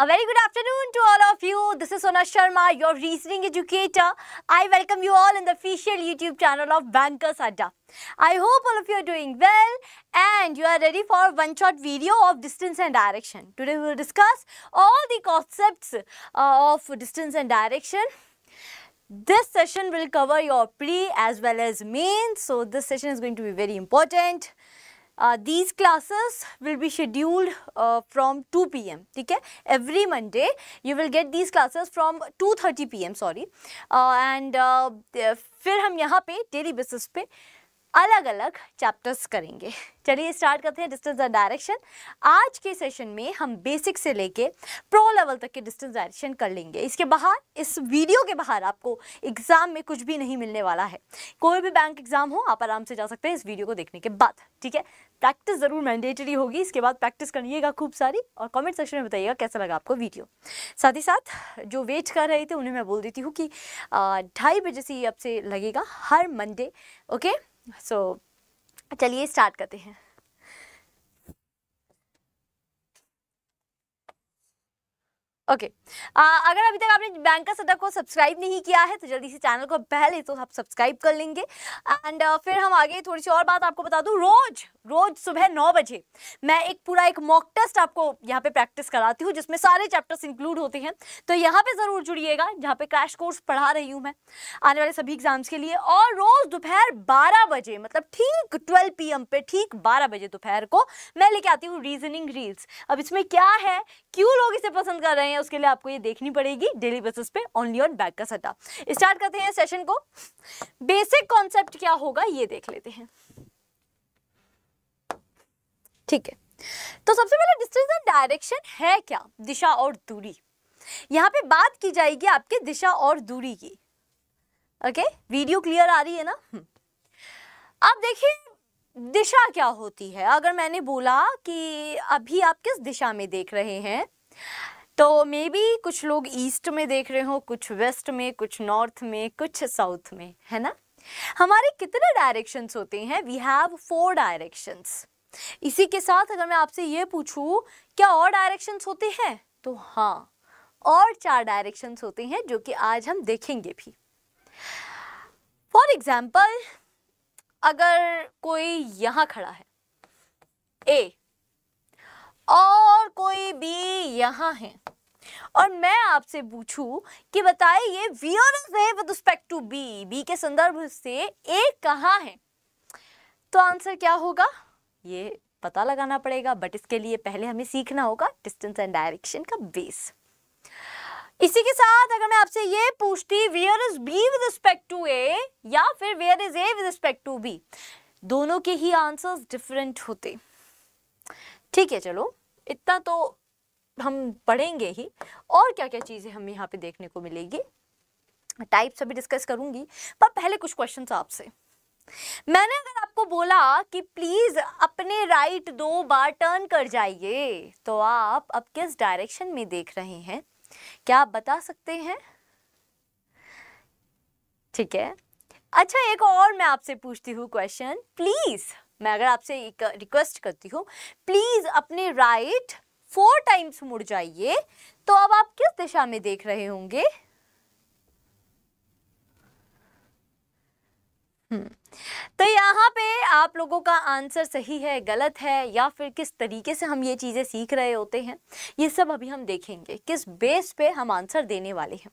A very good afternoon to all of you. This is Sona Sharma, your reasoning educator. I welcome you all in the official YouTube channel of Bankers Adda. I hope all of you are doing well and you are ready for one shot video of distance and direction. Today we will discuss all the concepts uh, of distance and direction. This session will cover your pre as well as main. So this session is going to be very important. Uh, these classes will be scheduled uh, from 2 p.m. ठीक है every Monday you will get these classes from 2:30 p.m. sorry uh, and uh, फिर हम यहाँ पे daily basis पे अलग अलग chapters करेंगे चलिए स्टार्ट करते हैं डिस्टेंस एंड डायरेक्शन आज के सेशन में हम बेसिक से लेके प्रो लेवल तक के डिस्टेंस डायरेक्शन कर लेंगे इसके बाहर इस वीडियो के बाहर आपको एग्ज़ाम में कुछ भी नहीं मिलने वाला है कोई भी बैंक एग्ज़ाम हो आप आराम से जा सकते हैं इस वीडियो को देखने के बाद ठीक है प्रैक्टिस ज़रूर मैंडेटरी होगी इसके बाद प्रैक्टिस करिएगा खूब सारी और कमेंट सेक्शन में बताइएगा कैसा लगा आपको वीडियो साथ ही साथ जो वेट कर रहे थे उन्हें मैं बोल देती हूँ कि ढाई बजे से ये आपसे लगेगा हर मंडे ओके सो so, चलिए स्टार्ट करते हैं ओके okay. uh, अगर अभी तक आपने बैंक का सदा को सब्सक्राइब नहीं किया है तो जल्दी से चैनल को पहले तो आप सब्सक्राइब कर लेंगे एंड uh, फिर हम आगे थोड़ी सी और बात आपको बता दूं रोज रोज सुबह नौ बजे मैं एक पूरा एक मॉक टेस्ट आपको यहाँ पे प्रैक्टिस कराती हूँ जिसमें सारे चैप्टर्स इंक्लूड होते हैं तो यहाँ पे ज़रूर जुड़िएगा जहाँ पे क्रैश कोर्स पढ़ा रही हूँ मैं आने वाले सभी एग्जाम्स के लिए और रोज़ दोपहर बारह बजे मतलब ठीक ट्वेल्व पी पे ठीक बारह बजे दोपहर को मैं लेके आती हूँ रीजनिंग रील्स अब इसमें क्या है क्यों लोग इसे पसंद कर रहे हैं है उसके लिए आपको ये देखनी पड़ेगी डेली बेसिस पे ओनली ऑन बैक का सटा स्टार्ट करते हैं सेशन को बेसिक कॉन्सेप्ट क्या होगा ये देख लेते हैं ठीक है तो सबसे पहले डिस्टेंस एंड डायरेक्शन है क्या दिशा और दूरी यहाँ पे बात की जाएगी आपके दिशा और दूरी की ओके वीडियो क्लियर आ रही है ना आप हम्म। देखिए दिशा क्या होती है अगर मैंने बोला कि अभी आप किस दिशा में देख रहे हैं तो मे बी कुछ लोग ईस्ट में देख रहे हो कुछ वेस्ट में कुछ नॉर्थ में कुछ साउथ में है ना हमारे कितने डायरेक्शंस होते हैं वी हैव फोर डायरेक्शंस इसी के साथ अगर मैं आपसे ये पूछूं क्या और डायरेक्शंस होते हैं तो हाँ और चार डायरेक्शंस होते हैं जो कि आज हम देखेंगे भी फॉर एग्जाम्पल अगर कोई यहां खड़ा है ए और कोई भी यहाँ है और मैं आपसे पूछूं कि बताए ये है with respect to B B के संदर्भ से ए कहाँ है तो आंसर क्या होगा ये पता लगाना पड़ेगा बट इसके लिए पहले हमें सीखना होगा डिस्टेंस एंड डायरेक्शन का बेस इसी के साथ अगर मैं आपसे ये पूछती where is B with respect to A या फिर where is A with respect to B दोनों के ही आंसर्स डिफरेंट होते ठीक है चलो इतना तो हम पढ़ेंगे ही और क्या क्या चीज़ें हमें यहाँ पे देखने को मिलेगी टाइप सभी डिस्कस करूँगी पर पहले कुछ क्वेश्चन आपसे मैंने अगर आपको बोला कि प्लीज़ अपने राइट दो बार टर्न कर जाइए तो आप अब किस डायरेक्शन में देख रहे हैं क्या आप बता सकते हैं ठीक है अच्छा एक और मैं आपसे पूछती हूँ क्वेश्चन प्लीज़ मैं अगर आपसे एक रिक्वेस्ट करती हूँ प्लीज़ अपने राइट फोर टाइम्स मुड़ जाइए तो अब आप किस दिशा में देख रहे होंगे हम्म, तो यहाँ पे आप लोगों का आंसर सही है गलत है या फिर किस तरीके से हम ये चीज़ें सीख रहे होते हैं ये सब अभी हम देखेंगे किस बेस पे हम आंसर देने वाले हैं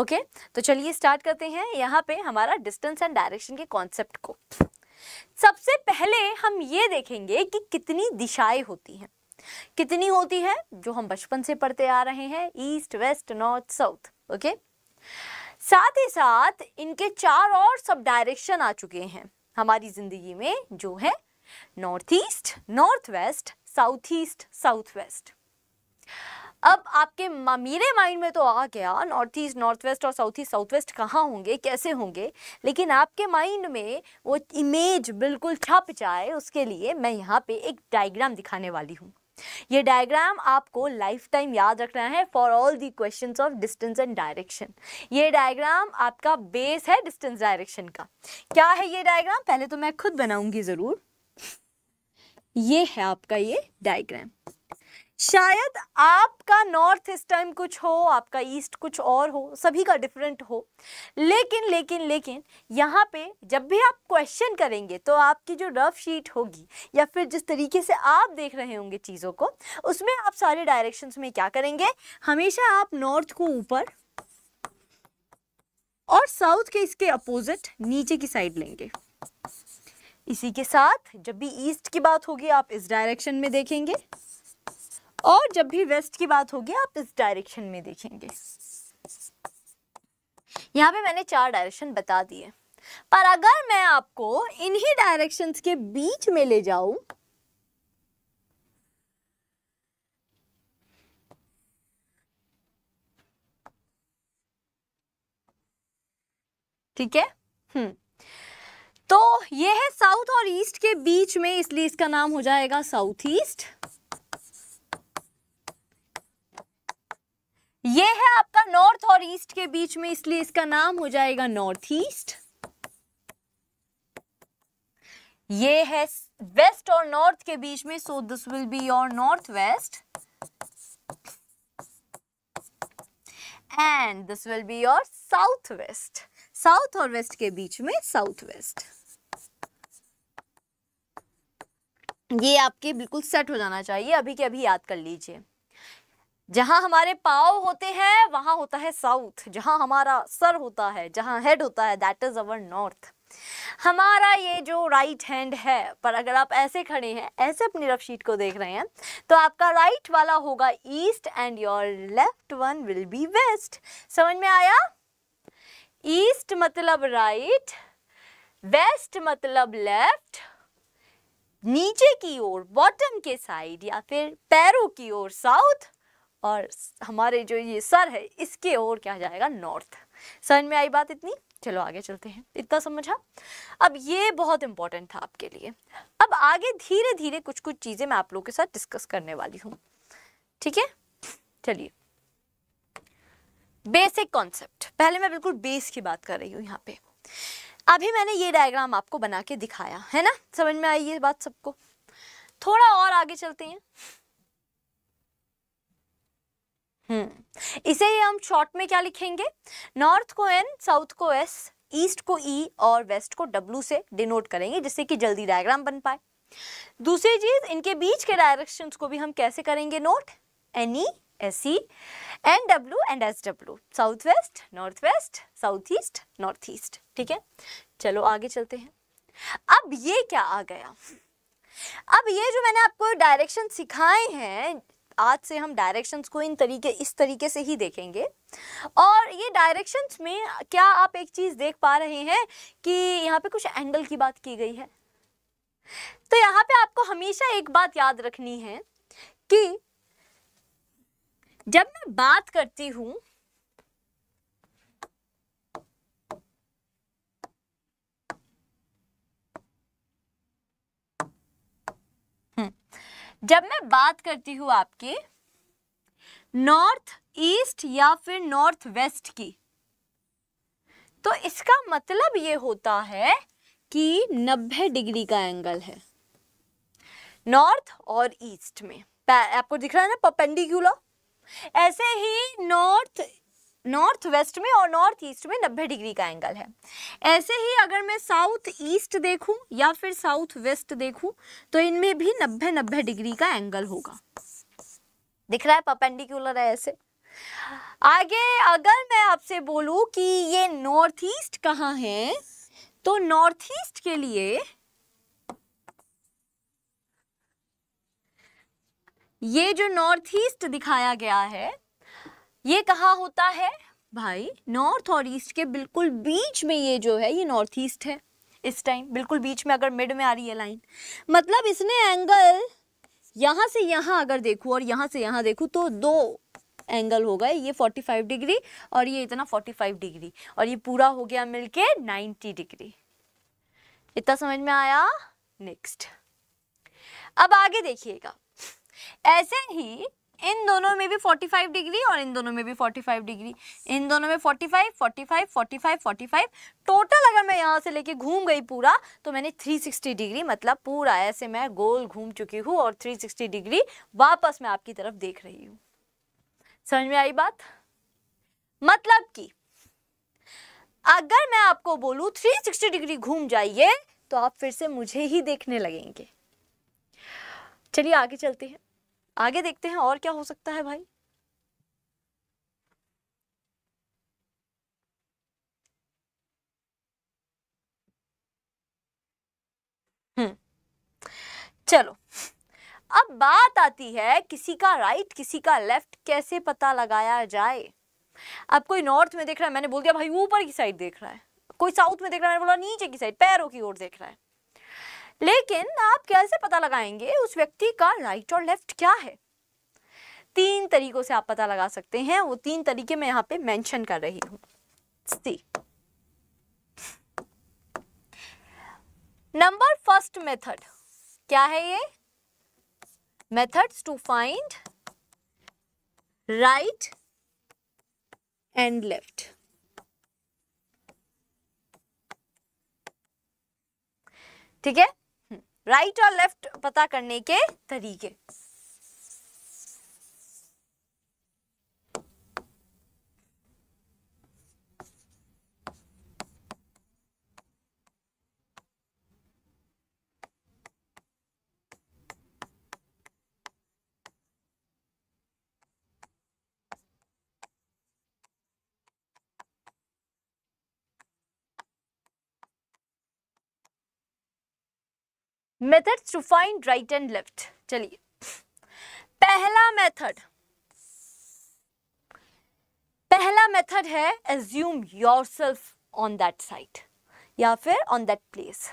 ओके तो चलिए स्टार्ट करते हैं यहाँ पे हमारा डिस्टेंस एंड डायरेक्शन के कॉन्सेप्ट को सबसे पहले हम ये देखेंगे कि कितनी दिशाएं होती हैं कितनी होती है जो हम बचपन से पढ़ते आ रहे हैं east west north south okay साथ ही साथ इनके चार और सब डायरेक्शन आ चुके हैं हमारी जिंदगी में जो है north east north west south east south west अब आपके मेरे माइंड में तो आ गया नॉर्थ ईस्ट नॉर्थ वेस्ट और साउथ ईस्ट साउथ वेस्ट कहाँ होंगे कैसे होंगे लेकिन आपके माइंड में वो इमेज बिल्कुल छप जाए उसके लिए मैं यहाँ पे एक डायग्राम दिखाने वाली हूँ ये डायग्राम आपको लाइफ टाइम याद रखना है for all the questions of distance and direction ये डायग्राम आपका बेस है डिस्टेंस डायरेक्शन का क्या है ये डायग्राम पहले तो मैं खुद बनाऊंगी ज़रूर ये है आपका ये डायग्राम शायद आपका नॉर्थ इस टाइम कुछ हो आपका ईस्ट कुछ और हो सभी का डिफरेंट हो लेकिन लेकिन लेकिन यहाँ पे जब भी आप क्वेश्चन करेंगे तो आपकी जो रफ शीट होगी या फिर जिस तरीके से आप देख रहे होंगे चीज़ों को उसमें आप सारे डायरेक्शंस में क्या करेंगे हमेशा आप नॉर्थ को ऊपर और साउथ के इसके अपोजिट नीचे की साइड लेंगे इसी के साथ जब भी ईस्ट की बात होगी आप इस डायरेक्शन में देखेंगे और जब भी वेस्ट की बात होगी आप इस डायरेक्शन में देखेंगे यहाँ पे मैंने चार डायरेक्शन बता दिए पर अगर मैं आपको इन्हीं डायरेक्शंस के बीच में ले जाऊं ठीक है हम्म तो ये है साउथ और ईस्ट के बीच में इसलिए इसका नाम हो जाएगा साउथ ईस्ट ये है आपका नॉर्थ और ईस्ट के बीच में इसलिए इसका नाम हो जाएगा नॉर्थ ईस्ट ये है वेस्ट और नॉर्थ के बीच में so this will be your north west and this will be your south west south और वेस्ट के बीच में साउथ वेस्ट ये आपके बिल्कुल सेट हो जाना चाहिए अभी के अभी याद कर लीजिए जहां हमारे पाव होते हैं वहां होता है साउथ जहां हमारा सर होता है जहां हेड होता है दैट इज अवर नॉर्थ हमारा ये जो राइट हैंड है पर अगर आप ऐसे खड़े हैं ऐसे अपनी रफ शीट को देख रहे हैं तो आपका राइट वाला होगा east and your left one will be west समझ में आया ईस्ट मतलब राइट वेस्ट मतलब लेफ्ट नीचे की ओर बॉटम के साइड या फिर पैरों की ओर साउथ और हमारे जो ये सर है इसके ओर क्या जाएगा नॉर्थ समझ में आई बात इतनी चलो आगे चलते हैं इतना समझा अब ये बहुत इंपॉर्टेंट था आपके लिए अब आगे धीरे धीरे कुछ कुछ चीज़ें मैं आप लोगों के साथ डिस्कस करने वाली हूँ ठीक है चलिए बेसिक कॉन्सेप्ट पहले मैं बिल्कुल बेस की बात कर रही हूँ यहाँ पे अभी मैंने ये डायग्राम आपको बना के दिखाया है ना समझ में आई ये बात सबको थोड़ा और आगे चलते हैं हम्म। इसे ही हम शॉर्ट में क्या लिखेंगे नॉर्थ को एन साउथ को एस ईस्ट को ई e और वेस्ट को डब्ल्यू से डिनोट करेंगे जिससे कि जल्दी डायग्राम बन पाए दूसरी चीज इनके बीच के डायरेक्शन को भी हम कैसे करेंगे note N E S E N W and S W south west north west south east north east ठीक है चलो आगे चलते हैं अब ये क्या आ गया अब ये जो मैंने आपको डायरेक्शन सिखाए हैं आज से हम डायरेक्शंस को इन तरीके इस तरीके से ही देखेंगे और ये डायरेक्शंस में क्या आप एक चीज़ देख पा रहे हैं कि यहाँ पे कुछ एंगल की बात की गई है तो यहाँ पे आपको हमेशा एक बात याद रखनी है कि जब मैं बात करती हूँ जब मैं बात करती हूँ आपके नॉर्थ ईस्ट या फिर नॉर्थ वेस्ट की तो इसका मतलब ये होता है कि 90 डिग्री का एंगल है नॉर्थ और ईस्ट में आपको दिख रहा है ना परपेंडिकुलर ऐसे ही नॉर्थ नॉर्थ वेस्ट में और नॉर्थ ईस्ट में 90 डिग्री का एंगल है ऐसे ही अगर मैं साउथ ईस्ट देखूं या फिर साउथ वेस्ट देखूं तो इनमें भी 90 90 डिग्री का एंगल होगा दिख रहा है पपेंडिकुलर है ऐसे आगे अगर मैं आपसे बोलूं कि ये नॉर्थ ईस्ट कहाँ है तो नॉर्थ ईस्ट के लिए ये जो नॉर्थ ईस्ट दिखाया गया है ये कहा होता है भाई नॉर्थ और ईस्ट के बिल्कुल बीच में ये जो है ये नॉर्थ ईस्ट है इस टाइम बिल्कुल बीच में अगर मिड में आ रही है लाइन मतलब इसने एंगल यहाँ से यहाँ अगर देखूँ और यहाँ से यहाँ देखूँ तो दो एंगल हो गए ये 45 डिग्री और ये इतना 45 डिग्री और ये पूरा हो गया मिलके 90 डिग्री इतना समझ में आया नेक्स्ट अब आगे देखिएगा ऐसे ही इन दोनों में भी 45 डिग्री और इन दोनों में भी 45 डिग्री इन दोनों में 45 45 45 45 टोटल अगर मैं यहाँ से लेके घूम गई पूरा तो मैंने 360 डिग्री मतलब पूरा ऐसे मैं गोल घूम चुकी हूँ और 360 डिग्री वापस मैं आपकी तरफ देख रही हूँ समझ में आई बात मतलब कि अगर मैं आपको बोलूँ थ्री डिग्री घूम जाइए तो आप फिर से मुझे ही देखने लगेंगे चलिए आगे चलते हैं आगे देखते हैं और क्या हो सकता है भाई हम्म। चलो अब बात आती है किसी का राइट किसी का लेफ्ट कैसे पता लगाया जाए अब कोई नॉर्थ में देख रहा है मैंने बोल दिया भाई ऊपर की साइड देख रहा है कोई साउथ में देख रहा है मैंने बोला नीचे की साइड पैरों की ओर देख रहा है लेकिन आप कैसे पता लगाएंगे उस व्यक्ति का राइट और लेफ्ट क्या है तीन तरीकों से आप पता लगा सकते हैं वो तीन तरीके मैं यहाँ पे मेंशन कर रही हूं नंबर फर्स्ट मेथड क्या है ये methods to find right and left ठीक है राइट और लेफ्ट पता करने के तरीके methods to find right and left चलिए पहला मेथड पहला मेथड है assume yourself on that side या फिर ऑन दैट प्लेस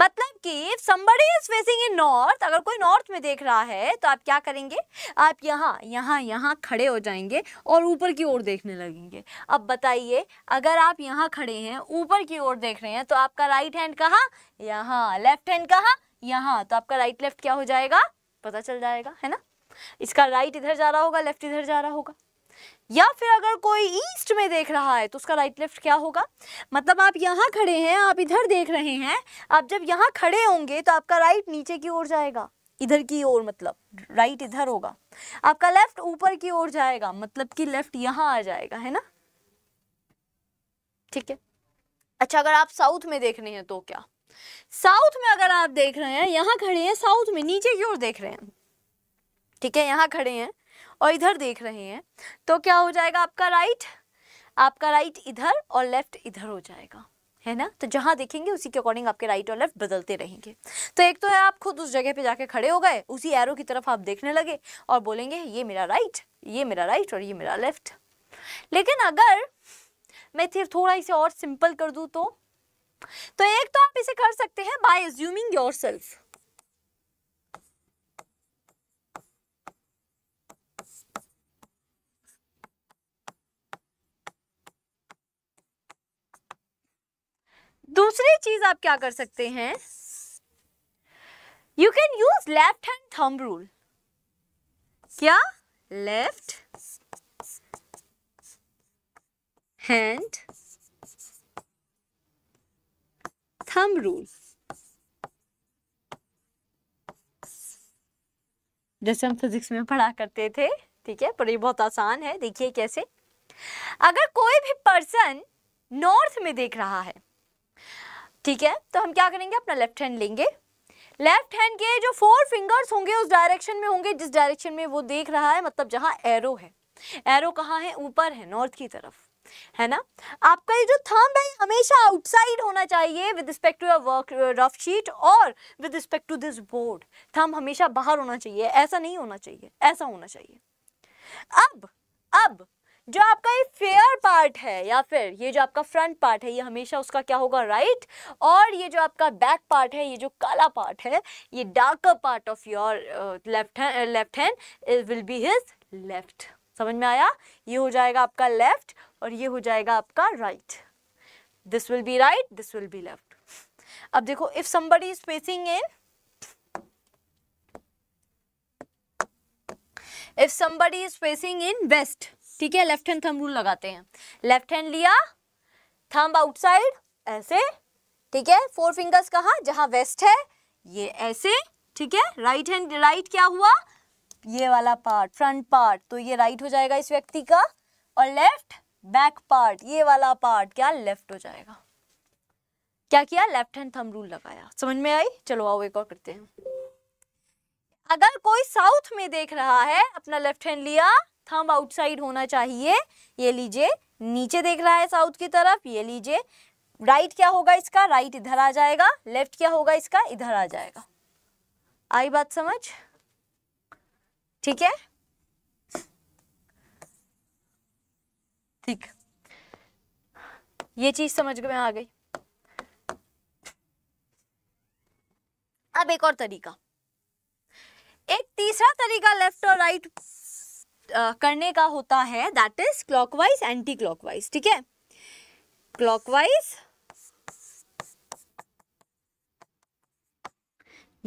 मतलब कि somebody is facing in north अगर कोई नॉर्थ में देख रहा है तो आप क्या करेंगे आप यहाँ यहाँ यहाँ खड़े हो जाएंगे और ऊपर की ओर देखने लगेंगे अब बताइए अगर आप यहाँ खड़े हैं ऊपर की ओर देख रहे हैं तो आपका राइट हैंड कहाँ यहाँ लेफ्ट हैंड कहाँ यहाँ तो आपका राइट लेफ्ट क्या हो जाएगा पता चल जाएगा है ना इसका राइट इधर जा रहा होगा लेफ्ट इधर जा रहा होगा या फिर अगर कोई ईस्ट में देख रहा है तो उसका राइट लेफ्ट क्या होगा मतलब आप यहाँ खड़े हैं आप इधर देख रहे हैं आप जब यहाँ खड़े होंगे तो आपका राइट नीचे की ओर जाएगा इधर की ओर मतलब राइट इधर होगा आपका लेफ्ट ऊपर की ओर जाएगा मतलब कि लेफ्ट यहाँ आ जाएगा है ना ठीक है अच्छा अगर आप साउथ में देख रहे हैं तो क्या साउथ में अगर आप देख रहे हैं यहाँ खड़े हैं साउथ में नीचे की ओर देख रहे हैं ठीक है यहाँ खड़े हैं और इधर देख रहे हैं तो क्या हो जाएगा आपका राइट आपका राइट इधर और लेफ्ट इधर हो जाएगा है ना तो जहाँ देखेंगे उसी के अकॉर्डिंग आपके राइट और लेफ्ट बदलते रहेंगे तो एक तो है आप खुद उस जगह पे जाके खड़े हो गए उसी एरो की तरफ आप देखने लगे और बोलेंगे ये मेरा राइट ये मेरा राइट और ये मेरा लेफ्ट लेकिन अगर मैं फिर थोड़ा इसे और सिंपल कर दूँ तो तो एक तो आप इसे कर सकते हैं बाय एज्यूमिंग योर सेल्फ दूसरी चीज आप क्या कर सकते हैं you can use left hand thumb rule क्या लेफ्ट हैंड थंब रूल जैसे हम फिजिक्स में पढ़ा करते थे ठीक है पर ये बहुत आसान है देखिए कैसे अगर कोई भी पर्सन नॉर्थ में देख रहा है ठीक है तो हम क्या करेंगे अपना लेफ्ट हैंड लेंगे लेफ्ट हैंड के जो फोर फिंगर्स होंगे उस डायरेक्शन में होंगे जिस डायरेक्शन में वो देख रहा है मतलब जहां एरो है एरो कहाँ है ऊपर है नॉर्थ की तरफ है ना आपका ये जो थंब है हमेशा आउटसाइड होना चाहिए with respect to your work rough sheet और with respect to this board thumb हमेशा बाहर होना चाहिए ऐसा नहीं होना चाहिए ऐसा होना चाहिए अब अब जो आपका ये फेयर पार्ट है या फिर ये जो आपका फ्रंट पार्ट है ये हमेशा उसका क्या होगा राइट right? और ये जो आपका बैक पार्ट है ये जो काला पार्ट है ये darker part of your left left hand it will be his left समझ में आया ये हो जाएगा आपका लेफ्ट और ये हो जाएगा आपका right this will be right this will be left अब देखो if somebody is facing in if somebody is facing in west ठीक है लेफ्ट हैंड थम रूल लगाते हैं लेफ्ट हैंड लिया थम आउटसाइड ऐसे ठीक है फोर फिंगर्स कहा जहां वेस्ट है ये ऐसे ठीक है राइट हैंड राइट क्या हुआ ये वाला पार्ट फ्रंट पार्ट तो ये राइट हो जाएगा इस व्यक्ति का और लेफ्ट बैक पार्ट ये वाला पार्ट क्या लेफ्ट हो जाएगा क्या किया लेफ्ट हैंड थम रूल लगाया समझ में आई चलो आओ एक और करते हैं अगर कोई साउथ में देख रहा है अपना लेफ्ट हैंड लिया थंब आउटसाइड होना चाहिए ये लीजिए नीचे देख रहा है साउथ की तरफ ये लीजिए राइट क्या होगा इसका राइट इधर आ जाएगा लेफ्ट क्या होगा इसका इधर आ जाएगा आई बात समझ ठीक है ठीक ये चीज समझ में आ गई अब एक और तरीका एक तीसरा तरीका लेफ्ट और राइट करने का होता है that is clockwise anti clockwise ठीक है क्लॉकवाइज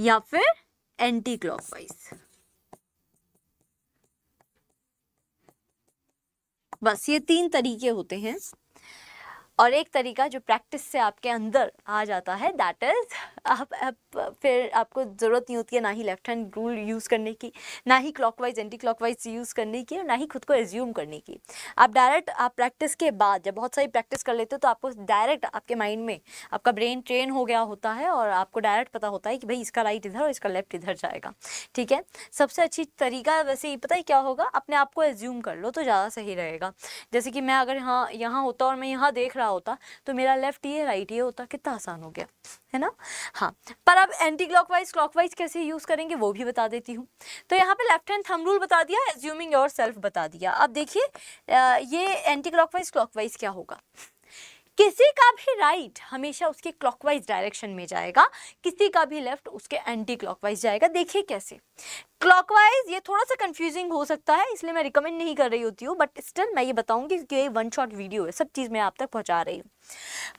या फिर एंटी क्लॉकवाइज बस ये तीन तरीके होते हैं और एक तरीका जो प्रैक्टिस से आपके अंदर आ जाता है दैट इज़ आप, आप फिर आपको ज़रूरत नहीं होती है ना ही लेफ्ट हैंड रूल यूज़ करने की ना ही क्लॉकवाइज एंटी क्लॉकवाइज यूज़ करने की और ना ही खुद को एज्यूम करने की आप डायरेक्ट आप प्रैक्टिस के बाद जब बहुत सारी प्रैक्टिस कर लेते हो तो आपको डायरेक्ट आपके माइंड में आपका ब्रेन ट्रेन हो गया होता है और आपको डायरेक्ट पता होता है कि भाई इसका राइट इधर और इसका लेफ्ट इधर जाएगा ठीक है सबसे अच्छी तरीका वैसे पता ही क्या होगा अपने आप को एज्यूम कर लो तो ज़्यादा सही रहेगा जैसे कि मैं अगर यहाँ यहाँ होता और मैं यहाँ देख रहा रहा होता तो मेरा लेफ्ट ये राइट ये होता कितना आसान हो गया है ना हाँ पर अब एंटी क्लॉकवाइज क्लॉकवाइज कैसे यूज़ करेंगे वो भी बता देती हूँ तो यहाँ पे लेफ्ट हैंड थम रूल बता दिया एज्यूमिंग योर सेल्फ बता दिया अब देखिए ये एंटी क्लॉकवाइज क्लॉकवाइज क्या होगा किसी का भी राइट हमेशा उसके क्लॉकवाइज डायरेक्शन में जाएगा किसी का भी लेफ्ट उसके एंटी क्लॉकवाइज जाएगा देखिए कैसे क्लॉकवाइज ये थोड़ा सा कंफ्यूजिंग हो सकता है इसलिए मैं रिकमेंड नहीं कर रही होती हूँ बट स्टिल मैं ये बताऊंगी कि ये वन शॉट वीडियो है सब चीज़ मैं आप तक पहुँचा रही हूँ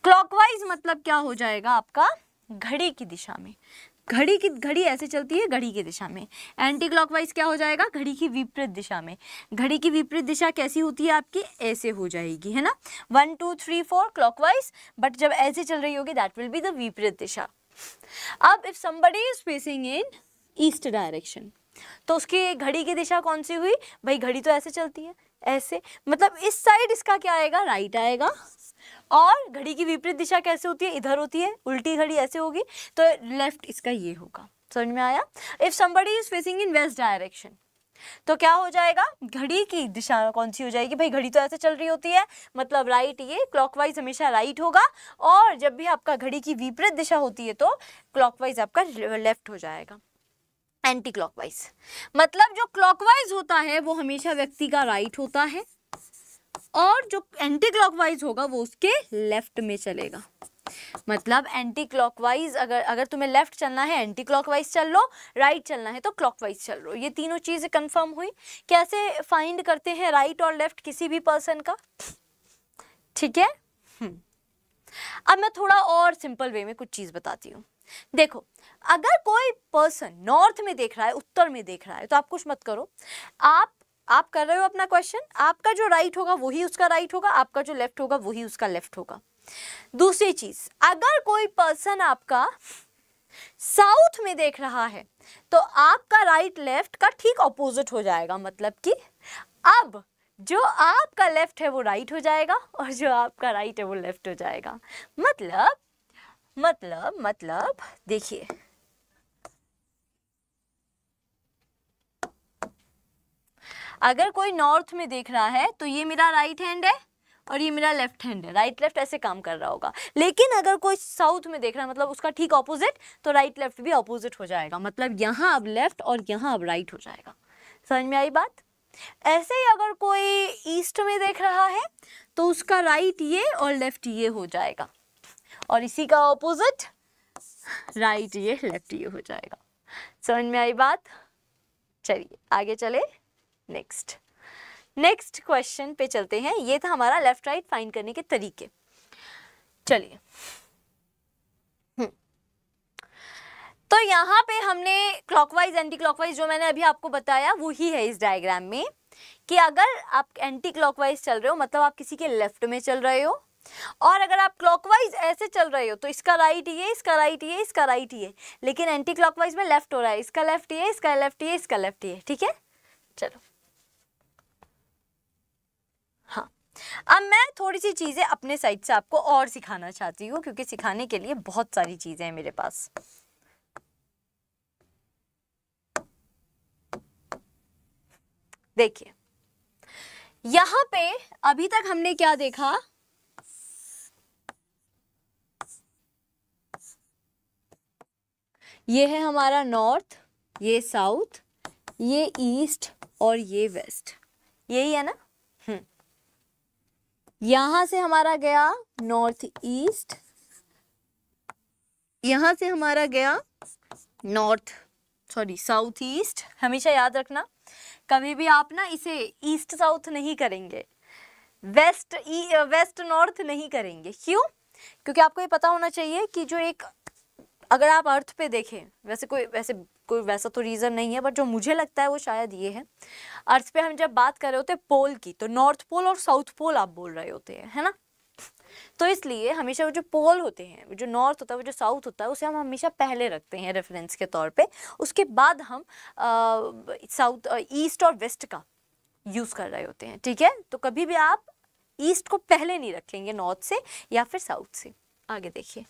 क्लॉकवाइज मतलब क्या हो जाएगा आपका घड़ी की दिशा में घड़ी की घड़ी ऐसे चलती है घड़ी की दिशा में एंटी क्लॉकवाइज क्या हो जाएगा घड़ी की विपरीत दिशा में घड़ी की विपरीत दिशा कैसी होती है आपकी ऐसे हो जाएगी है ना one two three four clockwise but जब ऐसे चल रही होगी दैट विल बी द विपरीत दिशा अब if somebody is facing in east direction तो उसकी घड़ी की दिशा कौन सी हुई भाई घड़ी तो ऐसे चलती है ऐसे मतलब इस साइड इसका क्या आएगा राइट आएगा और घड़ी की विपरीत दिशा कैसे होती है इधर होती है उल्टी घड़ी ऐसे होगी तो लेफ्ट इसका ये होगा समझ में आया if somebody is facing in west direction तो क्या हो जाएगा घड़ी की दिशा कौन सी हो जाएगी भाई घड़ी तो ऐसे चल रही होती है मतलब राइट ये क्लॉकवाइज हमेशा राइट होगा और जब भी आपका घड़ी की विपरीत दिशा होती है तो क्लॉकवाइज आपका लेफ्ट हो जाएगा एंटी क्लॉकवाइज मतलब जो क्लॉकवाइज होता है वो हमेशा व्यक्ति का राइट होता है और जो एंटी क्लॉकवाइज होगा वो उसके लेफ्ट में चलेगा मतलब एंटी क्लॉकवाइज अगर अगर तुम्हें लेफ्ट चलना है एंटी क्लॉकवाइज चल लो राइट चलना है तो क्लॉकवाइज चल लो ये तीनों चीज़ें कंफर्म हुई कैसे फाइंड करते हैं राइट और लेफ्ट किसी भी पर्सन का ठीक है हम्म। अब मैं थोड़ा और सिंपल वे में कुछ चीज़ बताती हूँ देखो अगर कोई पर्सन नॉर्थ में देख रहा है उत्तर में देख रहा है तो आप कुछ मत करो आप आप कर रहे हो अपना क्वेश्चन आपका जो राइट होगा वही उसका राइट होगा आपका जो लेफ्ट होगा वही उसका लेफ्ट होगा दूसरी चीज अगर कोई पर्सन आपका साउथ में देख रहा है तो आपका राइट लेफ्ट का ठीक ऑपोजिट हो जाएगा मतलब कि अब जो आपका लेफ्ट है वो राइट हो जाएगा और जो आपका राइट है वो लेफ्ट हो जाएगा मतलब मतलब मतलब देखिए अगर कोई नॉर्थ में देख रहा है तो ये मेरा राइट हैंड है और ये मेरा लेफ्ट हैंड है राइट लेफ्ट ऐसे काम कर रहा होगा लेकिन अगर कोई साउथ में देख रहा है मतलब उसका ठीक ऑपोजिट तो राइट लेफ्ट भी ऑपोजिट हो जाएगा मतलब यहाँ अब लेफ्ट और यहाँ अब राइट हो जाएगा समझ में आई बात ऐसे ही अगर कोई ईस्ट में देख रहा है तो उसका राइट ये और लेफ्ट ये हो जाएगा और इसी का ऑपोजिट राइट ये लेफ्ट ये हो जाएगा समझ में आई बात चलिए आगे चले नेक्स्ट नेक्स्ट क्वेश्चन पे चलते हैं ये था हमारा लेफ्ट राइट फाइंड करने के तरीके चलिए हम्म। तो यहाँ पे हमने क्लॉकवाइज एंटी क्लॉकवाइज जो मैंने अभी आपको बताया वो ही है इस डायग्राम में कि अगर आप एंटी क्लॉकवाइज चल रहे हो मतलब आप किसी के लेफ्ट में चल रहे हो और अगर आप क्लॉकवाइज ऐसे चल रहे हो तो इसका राइट ये इसका राइट ये इसका राइट ये लेकिन एंटी क्लॉकवाइज में लेफ्ट हो रहा है इसका लेफ्ट ये इसका लेफ्ट ये इसका लेफ्ट ये ठीक है चलो अब मैं थोड़ी सी चीज़ें अपने साइड से आपको और सिखाना चाहती हूँ क्योंकि सिखाने के लिए बहुत सारी चीज़ें हैं मेरे पास देखिए यहां पे अभी तक हमने क्या देखा ये है हमारा नॉर्थ ये साउथ ये ईस्ट और ये वेस्ट यही है ना यहां से हमारा गया नॉर्थ ईस्ट यहां से हमारा गया नॉर्थ सॉरी साउथ ईस्ट हमेशा याद रखना कभी भी आप ना इसे ईस्ट साउथ नहीं करेंगे वेस्ट ई वेस्ट नॉर्थ नहीं करेंगे क्यों क्योंकि आपको ये पता होना चाहिए कि जो एक अगर आप अर्थ पे देखें वैसे कोई वैसे कोई वैसा तो रीज़न नहीं है बट जो मुझे लगता है वो शायद ये है अर्थ पे हम जब बात कर रहे होते हैं पोल की तो नॉर्थ पोल और साउथ पोल आप बोल रहे होते हैं है ना तो इसलिए हमेशा वो जो पोल होते हैं जो नॉर्थ होता है वो जो साउथ होता है उसे हम हमेशा पहले रखते हैं रेफरेंस के तौर पे उसके बाद हम साउथ ईस्ट और वेस्ट का यूज़ कर रहे होते हैं ठीक है तो कभी भी आप ईस्ट को पहले नहीं रखेंगे नॉर्थ से या फिर साउथ से आगे देखिए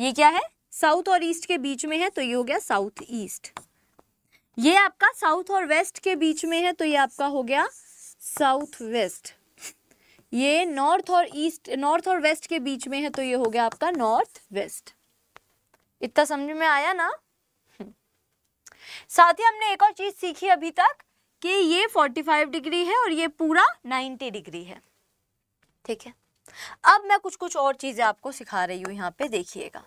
ये क्या है साउथ और ईस्ट के बीच में है तो ये हो गया साउथ ईस्ट ये आपका साउथ और वेस्ट के बीच में है तो ये आपका हो गया साउथ वेस्ट ये नॉर्थ और ईस्ट नॉर्थ और वेस्ट के बीच में है तो ये हो गया आपका नॉर्थ वेस्ट इतना समझ में आया ना साथ ही हमने एक और चीज सीखी अभी तक कि ये 45 डिग्री है और ये पूरा 90 डिग्री है ठीक है अब मैं कुछ कुछ और चीज़ें आपको सिखा रही हूं यहां पे देखिएगा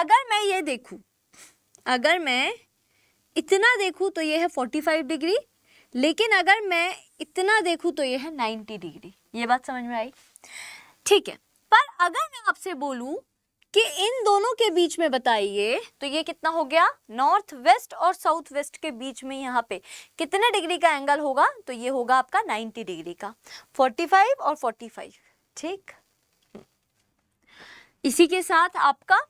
अगर मैं ये देखू अगर मैं इतना देखू तो ये है फोर्टी फाइव डिग्री लेकिन अगर मैं इतना देखू तो ये है नाइन्टी डिग्री ये बात समझ में आई ठीक है पर अगर मैं आपसे बोलूं कि इन दोनों के बीच में बताइए तो ये कितना हो गया नॉर्थ वेस्ट और साउथ वेस्ट के बीच में यहाँ पे कितने डिग्री का एंगल होगा तो ये होगा आपका 90 डिग्री का 45 और 45 ठीक इसी के साथ आपका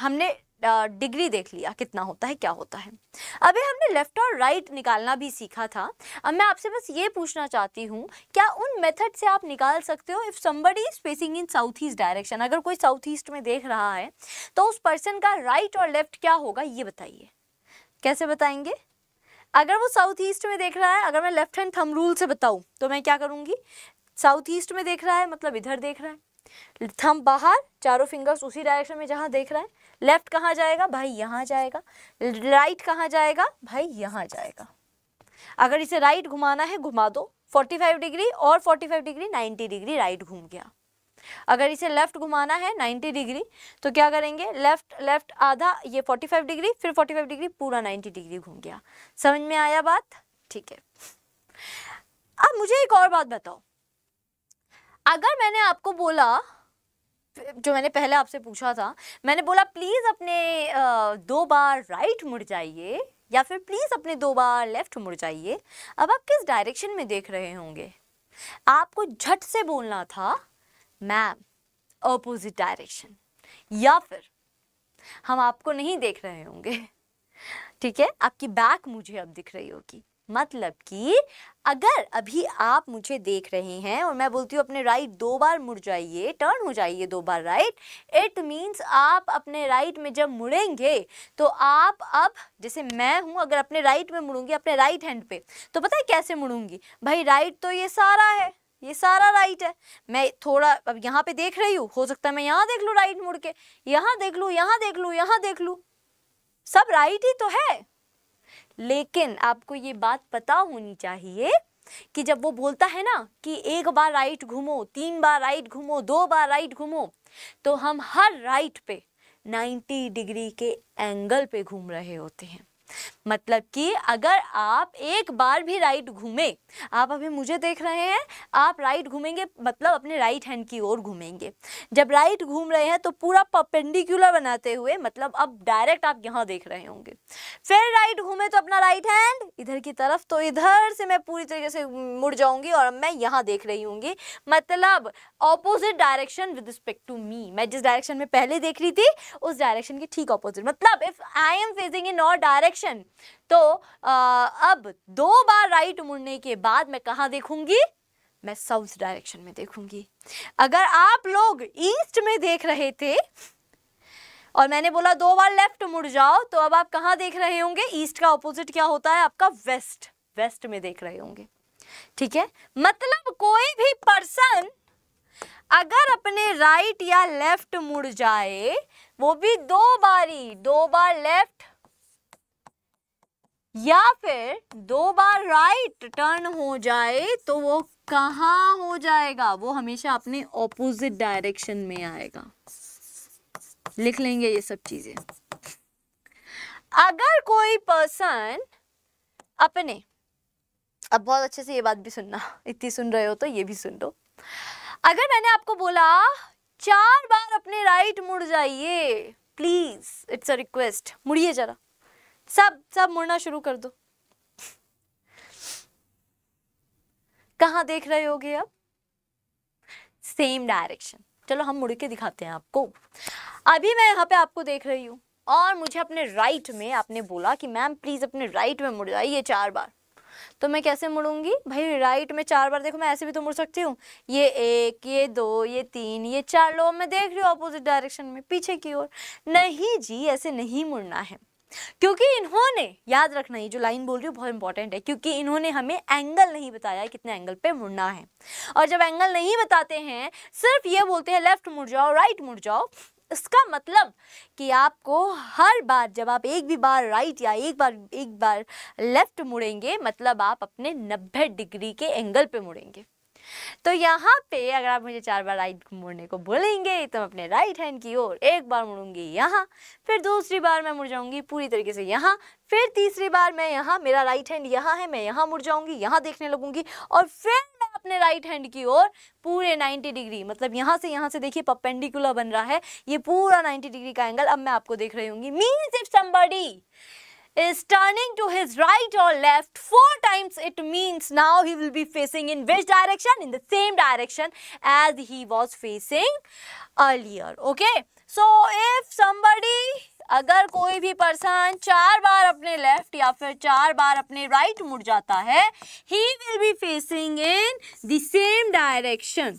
हमने डिग्री देख लिया कितना होता है क्या होता है अभी हमने लेफ़्ट और राइट निकालना भी सीखा था अब मैं आपसे बस ये पूछना चाहती हूँ क्या उन मेथड से आप निकाल सकते हो if somebody is facing in south east direction अगर कोई साउथ ईस्ट में देख रहा है तो उस पर्सन का राइट और लेफ़्ट क्या होगा ये बताइए कैसे बताएंगे अगर वो साउथ ईस्ट में देख रहा है अगर मैं लेफ़्ट हैंड थम रूल से बताऊँ तो मैं क्या करूँगी साउथ ईस्ट में देख रहा है मतलब इधर देख रहा है थम बाहर चारों फिंगर्स उसी डायरेक्शन में जहाँ देख रहा है लेफ्ट कहाँ जाएगा भाई यहाँ जाएगा राइट कहाँ जाएगा भाई यहाँ जाएगा अगर इसे राइट घुमाना है घुमा दो 45 डिग्री और 45 डिग्री 90 डिग्री राइट घूम गया अगर इसे लेफ्ट घुमाना है 90 डिग्री तो क्या करेंगे लेफ्ट लेफ्ट आधा ये 45 डिग्री फिर 45 डिग्री पूरा 90 डिग्री घूम गया समझ में आया बात ठीक है अब मुझे एक और बात बताओ अगर मैंने आपको बोला जो मैंने पहले आपसे पूछा था मैंने बोला प्लीज़ अपने दो बार राइट मुड़ जाइए या फिर प्लीज़ अपने दो बार लेफ़्ट मुड़ जाइए अब आप किस डायरेक्शन में देख रहे होंगे आपको झट से बोलना था मैम अपोजिट डायरेक्शन या फिर हम आपको नहीं देख रहे होंगे ठीक है आपकी बैक मुझे अब दिख रही होगी मतलब कि अगर अभी आप मुझे देख रहे हैं और मैं बोलती हूँ अपने राइट दो बार मुड़ जाइए टर्न हो जाइए दो बार राइट इट मींस आप अपने राइट में जब मुड़ेंगे तो आप अब जैसे मैं हूँ अगर अपने राइट में मुड़ूंगी अपने राइट हैंड पे तो पता है कैसे मुड़ूंगी भाई राइट तो ये सारा है ये सारा राइट है मैं थोड़ा अब यहाँ पे देख रही हूँ हो सकता है मैं यहाँ देख लूँ राइट मुड़ के यहाँ देख लूँ यहाँ देख लूँ यहाँ देख लूँ सब राइट ही तो है लेकिन आपको ये बात पता होनी चाहिए कि जब वो बोलता है ना कि एक बार राइट घूमो तीन बार राइट घूमो दो बार राइट घूमो तो हम हर राइट पे 90 डिग्री के एंगल पे घूम रहे होते हैं मतलब कि अगर आप एक बार भी राइट घूमे आप अभी मुझे देख रहे हैं आप राइट घूमेंगे मतलब अपने राइट हैंड की ओर घूमेंगे जब राइट घूम रहे हैं तो पूरा परपेंडिकुलर बनाते हुए मतलब अब डायरेक्ट आप यहाँ देख रहे होंगे फिर राइट घूमे तो अपना राइट हैंड इधर की तरफ तो इधर से मैं पूरी तरीके से मुड़ जाऊंगी और मैं यहाँ देख रही हूँगी मतलब opposite direction with respect to me मैं जिस डायरेक्शन में पहले देख रही थी उस डायरेक्शन के ठीक ऑपोजिट मतलब if I am facing in और डायरेक्शन तो आ, अब दो बार राइट मुड़ने के बाद मैं कहाँ देखूंगी मैं साउथ डायरेक्शन में देखूंगी अगर आप लोग ईस्ट में देख रहे थे और मैंने बोला दो बार लेफ्ट मुड़ जाओ तो अब आप कहाँ देख रहे होंगे ईस्ट का ऑपोजिट क्या होता है आपका वेस्ट वेस्ट में देख रहे होंगे ठीक है मतलब कोई भी पर्सन अगर अपने राइट या लेफ्ट मुड़ जाए वो भी दो बारी दो बार लेफ्ट या फिर दो बार राइट टर्न हो जाए तो वो कहा हो जाएगा वो हमेशा अपने ऑपोजिट डायरेक्शन में आएगा लिख लेंगे ये सब चीजें अगर कोई पर्सन अपने अब बहुत अच्छे से ये बात भी सुनना इतनी सुन रहे हो तो ये भी सुन लो अगर मैंने आपको बोला चार बार अपने राइट मुड़ जाइए प्लीज इट्स अ रिक्वेस्ट मुड़िए जरा सब सब मुड़ना शुरू कर दो कहा देख रहे होगे अब सेम डायरेक्शन चलो हम मुड़ के दिखाते हैं आपको अभी मैं यहाँ पे आपको देख रही हूँ और मुझे अपने राइट में आपने बोला कि मैम प्लीज़ अपने राइट में मुड़ जाइए चार बार तो मैं कैसे मुड़ूंगी भाई राइट में चार बार देखो मैं ऐसे भी तो मुड़ सकती हूँ ये एक ये दो ये तीन ये चार लोग मैं देख रही हूँ अपोजिट डायरेक्शन में पीछे की ओर नहीं जी ऐसे नहीं मुड़ना है क्योंकि इन्होंने याद रखना ये जो लाइन बोल रही हूँ बहुत इंपॉर्टेंट है क्योंकि इन्होंने हमें एंगल नहीं बताया कितने एंगल पे मुड़ना है और जब एंगल नहीं बताते हैं सिर्फ ये बोलते हैं लेफ्ट मुड़ जाओ राइट मुड़ जाओ इसका मतलब कि आपको हर बार जब आप एक भी बार राइट या एक बार एक बार लेफ्ट मुड़ेंगे मतलब आप अपने नब्बे डिग्री के एंगल पे मुड़ेंगे तो यहाँ पे अगर आप मुझे चार बार राइट मुड़ने को बोलेंगे तो मैं अपने राइट हैंड की ओर एक बार मुड़ूंगी यहाँ फिर दूसरी बार मैं मुड़ जाऊंगी पूरी तरीके से यहाँ फिर तीसरी बार मैं यहाँ मेरा राइट हैंड यहाँ है मैं यहाँ मुड़ जाऊंगी यहाँ देखने लगूंगी और फिर मैं अपने राइट हैंड की ओर पूरे 90 डिग्री मतलब यहाँ से यहाँ से देखिए पपेंडिकुलर बन रहा है ये पूरा 90 डिग्री का एंगल अब मैं आपको देख रही हूँगी means if somebody is turning to his right or left four times, it means now he will be facing in which direction? In the same direction as he was facing earlier. Okay. So, if somebody अगर कोई भी person चार बार अपने left या फिर चार बार अपने right right मुड़ जाता है he will be facing in the same direction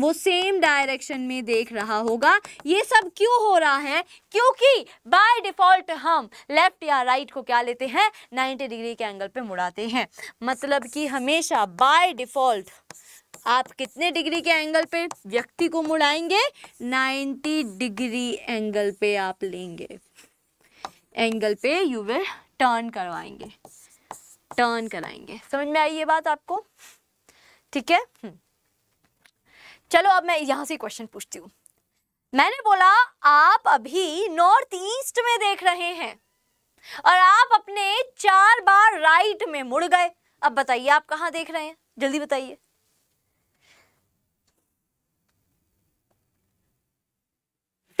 वो सेम डायरेक्शन में देख रहा होगा ये सब क्यों हो रहा है क्योंकि बाय डिफॉल्ट हम लेफ्ट या राइट को क्या लेते हैं 90 डिग्री के एंगल पे मुड़ाते हैं मतलब कि हमेशा बाय डिफॉल्ट आप कितने डिग्री के एंगल पे व्यक्ति को मुड़ाएंगे 90 डिग्री एंगल पे आप लेंगे एंगल पे यू विल टर्न करवाएंगे टर्न कराएंगे समझ में आई ये बात आपको ठीक है हम्म। चलो अब मैं यहां से क्वेश्चन पूछती हूँ मैंने बोला आप अभी नॉर्थ ईस्ट में देख रहे हैं और आप अपने चार बार राइट में मुड़ गए अब बताइए आप कहाँ देख रहे हैं जल्दी बताइए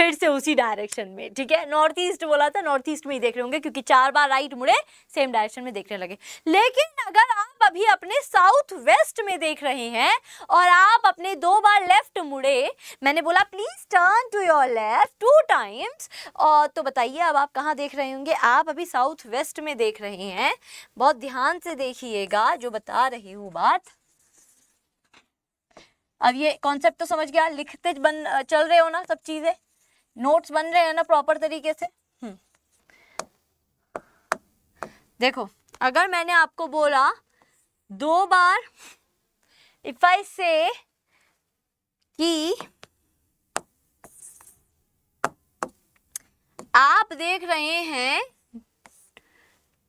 फिर से उसी डायरेक्शन में ठीक है नॉर्थ ईस्ट बोला था नॉर्थ ईस्ट में ही देख रहे होंगे क्योंकि चार बार राइट मुड़े सेम डायरेक्शन में देखने लगे लेकिन अगर आप अभी अपने साउथ वेस्ट में देख रहे हैं और आप अपने दो बार लेफ्ट मुड़े मैंने बोला please turn to your left two times और तो बताइए अब आप कहाँ देख रहे होंगे आप अभी साउथ वेस्ट में देख रहे हैं बहुत ध्यान से देखिएगा जो बता रही हूँ बात अब ये कॉन्सेप्ट तो समझ गया लिखते बन चल रहे हो ना सब चीज़ें नोट्स बन रहे हैं ना प्रॉपर तरीके से हम्म। देखो अगर मैंने आपको बोला दो बार इफ आई से कि आप देख रहे हैं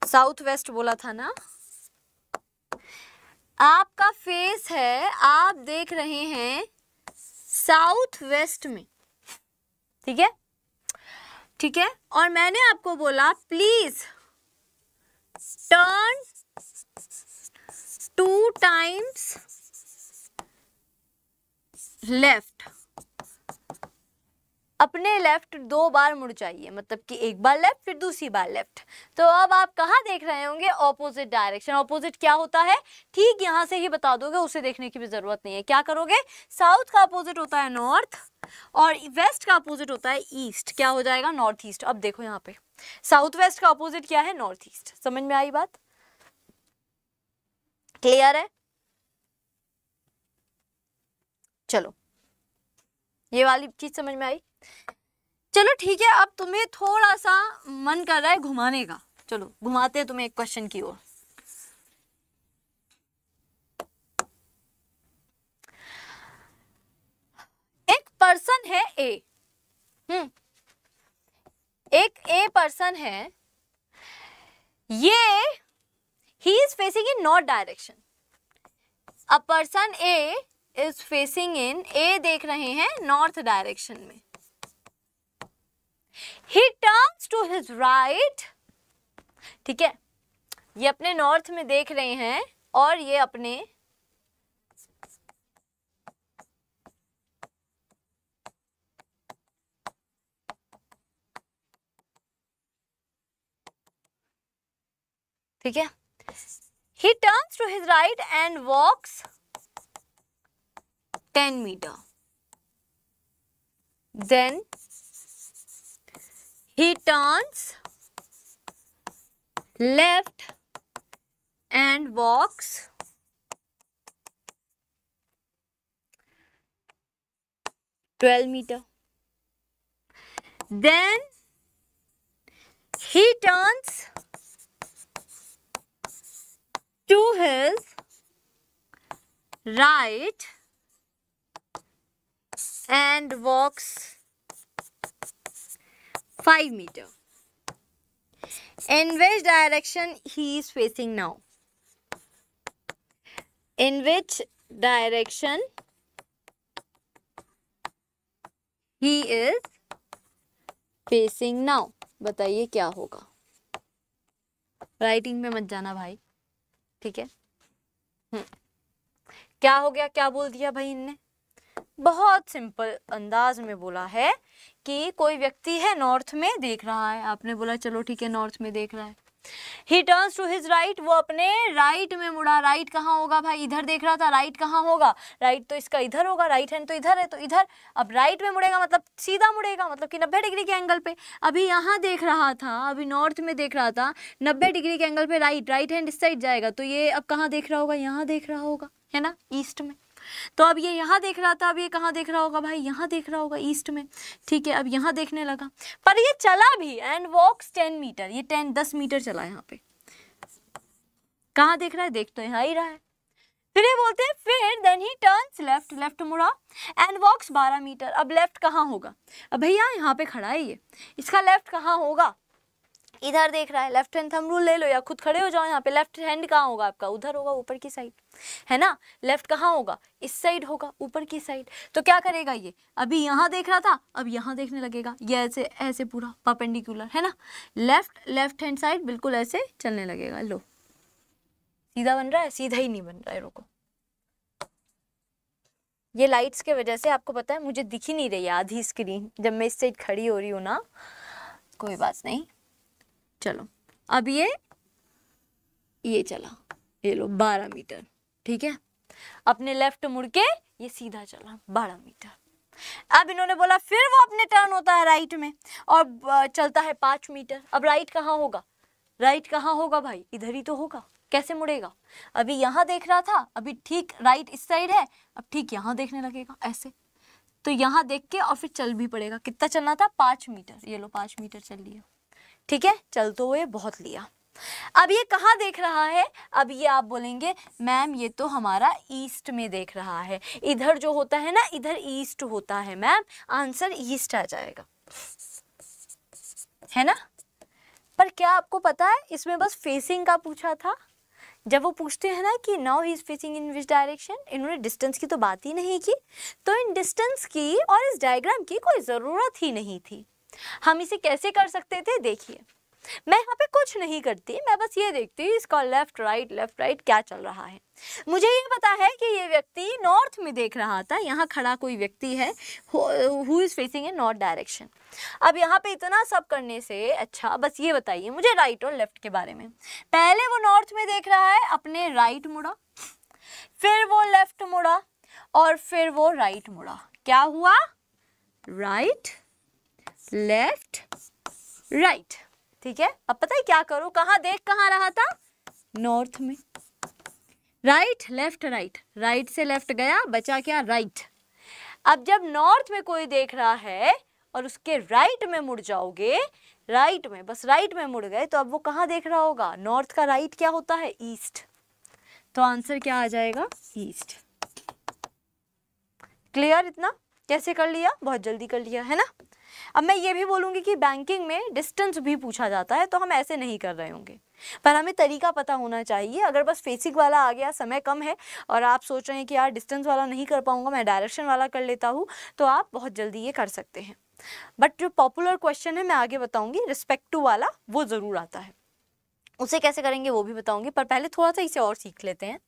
साउथ वेस्ट बोला था ना आपका फेस है आप देख रहे हैं साउथ वेस्ट में ठीक है ठीक है और मैंने आपको बोला please turn two times left अपने लेफ्ट दो बार मुड़ जाइए मतलब कि एक बार लेफ्ट फिर दूसरी बार लेफ्ट तो अब आप कहाँ देख रहे होंगे ऑपोजिट डायरेक्शन ऑपोजिट क्या होता है ठीक यहाँ से ही बता दोगे उसे देखने की भी ज़रूरत नहीं है क्या करोगे साउथ का अपोजिट होता है नॉर्थ और वेस्ट का अपोजिट होता है ईस्ट क्या हो जाएगा नॉर्थ ईस्ट अब देखो यहाँ पे साउथ वेस्ट का अपोजिट क्या है नॉर्थ ईस्ट समझ में आई बात क्लियर है चलो ये वाली चीज़ समझ में आई चलो ठीक है अब तुम्हें थोड़ा सा मन कर रहा है घुमाने का चलो घुमाते हैं तुम्हें एक क्वेश्चन की ओर एक पर्सन है ए हम्म एक ए पर्सन है ये he is facing in north direction a person A is facing in a देख रहे हैं नॉर्थ डायरेक्शन में he turns to his right ठीक है ये अपने नॉर्थ में देख रहे हैं और ये अपने ठीक है he turns to his right and walks 10 meter. Then he turns left and walks twelve meter. Then he turns to his right and walks 5 meter. In which direction he is facing now? In which direction he is facing now बताइए क्या होगा writing में मत जाना भाई ठीक है क्या हो गया क्या बोल दिया भाई इनने बहुत सिंपल अंदाज में बोला है कि कोई व्यक्ति है नॉर्थ में देख रहा है आपने बोला चलो ठीक है नॉर्थ में देख रहा है he turns to his right वो अपने राइट right में मुड़ा राइट right कहाँ होगा भाई इधर देख रहा था राइट right कहाँ होगा राइट तो इसका इधर होगा राइट हैंड तो इधर है तो इधर अब राइट में मुड़ेगा मतलब सीधा मुड़ेगा मतलब कि नब्बे डिग्री के एंगल पे अभी यहाँ देख रहा था अभी नॉर्थ में देख रहा था नब्बे डिग्री के एंगल पे राइट राइट हैंड इस साइड जाएगा तो ये अब कहाँ देख रहा होगा यहाँ देख रहा होगा है ना ईस्ट में तो अब ये यहाँ देख रहा था अब ये कहाँ देख रहा होगा भाई यहाँ देख रहा होगा ईस्ट में ठीक है अब यहाँ देखने लगा पर ये चला भी एंड वॉक्स टेन मीटर ये टेन दस मीटर चला यहाँ पे कहाँ देख रहा है देख तो यहाँ ही रहा है फिर ये बोलते हैं फिर then he turns left left मुड़ा एंड वॉक्स बारह मीटर अब लेफ्ट कहाँ होगा अब भैया यहाँ पे खड़ा है ये इसका लेफ्ट कहाँ होगा इधर देख रहा है लेफ्ट हैंड थम रूल ले लो या खुद खड़े हो जाओ यहाँ पे लेफ्ट हैंड कहाँ होगा आपका उधर होगा ऊपर की साइड है ना लेफ्ट कहाँ होगा इस साइड होगा ऊपर की साइड तो क्या करेगा ये अभी यहाँ देख रहा था अब यहाँ देखने लगेगा ये ऐसे ऐसे पूरा परपेंडिकुलर है ना लेफ्ट लेफ्ट हैंड साइड बिल्कुल ऐसे चलने लगेगा लो सीधा बन रहा है सीधा ही नहीं बन रहा है रुको ये लाइट्स के वजह से आपको पता है मुझे दिख ही नहीं रही आधी स्क्रीन जब मैं इस साइड खड़ी हो रही हूँ ना कोई बात नहीं चलो अब ये ये चला ये लो बारह मीटर ठीक है अपने लेफ्ट मुड़ के ये सीधा चला बारह मीटर अब इन्होंने बोला फिर वो अपने टर्न होता है राइट में और चलता है पाँच मीटर अब राइट कहाँ होगा राइट कहाँ होगा भाई इधर ही तो होगा कैसे मुड़ेगा अभी यहाँ देख रहा था अभी ठीक राइट इस साइड है अब ठीक यहाँ देखने लगेगा ऐसे तो यहाँ देख के और फिर चल भी पड़ेगा कितना चलना था पाँच मीटर ये लो पाँच मीटर चल लिया ठीक है चल तो वो बहुत लिया अब ये कहाँ देख रहा है अब ये आप बोलेंगे मैम ये तो हमारा ईस्ट में देख रहा है इधर जो होता है ना इधर ईस्ट होता है मैम आंसर ईस्ट आ जाएगा है ना पर क्या आपको पता है इसमें बस फेसिंग का पूछा था जब वो पूछते हैं ना कि now he is facing in which direction इन्होंने डिस्टेंस की तो बात ही नहीं की तो इन डिस्टेंस की और इस डायग्राम की कोई ज़रूरत ही नहीं थी हम इसे कैसे कर सकते थे देखिए मैं यहाँ पे कुछ नहीं करती मैं बस ये देखती हूँ इसका लेफ्ट राइट लेफ्ट राइट क्या चल रहा है मुझे ये पता है कि ये व्यक्ति नॉर्थ में देख रहा था यहाँ खड़ा कोई व्यक्ति है who is facing a north direction अब यहाँ पे इतना सब करने से अच्छा बस ये बताइए मुझे राइट और लेफ्ट के बारे में पहले वो नॉर्थ में देख रहा है अपने राइट मुड़ा फिर वो लेफ्ट मुड़ा और फिर वो राइट मुड़ा क्या हुआ राइट लेफ्ट राइट ठीक है अब पता है क्या करूं कहा देख कहा रहा था नॉर्थ में राइट लेफ्ट राइट राइट से लेफ्ट गया बचा क्या राइट अब जब नॉर्थ में कोई देख रहा है और उसके राइट में मुड़ जाओगे राइट में बस राइट में मुड़ गए तो अब वो कहाँ देख रहा होगा नॉर्थ का राइट क्या होता है ईस्ट तो आंसर क्या आ जाएगा ईस्ट क्लियर इतना कैसे कर लिया बहुत जल्दी कर लिया है ना अब मैं ये भी बोलूँगी कि बैंकिंग में डिस्टेंस भी पूछा जाता है तो हम ऐसे नहीं कर रहे होंगे पर हमें तरीका पता होना चाहिए अगर बस फेसिक वाला आ गया समय कम है और आप सोच रहे हैं कि यार डिस्टेंस वाला नहीं कर पाऊँगा मैं डायरेक्शन वाला कर लेता हूँ तो आप बहुत जल्दी ये कर सकते हैं बट जो पॉपुलर क्वेश्चन है मैं आगे बताऊँगी रिस्पेक्ट टू वाला वो ज़रूर आता है उसे कैसे करेंगे वो भी बताऊंगी पर पहले थोड़ा सा इसे और सीख लेते हैं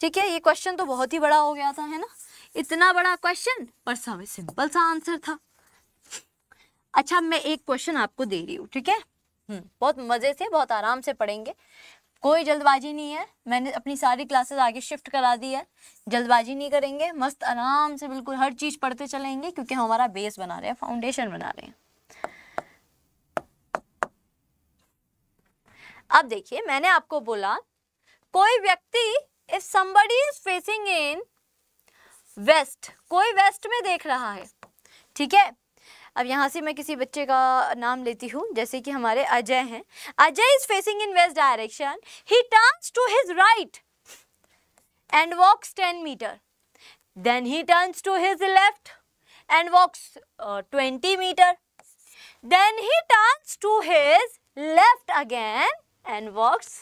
ठीक है ये क्वेश्चन तो बहुत ही बड़ा हो गया था है ना इतना बड़ा क्वेश्चन पर सिंपल सा आंसर था अच्छा मैं एक क्वेश्चन आपको दे रही हूँ ठीक है हम्म। बहुत मजे से बहुत आराम से पढ़ेंगे कोई जल्दबाजी नहीं है मैंने अपनी सारी क्लासेस आगे शिफ्ट करा दी है जल्दबाजी नहीं करेंगे मस्त आराम से बिल्कुल हर चीज पढ़ते चलेंगे क्योंकि हम हमारा बेस बना रहे हैं फाउंडेशन बना रहे हैं अब देखिए मैंने आपको बोला कोई व्यक्ति if somebody is facing in west कोई वेस्ट में देख रहा है ठीक है अब यहाँ से मैं किसी बच्चे का नाम लेती हूँ जैसे कि हमारे अजय हैं Ajay is facing in west direction he turns to his right and walks ten meter then he turns to his left and walks twenty meter then he turns to his left again walks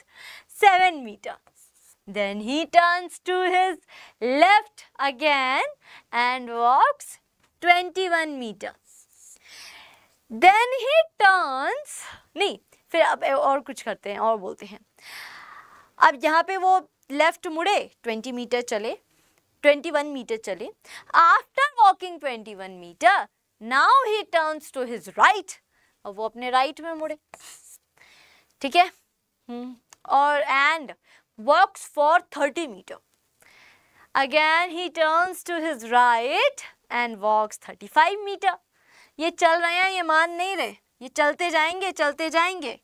seven meter then he turns to his left again and walks twenty one meters then he turns नहीं फिर अब और कुछ करते हैं और बोलते हैं अब यहाँ पे वो लेफ्ट मुड़े ट्वेंटी मीटर चले ट्वेंटी वन मीटर चले after walking one meter now he turns to his right और वो अपने राइट में मुड़े ठीक है हम्म, और and works for thirty meter again he turns to his right and walks thirty five meter ये चल रहे हैं ये मान नहीं रहे ये चलते जाएंगे चलते जाएंगे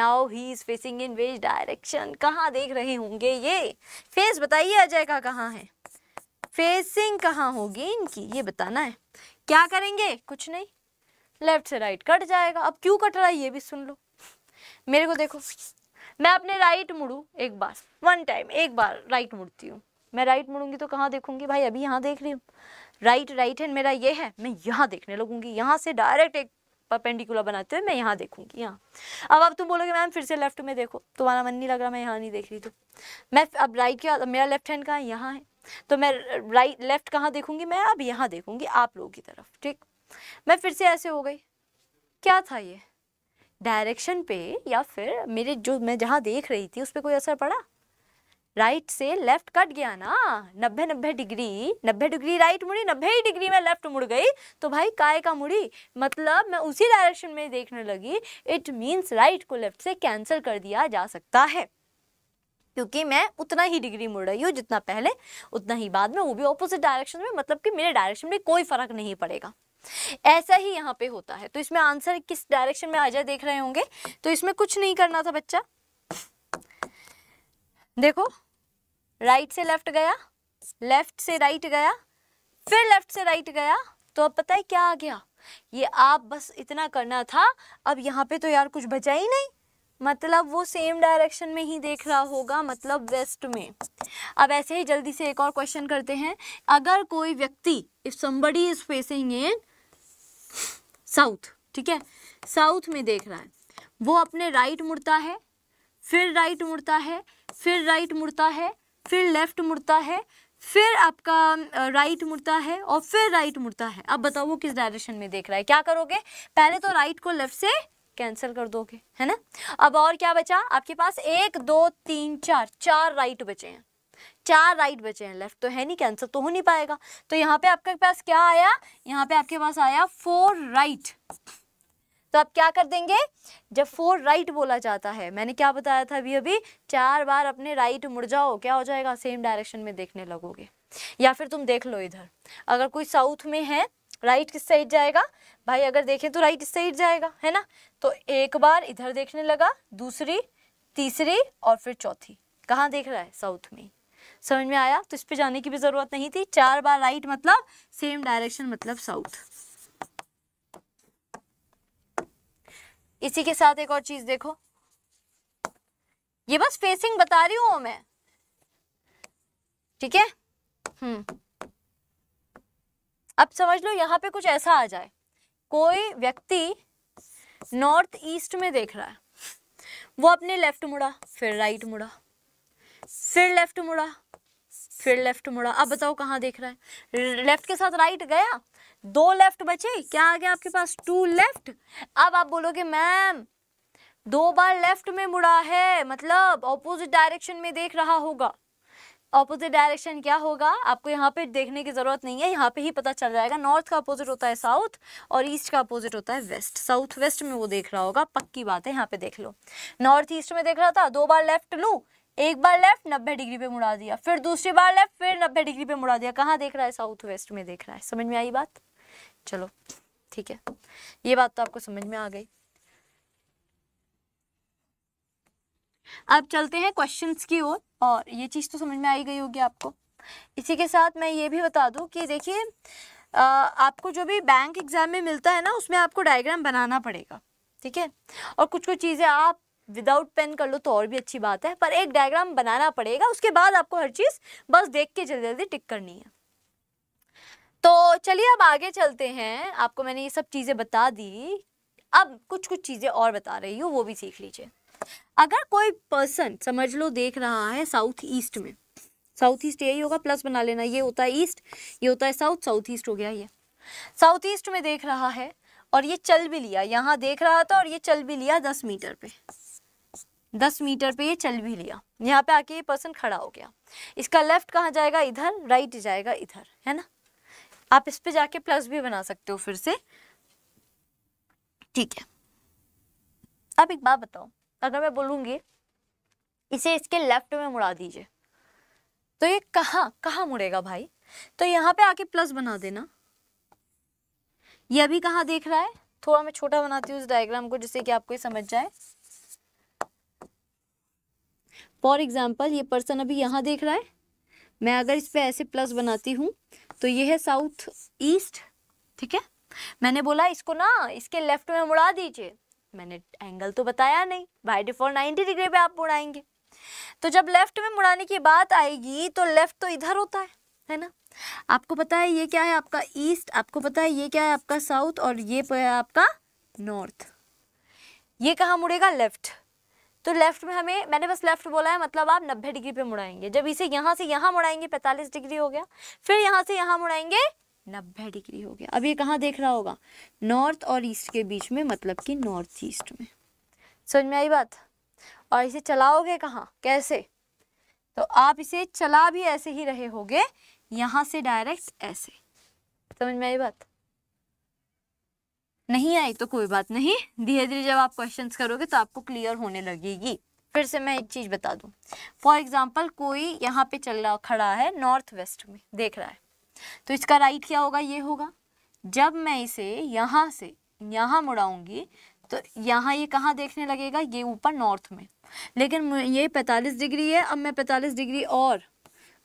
now he is facing in which direction कहाँ देख रहे होंगे ये फेस बताइए अजय का कहाँ है फेसिंग कहाँ होगी इनकी ये बताना है क्या करेंगे कुछ नहीं लेफ्ट से राइट कट जाएगा अब क्यों कट रहा है ये भी सुन लो मेरे को देखो मैं अपने राइट मुड़ू एक बार वन टाइम एक बार राइट मुड़ती हूँ मैं राइट मुड़ूंगी तो कहाँ देखूंगी भाई अभी यहाँ देख रही हूँ राइट राइट हैंड मेरा ये है मैं यहाँ देखने लगूंगी यहाँ से डायरेक्ट एक परपेंडिकुलर बनाते हुए मैं यहाँ देखूंगी यहाँ अब अब तुम बोलोगे मैम फिर से लेफ्ट में देखो तुम्हारा मन नहीं लग रहा मैं यहाँ नहीं देख रही तो मैं अब राइट क्या मेरा लेफ्ट हैंड कहाँ है यहाँ है तो मैं राइट लेफ्ट कहाँ देखूंगी मैं अब यहाँ देखूंगी आप लोगों की तरफ ठीक मैं फिर से ऐसे हो गई क्या था ये डायरेक्शन पे या फिर मेरे जो मैं जहाँ देख रही थी उस पर कोई असर पड़ा राइट से लेफ्ट कट गया ना नब्बे नब्बे डिग्री नब्बे डिग्री राइट मुड़ी नब्बे ही डिग्री में लेफ्ट मुड़ गई तो भाई काय का मुड़ी मतलब मैं उसी डायरेक्शन में देखने लगी इट मीन्स राइट को लेफ्ट से कैंसिल कर दिया जा सकता है क्योंकि मैं उतना ही डिग्री मुड़ रही हूँ जितना पहले उतना ही बाद में वो भी ऑपोजिट डायरेक्शन में मतलब कि मेरे डायरेक्शन में कोई फर्क नहीं पड़ेगा ऐसा ही यहाँ पे होता है तो इसमें आंसर किस डायरेक्शन में आ जाए देख रहे होंगे तो इसमें कुछ नहीं करना था बच्चा देखो राइट से लेफ्ट गया लेफ्ट से राइट गया फिर लेफ्ट से राइट गया तो अब पता है क्या आ गया ये आप बस इतना करना था अब यहाँ पे तो यार कुछ बचा ही नहीं मतलब वो सेम डायरेक्शन में ही देख रहा होगा मतलब वेस्ट में अब ऐसे ही जल्दी से एक और क्वेश्चन करते हैं अगर कोई व्यक्ति if somebody is facing in south ठीक है साउथ में देख रहा है वो अपने राइट मुड़ता है फिर राइट मुड़ता है फिर राइट मुड़ता है फिर लेफ़्ट मुड़ता है फिर आपका राइट मुड़ता है और फिर राइट मुड़ता है अब बताओ वो किस डायरेक्शन में देख रहा है क्या करोगे पहले तो राइट को लेफ्ट से कैंसिल कर दोगे है ना अब और क्या बचा आपके पास एक दो तीन चार चार राइट बचे हैं चार राइट बचे हैं लेफ्ट तो है नहीं कैंसिल तो हो नहीं पाएगा तो यहाँ पे आपके पास क्या आया यहाँ पे आपके पास आया फोर राइट तो आप क्या कर देंगे जब फोर राइट बोला जाता है मैंने क्या बताया था अभी अभी चार बार अपने राइट मुड़ जाओ क्या हो जाएगा सेम डायरेक्शन में देखने लगोगे या फिर तुम देख लो इधर अगर कोई साउथ में है राइट किस साइड जाएगा भाई अगर देखें तो राइट इस साइड जाएगा है ना तो एक बार इधर देखने लगा दूसरी तीसरी और फिर चौथी कहाँ देख रहा है साउथ में समझ में आया तो इस पे जाने की भी ज़रूरत नहीं थी चार बार राइट मतलब सेम डायरेक्शन मतलब साउथ इसी के साथ एक और चीज देखो ये बस फेसिंग बता रही हूं मैं ठीक है हम्म अब समझ लो यहां पे कुछ ऐसा आ जाए कोई व्यक्ति नॉर्थ ईस्ट में देख रहा है वो अपने लेफ्ट मुड़ा फिर राइट मुड़ा फिर लेफ्ट मुड़ा फिर लेफ्ट मुड़ा अब बताओ कहाँ देख रहा है लेफ्ट के साथ राइट गया दो लेफ्ट बचे क्या आ गया आपके पास टू लेफ्ट अब आप बोलोगे मैम दो बार लेफ्ट में मुड़ा है मतलब ऑपोजिट डायरेक्शन में देख रहा होगा ऑपोजिट डायरेक्शन क्या होगा आपको यहाँ पे देखने की ज़रूरत नहीं है यहाँ पे ही पता चल जाएगा नॉर्थ का अपोजिट होता है साउथ और ईस्ट का अपोजिट होता है वेस्ट साउथ वेस्ट में वो देख रहा होगा पक्की बात है यहाँ पे देख लो नॉर्थ ईस्ट में देख रहा था दो बार लेफ्ट लू एक बार लेफ्ट नब्बे डिग्री पे मुड़ा दिया फिर दूसरी बार लेफ्ट फिर नब्बे डिग्री पे मुड़ा दिया कहाँ देख रहा है साउथ वेस्ट में देख रहा है समझ में आई बात चलो ठीक है ये बात तो आपको समझ में आ गई अब चलते हैं क्वेश्चंस की ओर और, और ये चीज़ तो समझ में आई गई होगी आपको इसी के साथ मैं ये भी बता दूं कि देखिए आपको जो भी बैंक एग्ज़ाम में मिलता है ना उसमें आपको डायग्राम बनाना पड़ेगा ठीक है और कुछ कुछ चीज़ें आप विदाउट पेन कर लो तो और भी अच्छी बात है पर एक डायग्राम बनाना पड़ेगा उसके बाद आपको हर चीज़ बस देख के जल्दी जल्दी टिक करनी है तो चलिए अब आगे चलते हैं आपको मैंने ये सब चीज़ें बता दी अब कुछ कुछ चीज़ें और बता रही हूँ वो भी सीख लीजिए अगर कोई पर्सन समझ लो देख रहा है साउथ ईस्ट में साउथ ईस्ट यही होगा प्लस बना लेना ये होता है ईस्ट ये होता है साउथ साउथ ईस्ट हो गया ये साउथ ईस्ट में देख रहा है और ये चल भी लिया यहाँ देख रहा था और ये चल भी लिया दस मीटर पे दस मीटर पे ये चल भी लिया यहाँ पे आके ये पर्सन खड़ा हो गया इसका लेफ्ट कहाँ जाएगा इधर राइट जाएगा इधर है ना आप इस पे जाके प्लस भी बना सकते हो फिर से ठीक है अब एक बात बताओ अगर मैं बोलूंगी इसे इसके लेफ्ट में मुड़ा दीजिए तो ये कहा कहा मुड़ेगा भाई तो यहाँ पे आके प्लस बना देना ये अभी कहा देख रहा है थोड़ा मैं छोटा बनाती हूँ उस डायग्राम को जिससे कि आपको ये समझ जाए फॉर एग्जाम्पल ये पर्सन अभी यहाँ देख रहा है मैं अगर इस पर ऐसे प्लस बनाती हूँ तो ये है साउथ ईस्ट ठीक है मैंने बोला इसको ना इसके लेफ्ट में मुड़ा दीजिए मैंने एंगल तो बताया नहीं बाई डिफॉल्ट नाइन्टी डिग्री पे आप मुड़ाएंगे तो जब लेफ्ट में मुड़ाने की बात आएगी तो लेफ्ट तो इधर होता है है ना आपको पता है ये क्या है आपका ईस्ट आपको पता है ये क्या है आपका साउथ और ये आपका नॉर्थ ये कहाँ मुड़ेगा लेफ्ट तो लेफ़्ट में हमें मैंने बस लेफ़्ट बोला है मतलब आप 90 डिग्री पे मुड़ाएंगे जब इसे यहाँ से यहाँ मुड़ाएंगे 45 डिग्री हो गया फिर यहाँ से यहाँ मुड़ाएंगे 90 डिग्री हो गया अब ये कहाँ देख रहा होगा नॉर्थ और ईस्ट के बीच में मतलब कि नॉर्थ ईस्ट में समझ में आई बात और इसे चलाओगे कहाँ कैसे तो आप इसे चला भी ऐसे ही रहे होगे यहाँ से डायरेक्ट ऐसे समझ में आई बात नहीं आई तो कोई बात नहीं धीरे धीरे जब आप क्वेश्चन करोगे तो आपको क्लियर होने लगेगी फिर से मैं एक चीज़ बता दूँ फॉर एग्जाम्पल कोई यहाँ पे चल रहा खड़ा है नॉर्थ वेस्ट में देख रहा है तो इसका राइट क्या होगा ये होगा जब मैं इसे यहाँ से यहाँ मुड़ाऊंगी तो यहाँ ये कहाँ देखने लगेगा ये ऊपर नॉर्थ में लेकिन ये 45 डिग्री है अब मैं 45 डिग्री और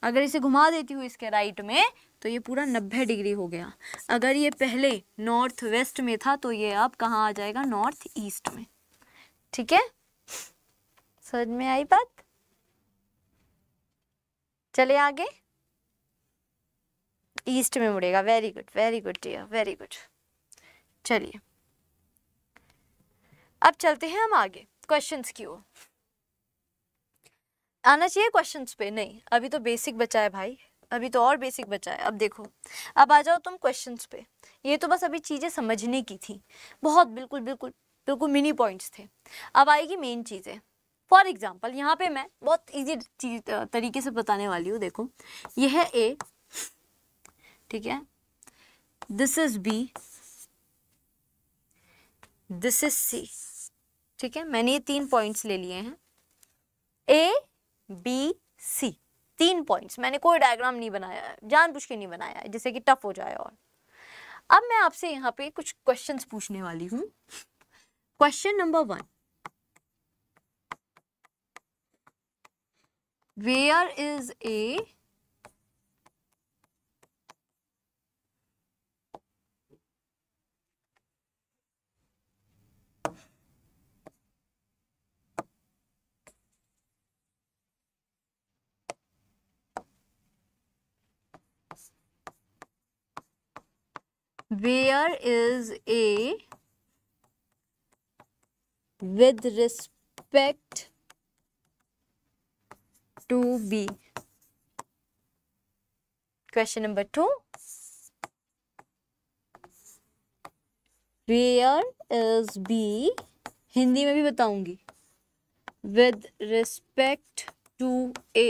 अगर इसे घुमा देती हूँ इसके राइट में तो ये पूरा नब्बे डिग्री हो गया अगर ये पहले नॉर्थ वेस्ट में था तो ये अब कहाँ आ जाएगा नॉर्थ ईस्ट में ठीक है समझ में आई बात चले आगे ईस्ट में मुड़ेगा very good very good dear very good चलिए अब चलते हैं हम आगे क्वेश्चंस की ओर आना चाहिए क्वेश्चंस पे नहीं अभी तो बेसिक बचा है भाई अभी तो और बेसिक बचा है अब देखो अब आ जाओ तुम क्वेश्चंस पे ये तो बस अभी चीज़ें समझने की थी बहुत बिल्कुल बिल्कुल बिल्कुल मिनी पॉइंट्स थे अब आएगी मेन चीज़ें फॉर एग्जाम्पल यहाँ पे मैं बहुत ईजी तरीके से बताने वाली हूँ देखो यह है ए ठीक है this is B this is C ठीक है मैंने ये तीन पॉइंट्स ले लिए हैं ए बी सी तीन पॉइंट्स मैंने कोई डायग्राम नहीं बनाया है जानबूझ के नहीं बनाया है जिससे कि टफ हो जाए और अब मैं आपसे यहाँ पे कुछ क्वेश्चंस पूछने वाली हूँ question number one where is A where is A with respect to B question number two where is B Hindi में भी बताऊंगी with respect to A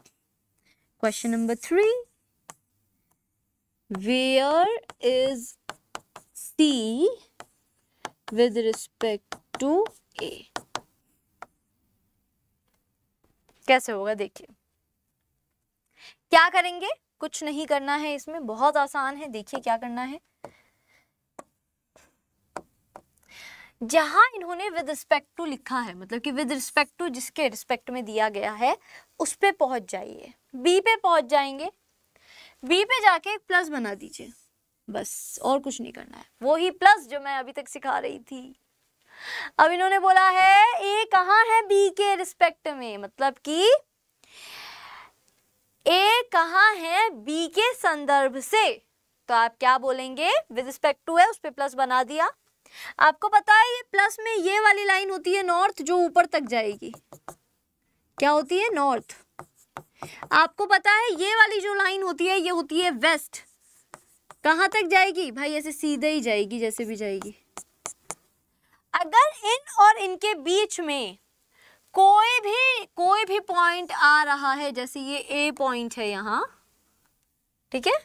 question number three where is C with respect to A कैसे होगा देखिए क्या करेंगे कुछ नहीं करना है इसमें बहुत आसान है देखिए क्या करना है जहां इन्होंने विद रिस्पेक्ट टू लिखा है मतलब कि विद रिस्पेक्ट टू जिसके रिस्पेक्ट में दिया गया है उस पे पहुंच जाइए बी पे पहुंच जाएंगे बी पे जाके एक प्लस बना दीजिए बस और कुछ नहीं करना है वो ही प्लस जो मैं अभी तक सिखा रही थी अब इन्होंने बोला है ए कहा है बी के रिस्पेक्ट में मतलब कि ए कहा है बी के संदर्भ से तो आप क्या बोलेंगे विद रिस्पेक्ट टू है उस पर प्लस बना दिया आपको पता है ये प्लस में ये वाली लाइन होती है नॉर्थ जो ऊपर तक जाएगी क्या होती है नॉर्थ आपको पता है ये वाली जो लाइन होती है ये होती है वेस्ट कहां तक जाएगी भाई ऐसे सीधे ही जाएगी जैसे भी जाएगी अगर इन और इनके बीच में कोई भी कोई भी पॉइंट आ रहा है जैसे ये ए पॉइंट है यहां ठीक है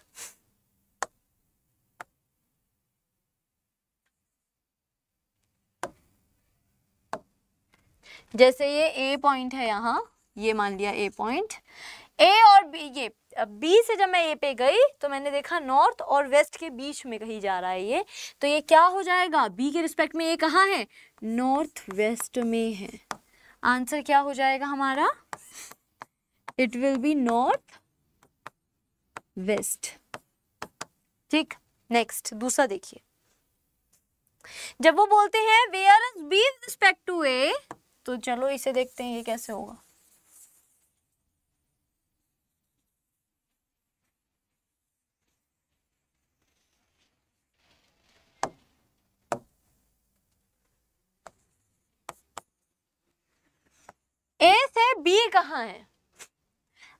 जैसे ये ए पॉइंट है यहां ये मान लिया ए पॉइंट ए और बी ये बी से जब मैं ए पे गई तो मैंने देखा नॉर्थ और वेस्ट के बीच में कहीं जा रहा है ये तो ये क्या हो जाएगा बी के रिस्पेक्ट में ये कहाँ है नॉर्थ वेस्ट में है आंसर क्या हो जाएगा हमारा it will be north west ठीक नेक्स्ट दूसरा देखिए जब वो बोलते हैं where B respect to A तो चलो इसे देखते हैं ये कैसे होगा ए से बी कहाँ है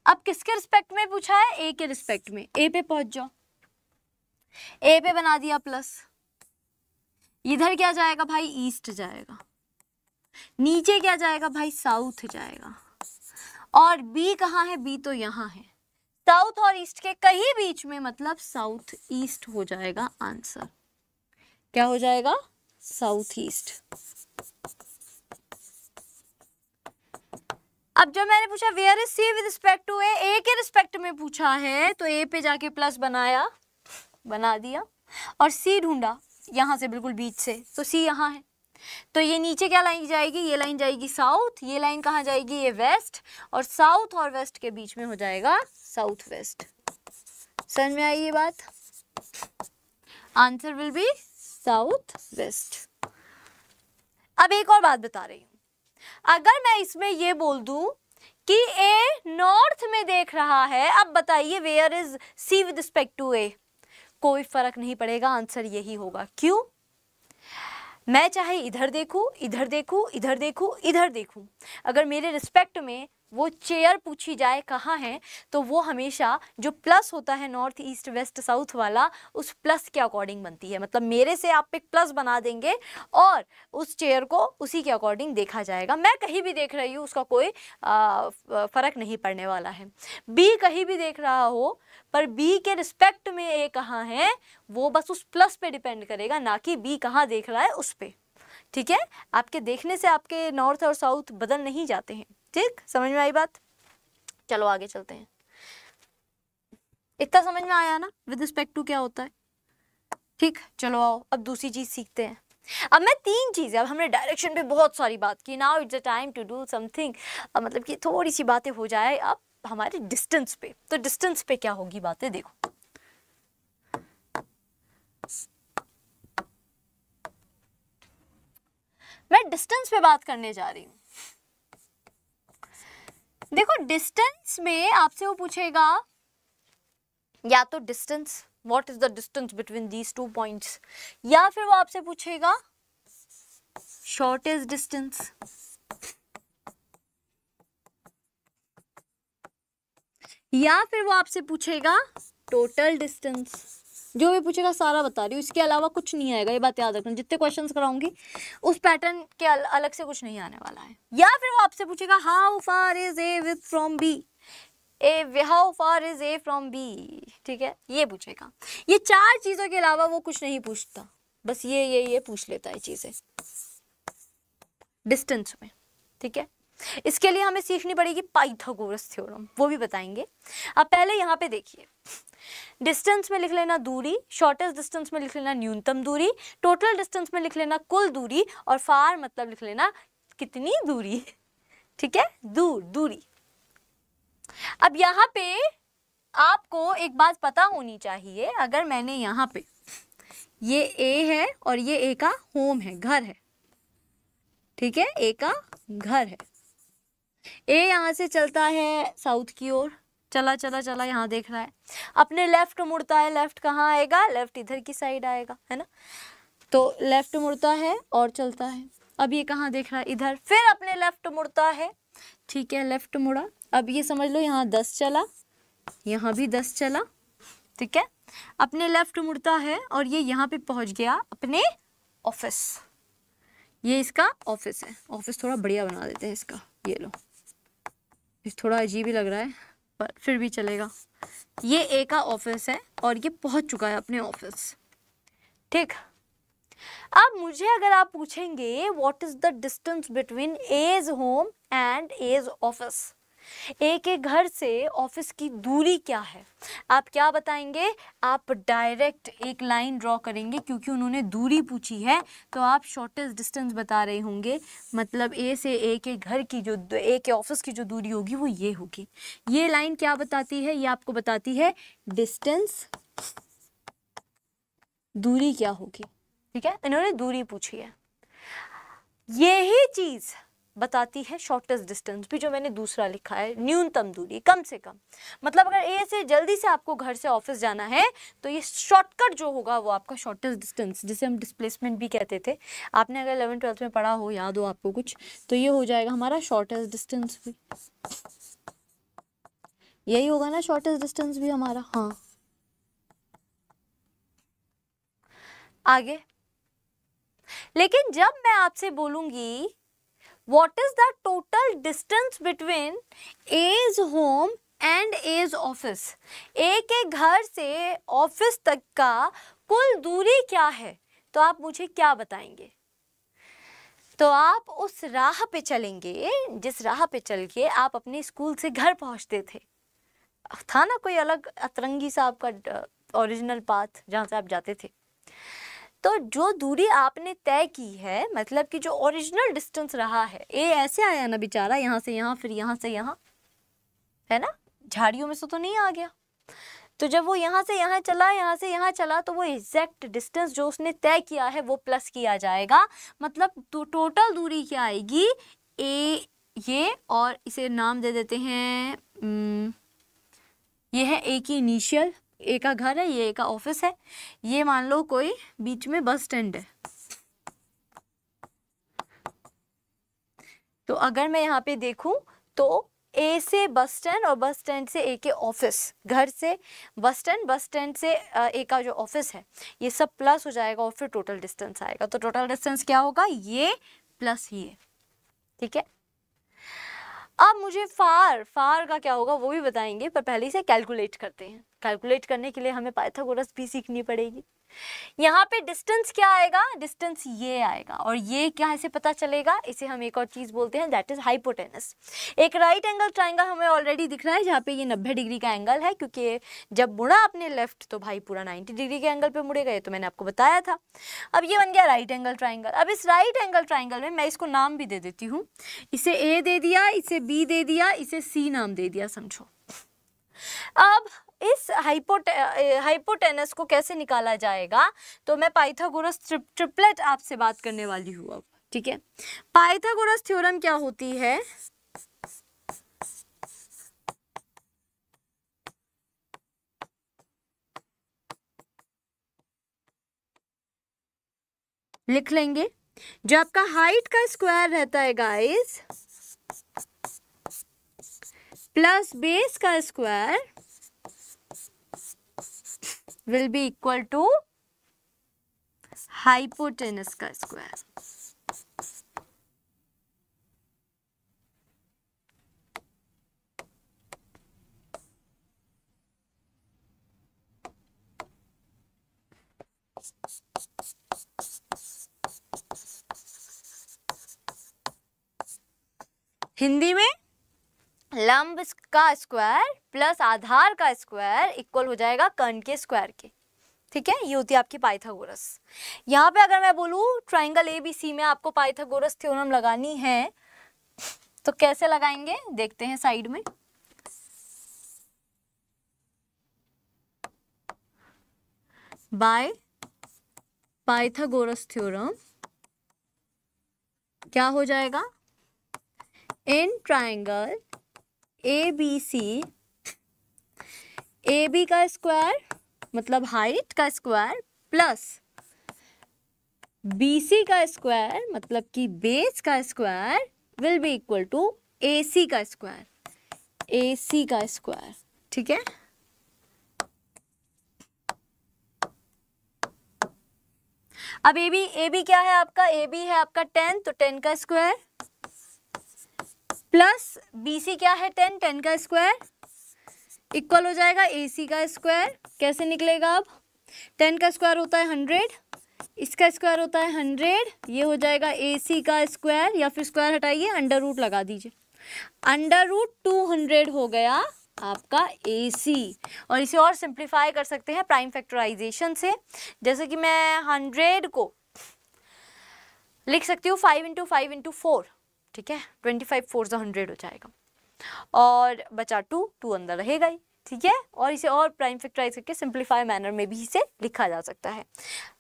अब किसके रिस्पेक्ट में पूछा है ए के रिस्पेक्ट में ए पे पहुंच जाओ ए पे बना दिया प्लस इधर क्या जाएगा भाई ईस्ट जाएगा नीचे क्या जाएगा भाई साउथ जाएगा और बी कहाँ है बी तो यहां है साउथ और ईस्ट के कहीं बीच में मतलब साउथ ईस्ट हो जाएगा आंसर क्या हो जाएगा साउथ ईस्ट अब जब मैंने पूछा where is C with respect to A A के रिस्पेक्ट में पूछा है तो ए पे जाके प्लस बनाया बना दिया और सी ढूंढा यहाँ से बिल्कुल बीच से तो सी यहाँ है तो ये नीचे क्या लाइन जाएगी ये लाइन जाएगी साउथ ये लाइन कहाँ जाएगी ये वेस्ट और साउथ और वेस्ट के बीच में हो जाएगा साउथ वेस्ट समझ में आई ये बात answer will be south west अब एक और बात बता रही हूँ अगर मैं इसमें ये बोल दूं कि ए नॉर्थ में देख रहा है अब बताइए where is C with respect to A कोई फर्क नहीं पड़ेगा आंसर यही होगा क्यों मैं चाहे इधर देखूं इधर देखूं इधर देखूं इधर देखूं अगर मेरे रिस्पेक्ट में वो चेयर पूछी जाए कहाँ है तो वो हमेशा जो प्लस होता है नॉर्थ ईस्ट वेस्ट साउथ वाला उस प्लस के अकॉर्डिंग बनती है मतलब मेरे से आप एक प्लस बना देंगे और उस चेयर को उसी के अकॉर्डिंग देखा जाएगा मैं कहीं भी देख रही हूँ उसका कोई फ़र्क नहीं पड़ने वाला है बी कहीं भी देख रहा हो पर बी के रिस्पेक्ट में ए कहाँ है वो बस उस प्लस पे डिपेंड करेगा ना कि बी कहाँ देख रहा है उस पर ठीक है आपके देखने से आपके नॉर्थ और साउथ बदल नहीं जाते हैं ठीक समझ में आई बात चलो आगे चलते हैं इतना समझ में आया ना विद रिस्पेक्ट टू क्या होता है ठीक चलो आओ अब दूसरी चीज सीखते हैं अब मैं तीन चीज़ें अब हमने डायरेक्शन पे बहुत सारी बात की now it's a time to do something मतलब कि थोड़ी सी बातें हो जाए अब हमारे डिस्टेंस पे तो डिस्टेंस पे क्या होगी बातें देखो मैं डिस्टेंस पे बात करने जा रही हूं देखो डिस्टेंस में आपसे वो पूछेगा या तो distance what is the distance between these two points या फिर वो आपसे पूछेगा शॉर्टेस्ट डिस्टेंस या फिर वो आपसे पूछेगा टोटल डिस्टेंस जो भी पूछेगा सारा बता रही हूँ इसके अलावा कुछ नहीं आएगा ये बात याद रखना जितने क्वेश्चन कराऊंगी उस पैटर्न के अल, अलग से कुछ नहीं आने वाला है या फिर वो आपसे पूछेगा how far is A with from B A how far is A from B ठीक है ये पूछेगा ये चार चीज़ों के अलावा वो कुछ नहीं पूछता बस ये ये ये पूछ लेता है चीज़ें डिस्टेंस में ठीक है इसके लिए हमें सीखनी पड़ेगी पाइथागोरस थ्योरम वो भी बताएंगे अब पहले यहाँ पे देखिए डिस्टेंस में लिख लेना दूरी शॉर्टेस्ट डिस्टेंस में लिख लेना न्यूनतम दूरी टोटल डिस्टेंस में लिख लेना कुल दूरी और फार मतलब लिख लेना कितनी दूरी ठीक है दूर दूरी अब यहाँ पे आपको एक बात पता होनी चाहिए अगर मैंने यहाँ पे ये ए है और ये ए का होम है घर है ठीक है ए का घर है ए यहाँ से चलता है साउथ की ओर चला चला चला यहाँ देख रहा है अपने लेफ्ट मुड़ता है लेफ्ट कहाँ आएगा लेफ्ट इधर की साइड आएगा है ना तो लेफ्ट मुड़ता है और चलता है अब ये कहाँ देख रहा है इधर फिर अपने लेफ्ट मुड़ता है ठीक है लेफ्ट मुड़ा अब ये समझ लो यहाँ दस चला यहाँ भी दस चला ठीक है अपने लेफ्ट मुड़ता है और ये यहाँ पे पहुँच गया अपने ऑफिस ये इसका ऑफिस है ऑफिस थोड़ा बढ़िया बना देते हैं इसका ये लो थोड़ा अजीब ही लग रहा है पर फिर भी चलेगा ये ए का ऑफिस है और ये पहुंच चुका है अपने ऑफिस ठीक अब मुझे अगर आप पूछेंगे what is the distance between A's home and A's office एक एक घर से ऑफिस की दूरी क्या है आप क्या बताएंगे आप डायरेक्ट एक लाइन ड्रॉ करेंगे क्योंकि उन्होंने दूरी पूछी है तो आप शॉर्टेस्ट डिस्टेंस बता रहे होंगे मतलब ए से ए के घर की जो ए के ऑफिस की जो दूरी होगी वो ये होगी ये लाइन क्या बताती है ये आपको बताती है डिस्टेंस दूरी क्या होगी ठीक है इन्होंने दूरी पूछी है यही चीज़ बताती है शॉर्टेस्ट डिस्टेंस भी जो मैंने दूसरा लिखा है न्यूनतम दूरी कम से कम मतलब अगर ए से जल्दी से आपको घर से ऑफिस जाना है तो ये शॉर्टकट जो होगा वो आपका शॉर्टेस्ट डिस्टेंस जिसे हम डिस्प्लेसमेंट भी कहते थे आपने अगर इलेवन ट्वेल्थ में पढ़ा हो याद हो आपको कुछ तो ये हो जाएगा हमारा शॉर्टेस्ट डिस्टेंस भी यही होगा ना शॉर्टेस्ट डिस्टेंस भी हमारा हाँ आगे लेकिन जब मैं आपसे बोलूंगी what is the total distance between A's home and A's office A के घर से ऑफिस तक का कुल दूरी क्या है तो आप मुझे क्या बताएंगे तो आप उस राह पे चलेंगे जिस राह पे चल के आप अपने स्कूल से घर पहुंचते थे था ना कोई अलग अतरंगी सा आपका ओरिजिनल पाथ जहाँ से आप जाते थे तो जो दूरी आपने तय की है मतलब कि जो ओरिजिनल डिस्टेंस रहा है ए ऐसे आया ना बेचारा यहाँ से यहाँ फिर यहाँ से यहाँ है ना झाड़ियों में से तो नहीं आ गया तो जब वो यहाँ से यहाँ चला यहाँ से यहाँ चला तो वो एग्जैक्ट डिस्टेंस जो उसने तय किया है वो प्लस किया जाएगा मतलब तो टोटल दूरी क्या आएगी ए ये और इसे नाम दे देते हैं ये है ए की इनिशियल ए का घर है ये ए का ऑफिस है ये मान लो कोई बीच में बस स्टैंड है तो अगर मैं यहाँ पे देखूँ तो ए से बस स्टैंड और बस स्टैंड से ए के ऑफिस घर से बस स्टैंड बस स्टैंड से ए का जो ऑफिस है ये सब प्लस हो जाएगा और फिर टोटल डिस्टेंस आएगा तो टोटल डिस्टेंस क्या होगा ये प्लस ये ठीक है अब मुझे फार फार का क्या होगा वो भी बताएंगे पर पहले से कैलकुलेट करते हैं कैलकुलेट करने के लिए हमें पाइथागोरस भी सीखनी पड़ेगी यहाँ पे डिस्टेंस क्या आएगा डिस्टेंस ये आएगा और ये क्या इसे पता चलेगा इसे हम एक और चीज़ बोलते हैं दैट इज़ हाइपोटेनस एक राइट एंगल ट्राइंगल हमें ऑलरेडी दिख रहा है जहाँ पे ये 90 डिग्री का एंगल है क्योंकि जब मुड़ा आपने लेफ्ट तो भाई पूरा 90 डिग्री के एंगल पे मुड़ेगा ये तो मैंने आपको बताया था अब ये बन गया राइट एंगल ट्राइंगल अब इस राइट एंगल ट्राइंगल में मैं इसको नाम भी दे देती हूँ इसे ए दे दिया इसे बी दे दिया इसे सी नाम दे दिया समझो अब इस हाइपोट हाइपोटेनस को कैसे निकाला जाएगा तो मैं पाइथागोरस ट्रिपलेट आपसे बात करने वाली हूँ अब ठीक है पाइथागोरस थ्योरम क्या होती है लिख लेंगे जो आपका हाइट का स्क्वायर रहता है गाइस प्लस बेस का square will be equal to hypotenuse ka square. Hindi में लंब का स्क्वायर प्लस आधार का स्क्वायर इक्वल हो जाएगा कर्ण के स्क्वायर के ठीक है ये होती है आपकी पाइथागोरस यहाँ पे अगर मैं बोलूँ ट्राइंगल ए बी सी में आपको पाइथागोरस थ्योरम लगानी है तो कैसे लगाएंगे देखते हैं साइड में बाय पाइथागोरस थ्योरम क्या हो जाएगा in triangle A B C A B का स्क्वायर मतलब हाइट का स्क्वायर प्लस बी सी का स्क्वायर मतलब कि बेस का square will be equal to A C का स्क्वायर ए सी का स्क्वायर ठीक है अब ए बी ए बी क्या है आपका ए बी है आपका टेन तो टेन का स्क्वायर प्लस सी क्या है टेन टेन का स्क्वायर इक्वल हो जाएगा सी का स्क्वायर कैसे निकलेगा अब टेन का स्क्वायर होता है हंड्रेड इसका स्क्वायर होता है हंड्रेड ये हो जाएगा ए सी का स्क्वायर या फिर स्क्वायर हटाइए अंडर रूट लगा दीजिए अंडर रूट टू हंड्रेड हो गया आपका ए सी और इसे और सिंप्लीफाई कर सकते हैं प्राइम फैक्टराइजेशन से जैसे कि मैं हंड्रेड को लिख सकती हूँ five into five into four ठीक है ट्वेंटी फाइव फोर ज़ा हंड्रेड हो जाएगा और बचा टू टू अंदर रहेगा ही ठीक है और इसे और प्राइम फैक्टराइज करके सिंप्लीफाई मैनर में भी इसे लिखा जा सकता है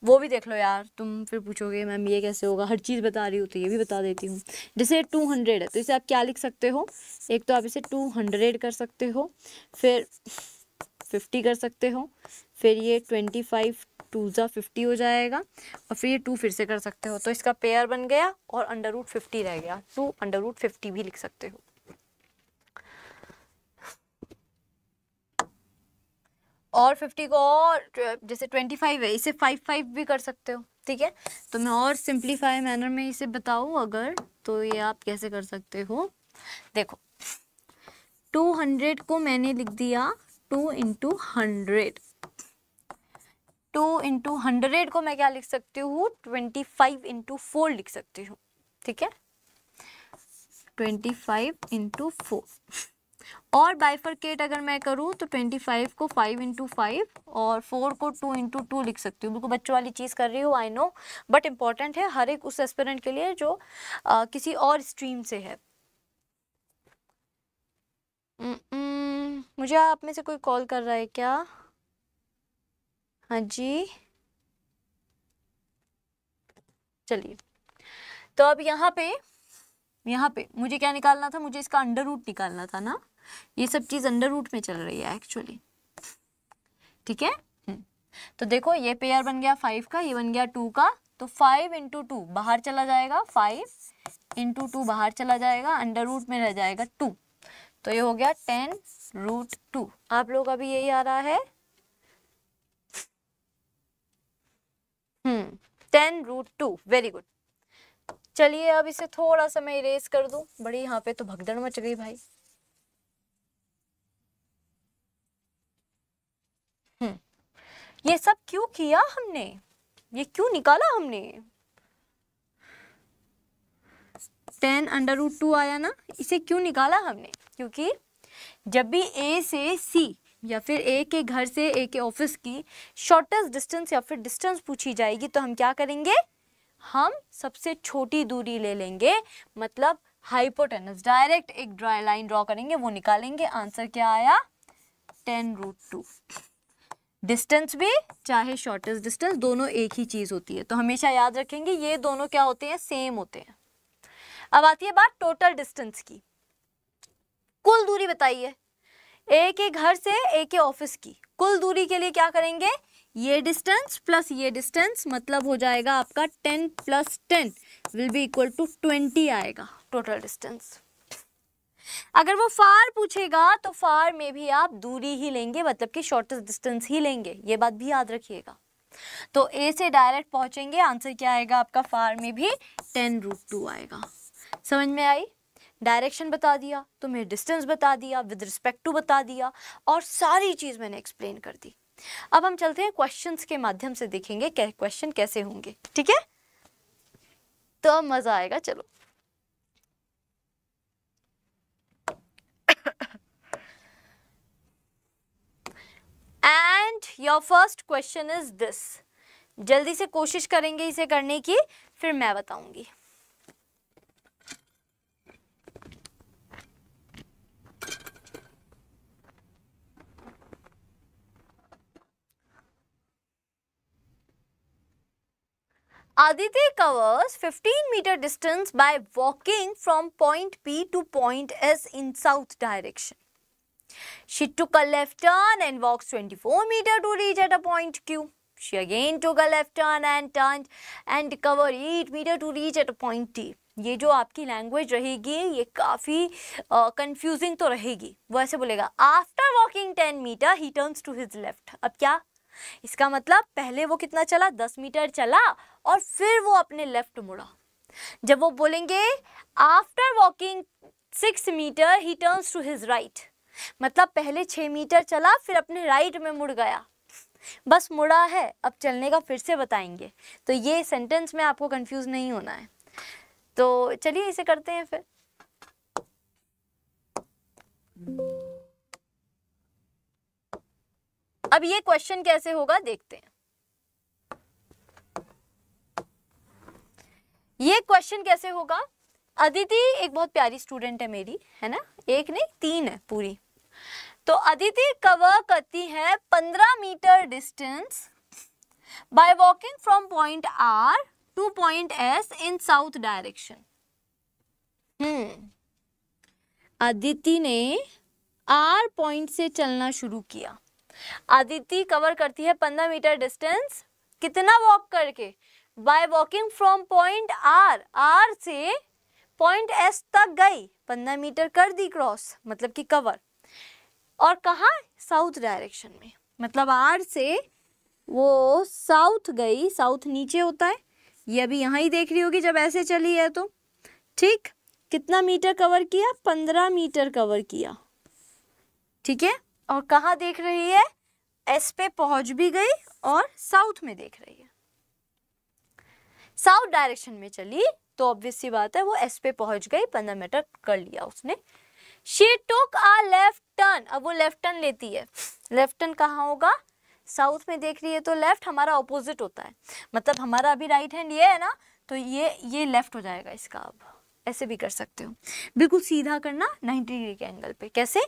वो भी देख लो यार तुम फिर पूछोगे मैम ये कैसे होगा हर चीज़ बता रही हो तो ये भी बता देती हूँ जैसे टू हंड्रेड है तो इसे आप क्या लिख सकते हो एक तो आप इसे टू हंड्रेड कर सकते हो फिर फिफ्टी कर सकते हो फिर ये ट्वेंटी फाइव टू ज़ा फिफ्टी हो जाएगा और फिर ये टू फिर से कर सकते हो तो इसका पेयर बन गया और अंडर रूट फिफ्टी रह गया टू अंडर रूट फिफ्टी भी लिख सकते हो और फिफ्टी को और जैसे ट्वेंटी फाइव है इसे फाइव फाइव भी कर सकते हो ठीक है तो मैं और सिंप्लीफाई मैनर में इसे बताऊँ अगर तो ये आप कैसे कर सकते हो देखो टू हंड्रेड को मैंने लिख दिया two into hundred two into hundred को मैं क्या लिख सकती हूँ ट्वेंटी फाइव इंटू फोर लिख सकती हूँ ठीक है ट्वेंटी फाइव इंटू फोर और बाइफरकेट अगर मैं करूँ तो ट्वेंटी फाइव को फाइव इंटू फाइव और फोर को टू इंटू टू लिख सकती हूँ बिल्कुल बच्चों वाली चीज़ कर रही हूँ आई नो बट इम्पॉर्टेंट है हर एक उस एस्पेरेंट के लिए जो आ, किसी और स्ट्रीम से है मुझे आप में से कोई कॉल कर रहा है क्या हाँ जी चलिए तो अब यहाँ पे यहाँ पे मुझे क्या निकालना था मुझे इसका अंडर रूट निकालना था ना ये सब चीज़ अंडर रूट में चल रही है एक्चुअली ठीक है हम्म। तो देखो ये पेयर बन गया फाइव का ये बन गया टू का तो फाइव इंटू टू बाहर चला जाएगा फाइव इंटू टू बाहर चला जाएगा अंडर रूट में रह जाएगा टू तो ये हो गया टेन रूट टू आप लोग अभी यही आ रहा है ten root two very good चलिए अब इसे थोड़ा सा मैं इरेज कर दू बड़ी यहाँ पे तो भगदड़ मच गई भाई हम्म, ये सब क्यों किया हमने ये क्यों निकाला हमने टेन अंडर रूट टू आया ना इसे क्यों निकाला हमने क्योंकि जब भी ए से सी या फिर ए के घर से ए के ऑफिस की शॉर्टेस्ट डिस्टेंस या फिर डिस्टेंस पूछी जाएगी तो हम क्या करेंगे हम सबसे छोटी दूरी ले लेंगे मतलब हाइपोटेनस डायरेक्ट एक ड्राई लाइन ड्रॉ करेंगे वो निकालेंगे आंसर क्या आया टेन रूट टू डिस्टेंस भी चाहे शॉर्टेस्ट डिस्टेंस दोनों एक ही चीज़ होती है तो हमेशा याद रखेंगे ये दोनों क्या होते हैं सेम होते हैं अब आती है बात टोटल डिस्टेंस की कुल दूरी बताइए ए के घर से ए के ऑफिस की कुल दूरी के लिए क्या करेंगे ये डिस्टेंस प्लस ये डिस्टेंस मतलब हो जाएगा आपका ten plus ten will be equal to twenty आएगा टोटल डिस्टेंस अगर वो फार पूछेगा तो फार में भी आप दूरी ही लेंगे मतलब कि शॉर्टेस्ट डिस्टेंस ही लेंगे ये बात भी याद रखिएगा तो ए से डायरेक्ट पहुंचेंगे आंसर क्या आएगा आपका फार में भी टेन रूट टू आएगा समझ में आई डायरेक्शन बता दिया तुम्हें डिस्टेंस बता दिया विद रिस्पेक्ट टू बता दिया और सारी चीज़ मैंने एक्सप्लेन कर दी अब हम चलते हैं क्वेश्चंस के माध्यम से देखेंगे क्वेश्चन कैसे होंगे ठीक है तो मज़ा आएगा चलो and your first question is this जल्दी से कोशिश करेंगे इसे करने की फिर मैं बताऊंगी Aditi covers 15 meter distance by walking from point P to point S in south direction. She took a left turn and walks 24 meter to reach at a point Q. She again took a left turn and turned and covered 8 meter to reach at a point T. ये जो आपकी language रहेगी ये काफ़ी confusing uh, तो रहेगी वैसे बोलेगा after walking ten meter he turns to his left अब क्या इसका मतलब पहले वो कितना चला दस मीटर चला और फिर वो अपने लेफ्ट मुड़ा जब वो बोलेंगे after walking six meter he turns to his right मतलब पहले छः मीटर चला फिर अपने राइट में मुड़ गया बस मुड़ा है अब चलने का फिर से बताएंगे तो ये सेंटेंस में आपको कंफ्यूज नहीं होना है तो चलिए इसे करते हैं फिर अब ये क्वेश्चन कैसे होगा देखते हैं ये क्वेश्चन कैसे होगा अदिति एक बहुत प्यारी स्टूडेंट है मेरी है ना एक नहीं तीन है पूरी तो अदिति कवर करती है पंद्रह meter distance by walking from point R to point S in south direction hmm Aditi ने आर पॉइंट से चलना शुरू किया आदिति कवर करती है पंद्रह मीटर डिस्टेंस कितना वॉक करके by walking from point R R से पॉइंट एस तक गई पंद्रह मीटर कर दी क्रॉस मतलब कि कवर और कहा साउथ डायरेक्शन में मतलब आर से वो साउथ गई साउथ नीचे होता है ये अभी यहाँ ही देख रही होगी जब ऐसे चली है तो ठीक कितना मीटर कवर किया पंद्रह मीटर कवर किया ठीक है और कहाँ देख रही है एस पे पहुंच भी गई और साउथ में देख रही है साउथ डायरेक्शन में चली तो ऑब्वियस बात है वो एस पे पहुंच गई पंद्रह मीटर कर लिया उसने she took a left turn अब वो लेफ्ट टर्न लेती है लेफ्ट टर्न कहाँ होगा साउथ में देख रही है तो लेफ्ट हमारा ऑपोजिट होता है मतलब हमारा अभी राइट हैंड ये है ना तो ये ये लेफ्ट हो जाएगा इसका अब ऐसे भी कर सकते हो बिल्कुल सीधा करना 90 डिग्री के एंगल पे कैसे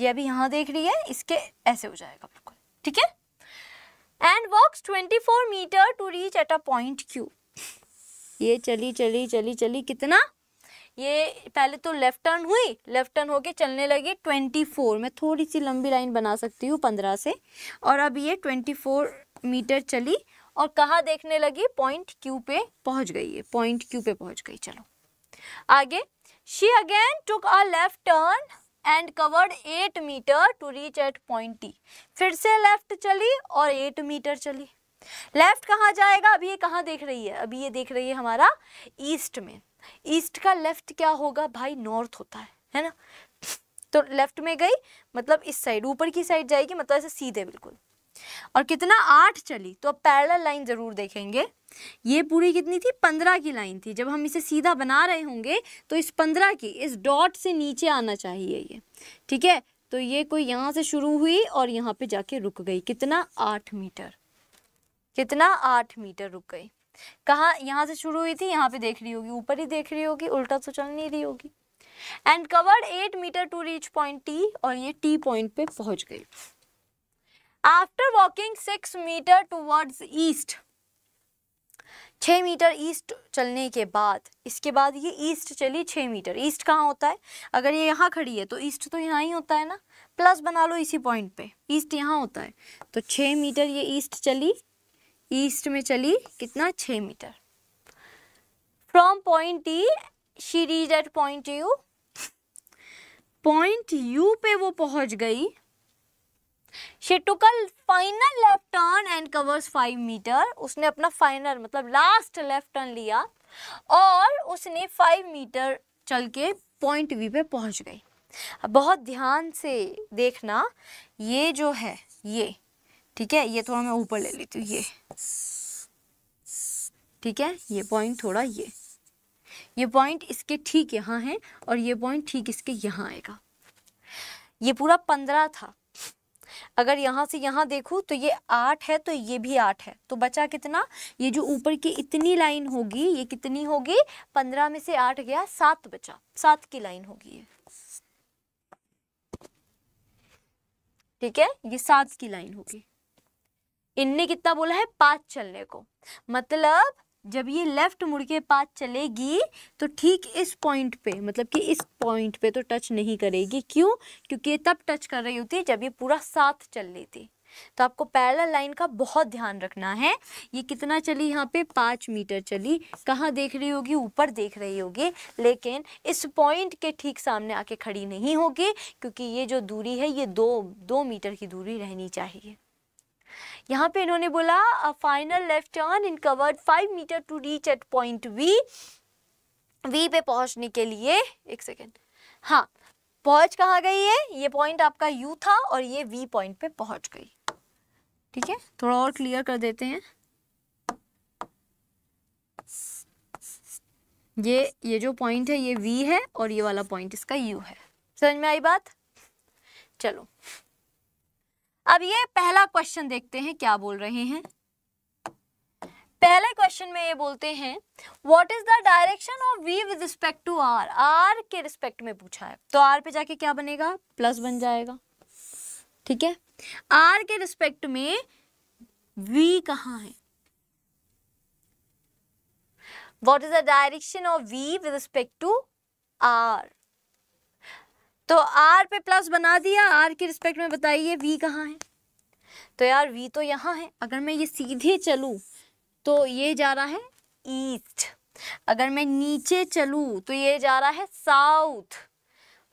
ये अभी यहाँ देख रही है इसके ऐसे हो जाएगा बिल्कुल ठीक है and walks 24 meter to reach at a point Q ये चली चली चली चली कितना ये पहले तो लेफ्ट टर्न हुई लेफ्ट टर्न होके चलने लगी 24 मैं थोड़ी सी लंबी लाइन बना सकती हूँ 15 से और अब ये 24 मीटर चली और कहाँ देखने लगी पॉइंट क्यू पे पहुँच गई है पॉइंट क्यू पे पहुँच गई चलो आगे she again took a left turn and covered eight meter to reach at point T. फिर से लेफ्ट चली और एट मीटर चली लेफ्ट कहाँ जाएगा अभी ये कहाँ देख रही है अभी ये देख रही है हमारा ईस्ट में ईस्ट का लेफ्ट क्या होगा भाई नॉर्थ होता है है ना तो लेफ्ट में गई मतलब इस साइड ऊपर की साइड जाएगी मतलब ऐसे सीधे बिल्कुल और कितना आठ चली तो अब पैरल लाइन ज़रूर देखेंगे ये पूरी कितनी थी पंद्रह की लाइन थी जब हम इसे सीधा बना रहे होंगे तो इस पंद्रह की इस डॉट से नीचे आना चाहिए ये ठीक है तो ये कोई यहाँ से शुरू हुई और यहाँ पे जाके रुक गई कितना आठ मीटर कितना आठ मीटर रुक गई कहा यहाँ से शुरू हुई थी यहाँ पे देख रही होगी ऊपर ही देख रही होगी उल्टा तो चल नहीं रही होगी and covered eight meter to reach point T और ये टी पॉइंट पे पहुंच गई after walking six meter towards east छः मीटर ईस्ट चलने के बाद इसके बाद ये ईस्ट चली छः मीटर ईस्ट कहाँ होता है अगर ये यहाँ खड़ी है तो ईस्ट तो यहाँ ही होता है ना प्लस बना लो इसी पॉइंट पे ईस्ट यहाँ होता है तो छः मीटर ये ईस्ट चली ईस्ट में चली कितना छः meter from point E she reaches at point U point U पे वो पहुँच गई she took a final left turn and covers 5 meter उसने अपना फाइनल मतलब लास्ट लेफ्ट टर्न लिया और उसने 5 मीटर चल के पॉइंट वी पे पहुंच गई बहुत ध्यान से देखना ये जो है ये ठीक है ये थोड़ा मैं ऊपर ले लेती हूँ ये ठीक है ये पॉइंट थोड़ा ये ये पॉइंट इसके ठीक यहाँ है और ये पॉइंट ठीक इसके यहाँ आएगा ये पूरा पंद्रह था अगर यहाँ से यहाँ देखूँ तो ये आठ है तो ये भी आठ है तो बचा कितना ये जो ऊपर की इतनी लाइन होगी ये कितनी होगी पंद्रह में से आठ गया सात बचा सात की लाइन होगी ये ठीक है ये सात की लाइन होगी इनने कितना बोला है पांच चलने को मतलब जब ये लेफ्ट मुड़ के पास चलेगी तो ठीक इस पॉइंट पे मतलब कि इस पॉइंट पे तो टच नहीं करेगी क्यों क्योंकि ये तब टच कर रही होती है जब ये पूरा साथ चल रही थी तो आपको पैरल लाइन का बहुत ध्यान रखना है ये कितना चली यहाँ पे पाँच मीटर चली कहाँ देख रही होगी ऊपर देख रही होगी लेकिन इस पॉइंट के ठीक सामने आके खड़ी नहीं होगी क्योंकि ये जो दूरी है ये दो दो मीटर की दूरी रहनी चाहिए यहाँ पे इन्होंने बोला a final left turn in covered five meter to reach at point V V पे पहुँचने के लिए एक सेकेंड हाँ पहुँच कहाँ गई है ये पॉइंट आपका यू था और ये वी पॉइंट पे पहुँच गई ठीक है थोड़ा और क्लियर कर देते हैं ये ये जो पॉइंट है ये वी है और ये वाला पॉइंट इसका यू है समझ में आई बात चलो अब ये पहला क्वेश्चन देखते हैं क्या बोल रहे हैं पहले क्वेश्चन में ये बोलते हैं what is the direction of V with respect to R R के रिस्पेक्ट में पूछा है तो आर पे जाके क्या बनेगा प्लस बन जाएगा ठीक है आर के रिस्पेक्ट में वी कहाँ है what is the direction of V with respect to R तो आर पे प्लस बना दिया आर के रिस्पेक्ट में बताइए वी कहाँ है तो यार वी तो यहाँ है अगर मैं ये सीधे चलूँ तो ये जा रहा है ईस्ट अगर मैं नीचे चलूँ तो ये जा रहा है साउथ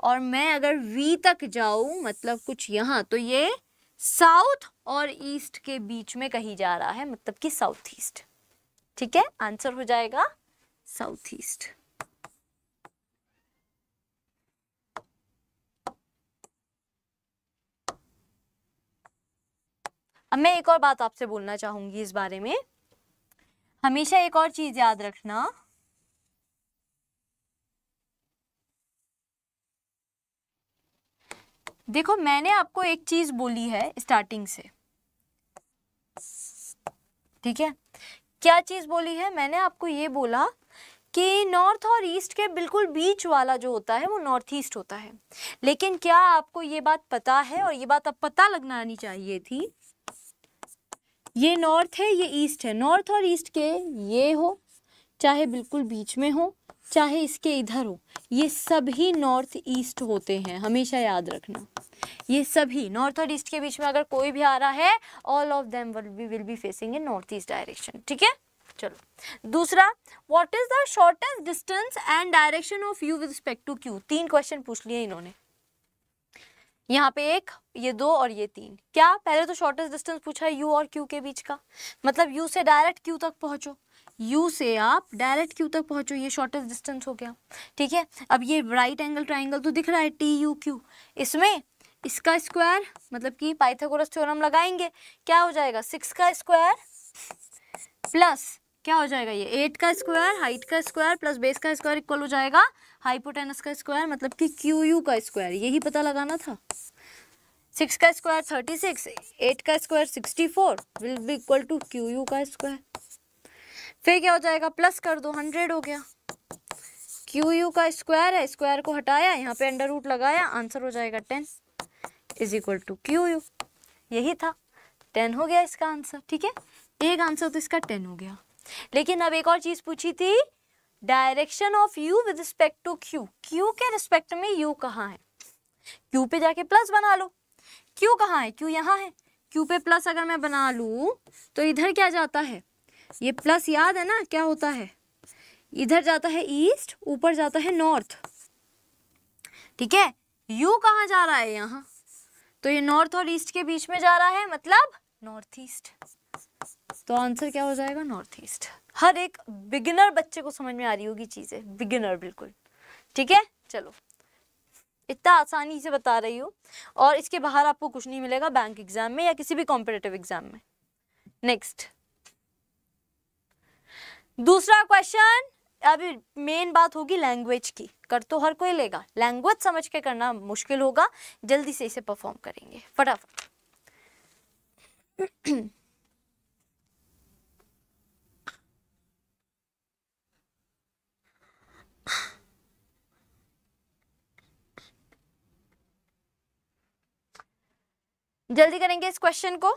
और मैं अगर वी तक जाऊँ मतलब कुछ यहाँ तो ये साउथ और ईस्ट के बीच में कही जा रहा है मतलब कि साउथ ईस्ट ठीक है आंसर हो जाएगा साउथ ईस्ट अब मैं एक और बात आपसे बोलना चाहूंगी इस बारे में हमेशा एक और चीज़ याद रखना देखो मैंने आपको एक चीज़ बोली है स्टार्टिंग से ठीक है क्या चीज़ बोली है मैंने आपको ये बोला कि नॉर्थ और ईस्ट के बिल्कुल बीच वाला जो होता है वो नॉर्थ ईस्ट होता है लेकिन क्या आपको ये बात पता है और ये बात अब पता आनी चाहिए थी ये नॉर्थ है ये ईस्ट है नॉर्थ और ईस्ट के ये हो चाहे बिल्कुल बीच में हो चाहे इसके इधर हो ये सभी नॉर्थ ईस्ट होते हैं हमेशा याद रखना ये सभी नॉर्थ और ईस्ट के बीच में अगर कोई भी आ रहा है all of them will be will be facing in north east direction ठीक है चलो दूसरा what is the shortest distance and direction of U with respect to Q तीन क्वेश्चन पूछ लिए इन्होंने यहाँ पे एक ये दो और ये तीन क्या पहले तो शॉर्टेस्ट डिस्टेंस पूछा है यू और क्यू के बीच का मतलब यू से डायरेक्ट क्यू तक पहुँचो यू से आप डायरेक्ट क्यू तक पहुँचो ये शॉर्टेस्ट डिस्टेंस हो गया ठीक है अब ये राइट एंगल ट्राइंगल तो दिख रहा है टी यू क्यू इसमें इसका स्क्वायर मतलब कि पाइथागोरस थ्योरम लगाएंगे क्या हो जाएगा सिक्स का स्क्वायर प्लस क्या हो जाएगा ये एट का स्क्वायर हाइट का स्क्वायर प्लस बेस का स्क्वायर इक्वल हो जाएगा हाइपोटेनस का स्क्वायर मतलब कि क्यू यू का स्क्वायर यही पता लगाना था सिक्स का स्क्वायर थर्टी सिक्स एट का square sixty four will be equal to Q U का स्क्वायर फिर क्या हो जाएगा प्लस कर दो हंड्रेड हो गया क्यू यू का स्क्वायर है स्क्वायर को हटाया यहाँ पे अंडर रूट लगाया आंसर हो जाएगा ten is equal to Q U यही था टेन हो गया इसका आंसर ठीक है एक आंसर तो इसका टेन हो गया लेकिन अब एक और चीज़ पूछी थी direction of U with respect to Q Q के रिस्पेक्ट में यू कहाँ है क्यू पे जाके प्लस बना लो क्यू कहाँ है क्यू यहाँ है क्यू पे प्लस अगर मैं बना लूँ तो इधर क्या जाता है ये प्लस याद है ना क्या होता है इधर जाता है ईस्ट ऊपर जाता है नॉर्थ ठीक है यू कहाँ जा रहा है यहाँ तो ये नॉर्थ और ईस्ट के बीच में जा रहा है मतलब नॉर्थ ईस्ट तो आंसर क्या हो जाएगा नॉर्थ ईस्ट हर एक बिगिनर बच्चे को समझ में आ रही होगी चीज़ें बिगिनर बिल्कुल ठीक है चलो इतना आसानी से बता रही हूँ और इसके बाहर आपको कुछ नहीं मिलेगा बैंक एग्जाम में या किसी भी कॉम्पिटेटिव एग्जाम में नेक्स्ट दूसरा क्वेश्चन अभी मेन बात होगी लैंग्वेज की कर तो हर कोई लेगा लैंग्वेज समझ के करना मुश्किल होगा जल्दी से इसे परफॉर्म करेंगे फटाफट जल्दी करेंगे इस क्वेश्चन को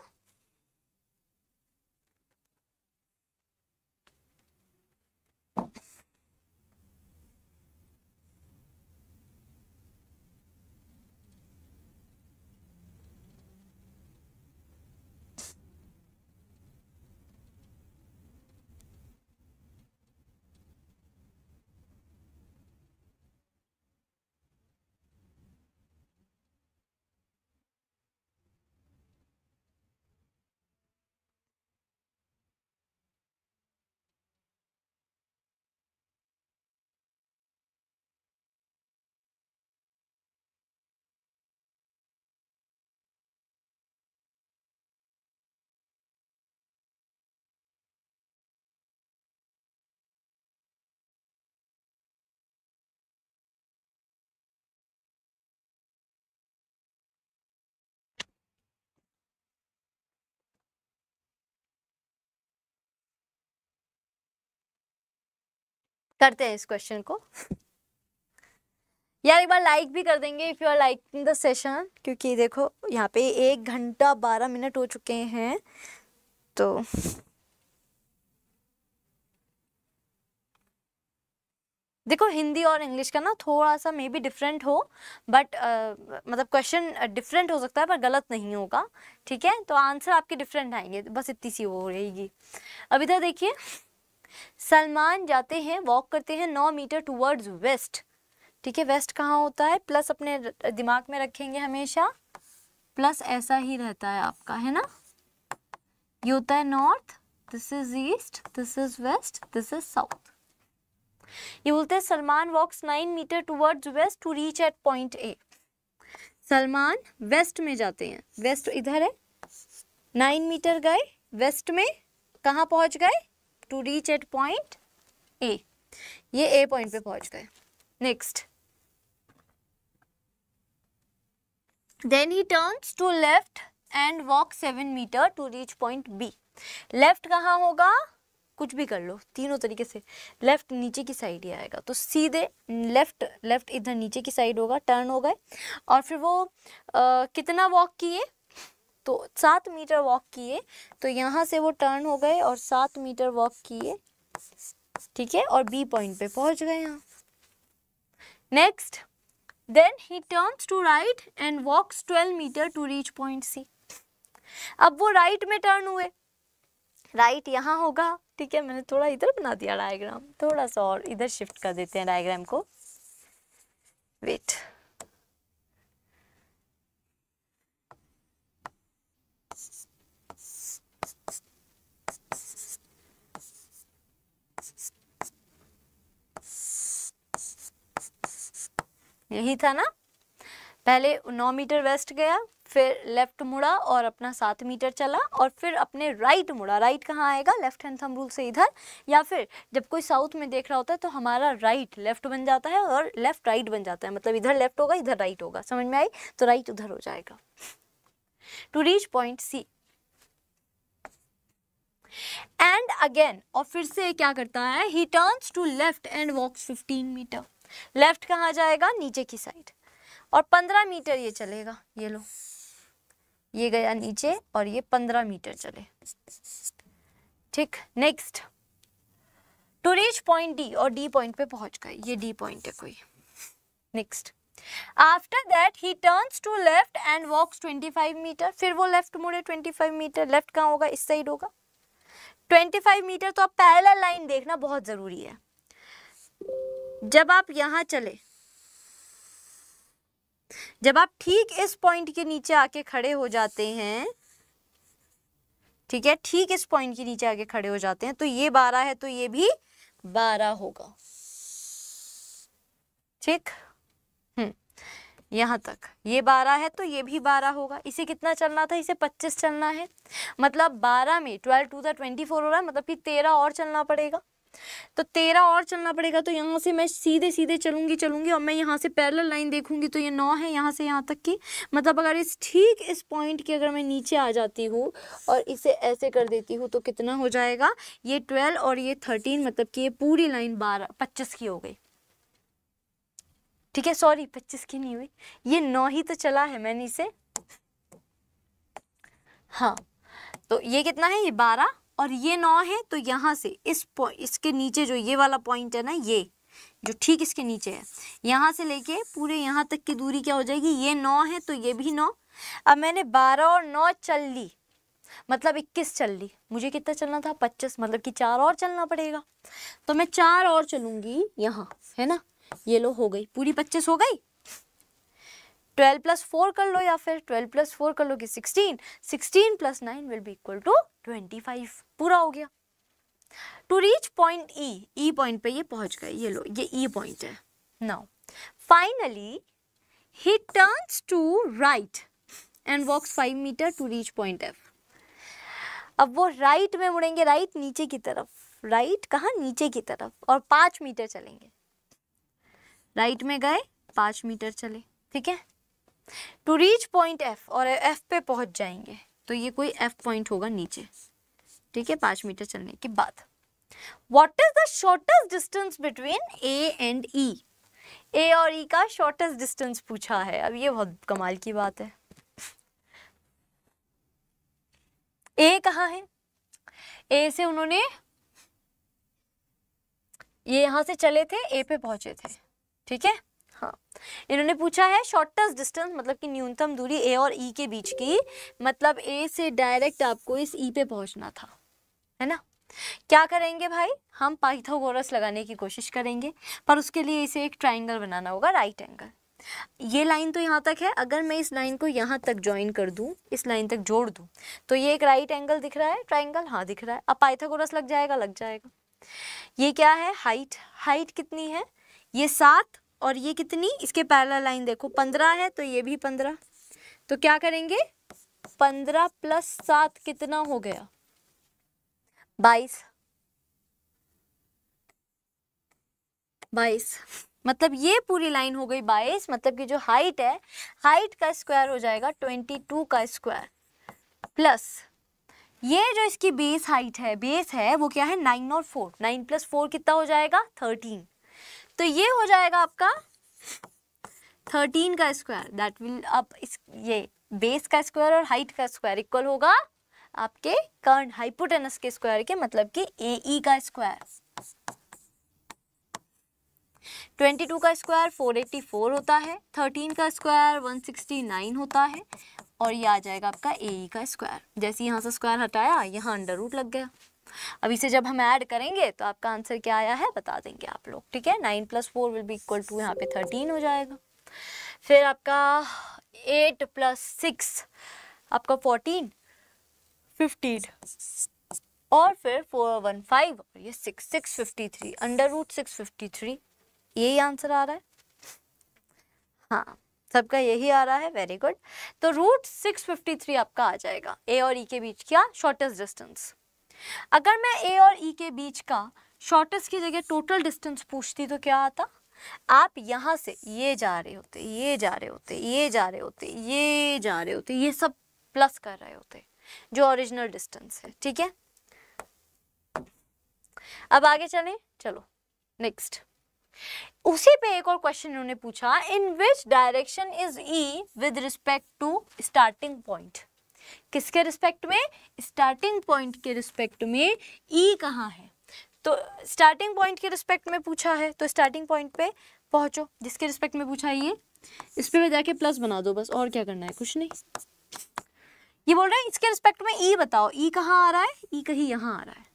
करते हैं इस क्वेश्चन को यार एक बार लाइक भी कर देंगे if you are like the session क्योंकि देखो यहाँ पे एक घंटा बारह मिनट हो चुके हैं तो देखो हिंदी और इंग्लिश का ना थोड़ा सा मे बी डिफरेंट हो बट uh, मतलब क्वेश्चन डिफरेंट हो सकता है पर गलत नहीं होगा ठीक है तो आंसर आपके डिफरेंट आएंगे बस इतनी सी वो रहेगी अभी तक देखिए सलमान जाते हैं वॉक करते हैं नौ मीटर टूवर्ड्स वेस्ट ठीक है वेस्ट कहाँ होता है प्लस अपने दिमाग में रखेंगे हमेशा प्लस ऐसा ही रहता है आपका है ना ये होता है north this is east this is west this is south ये बोलते हैं Salman walks nine meter towards west to reach at point A Salman west में जाते हैं वेस्ट इधर है नाइन मीटर गए वेस्ट में कहाँ पहुंच गए to reach at point A ये ए पॉइंट पे पहुंच गए next then he turns to left and walk seven meter to reach point B left कहाँ होगा कुछ भी कर लो तीनों तरीके से लेफ्ट नीचे की साइड ही आएगा तो सीधे लेफ्ट लेफ्ट इधर नीचे की साइड होगा टर्न हो गए और फिर वो आ, कितना वॉक किए तो सात मीटर वॉक किए तो यहाँ से वो टर्न हो गए और सात मीटर वॉक किए ठीक है और बी पॉइंट पे पहुंच गए यहाँ next then he turns to right and walks twelve meter to reach point C अब वो राइट right में टर्न हुए राइट right यहाँ होगा ठीक है मैंने थोड़ा इधर बना दिया डायग्राम थोड़ा सा और इधर शिफ्ट कर देते हैं डायग्राम को वेट यही था ना पहले नौ मीटर वेस्ट गया फिर लेफ्ट मुड़ा और अपना सात मीटर चला और फिर अपने राइट मुड़ा राइट कहाँ आएगा लेफ्ट हैंड थंब रूल से इधर या फिर जब कोई साउथ में देख रहा होता है तो हमारा राइट लेफ्ट बन जाता है और लेफ्ट राइट बन जाता है मतलब इधर लेफ्ट होगा इधर राइट होगा समझ में आई तो राइट उधर हो जाएगा to reach point C and again और फिर से क्या करता है he turns to left and walks fifteen meter left कहाँ जाएगा नीचे की साइड और पंद्रह मीटर ये चलेगा ये लो ये गया नीचे और ये पंद्रह मीटर चले ठीक next to reach point D और डी पॉइंट पे पहुंच गए ये डी पॉइंट है कोई next after that he turns to left and walks twenty five meter फिर वो लेफ्ट मुड़े ट्वेंटी फाइव मीटर लेफ्ट कहाँ होगा इस साइड होगा ट्वेंटी फाइव मीटर तो अब पहला लाइन देखना बहुत ज़रूरी है जब आप यहां चले जब आप ठीक इस पॉइंट के नीचे आके खड़े हो जाते हैं ठीक है ठीक इस पॉइंट के नीचे आके खड़े हो जाते हैं तो ये बारह है तो ये भी बारह होगा ठीक हम्म यहां तक ये बारह है तो ये भी बारह होगा इसे कितना चलना था इसे पच्चीस चलना है मतलब बारह में twelve to the twenty four हो रहा है मतलब फिर तेरह और चलना पड़ेगा तो तेरह और चलना पड़ेगा तो यहाँ से मैं सीधे सीधे चलूँगी चलूँगी और मैं यहाँ से पैरल लाइन देखूँगी तो ये नौ है यहाँ से यहाँ तक की मतलब अगर इस ठीक इस पॉइंट की अगर मैं नीचे आ जाती हूँ और इसे ऐसे कर देती हूँ तो कितना हो जाएगा ये ट्वेल्व और ये थर्टीन मतलब कि ये पूरी लाइन बारह पच्चीस की हो गई ठीक है सॉरी पच्चीस की नहीं हुई ये नौ ही तो चला है मैंने इसे हाँ तो ये कितना है ये बारह और ये नौ है तो यहाँ से इस इसके नीचे जो ये वाला पॉइंट है ना ये जो ठीक इसके नीचे है यहाँ से लेके पूरे यहाँ तक की दूरी क्या हो जाएगी ये नौ है तो ये भी नौ अब मैंने बारह और नौ चल ली मतलब इक्कीस चल ली मुझे कितना चलना था पच्चीस मतलब कि चार और चलना पड़ेगा तो मैं चार और चलूंगी यहाँ है ना ये लो हो गई पूरी पच्चीस हो गई ट्वेल्व प्लस फोर कर लो या फिर ट्वेल्व प्लस फोर कर लो कि sixteen sixteen plus nine will be equal to twenty five पूरा हो गया to reach point E E point पे ये पहुंच गए ये लो ये ई e पॉइंट है now finally he turns to right and walks five meter to reach point F अब वो राइट में मुड़ेंगे राइट नीचे की तरफ राइट कहाँ नीचे की तरफ और पाँच मीटर चलेंगे राइट में गए पाँच मीटर चले ठीक है टू रीच पॉइंट एफ और एफ पे पहुंच जाएंगे तो ये कोई एफ पॉइंट होगा नीचे ठीक है पांच मीटर चलने के बाद what is the shortest distance between A and E A और ई e का शॉर्टेस्ट डिस्टेंस पूछा है अब ये बहुत कमाल की बात है ए कहा है ए से उन्होंने ये यहां से चले थे ए पे पहुंचे थे ठीक है इन्होंने पूछा है शॉर्टेस्ट डिस्टेंस मतलब कि न्यूनतम दूरी ए और ई e के बीच की मतलब ए से डायरेक्ट आपको इस ई e पे पहुंचना था है ना क्या करेंगे भाई हम पाइथागोरस लगाने की कोशिश करेंगे पर उसके लिए इसे एक ट्राइंगल बनाना होगा राइट एंगल ये लाइन तो यहाँ तक है अगर मैं इस लाइन को यहाँ तक ज्वाइन कर दूँ इस लाइन तक जोड़ दूँ तो ये एक राइट एंगल दिख रहा है ट्राइंगल हाँ दिख रहा है अब पाइथागोरस लग जाएगा लग जाएगा ये क्या है हाइट हाइट कितनी है ये सात और ये कितनी इसके पहला लाइन देखो पंद्रह है तो ये भी पंद्रह तो क्या करेंगे पंद्रह प्लस सात कितना हो गया बाईस बाईस मतलब ये पूरी लाइन हो गई बाईस मतलब कि जो हाइट है हाइट का स्क्वायर हो जाएगा ट्वेंटी टू का स्क्वायर प्लस ये जो इसकी बेस हाइट है बेस है वो क्या है नाइन और फोर नाइन प्लस फोर कितना हो जाएगा थर्टीन तो ये हो जाएगा आपका थर्टीन का स्क्वायर दैट विल अब इस ये बेस का स्क्वायर और हाइट का स्क्वायर इक्वल होगा आपके कर्ण हाइपोटेनस के स्क्वायर के मतलब कि ए ई e का स्क्वायर ट्वेंटी टू का स्क्वायर फोर एट्टी फोर होता है थर्टीन का स्क्वायर वन सिक्सटी नाइन होता है और ये आ जाएगा आपका ए ई e का स्क्वायर जैसे यहाँ से स्क्वायर हटाया यहाँ अंडर रूट लग गया अब इसे जब हम ऐड करेंगे तो आपका आंसर क्या आया है बता देंगे आप लोग ठीक है nine plus four will be equal to यहाँ पे थर्टीन हो जाएगा फिर आपका एट प्लस सिक्स आपका फोर्टीन फिफ्टीन और फिर फोर वन फाइव ये six six fifty three under root six fifty three यही आंसर आ रहा है हाँ सबका यही आ रहा है वेरी गुड तो रूट सिक्स फिफ्टी थ्री आपका आ जाएगा ए और ई e के बीच क्या शॉर्टेस्ट डिस्टेंस अगर मैं ए और ई e के बीच का शॉर्टेस्ट की जगह टोटल डिस्टेंस पूछती तो क्या आता आप यहाँ से ये जा रहे होते ये जा रहे होते ये जा रहे होते ये जा रहे होते ये सब प्लस कर रहे होते जो ओरिजिनल डिस्टेंस है ठीक है अब आगे चलें चलो नेक्स्ट उसी पे एक और क्वेश्चन उन्होंने पूछा in which direction is E with respect to starting point किसके रिस्पेक्ट में स्टार्टिंग पॉइंट के रिस्पेक्ट में ई e कहाँ है तो स्टार्टिंग पॉइंट के रिस्पेक्ट में पूछा है तो स्टार्टिंग पॉइंट पे पहुंचो जिसके रिस्पेक्ट में पूछा है ये इस पर जाके प्लस बना दो बस और क्या करना है कुछ नहीं ये बोल रहे हैं इसके रिस्पेक्ट में ई e बताओ ई e कहाँ आ रहा है ई कहीं यहाँ आ रहा है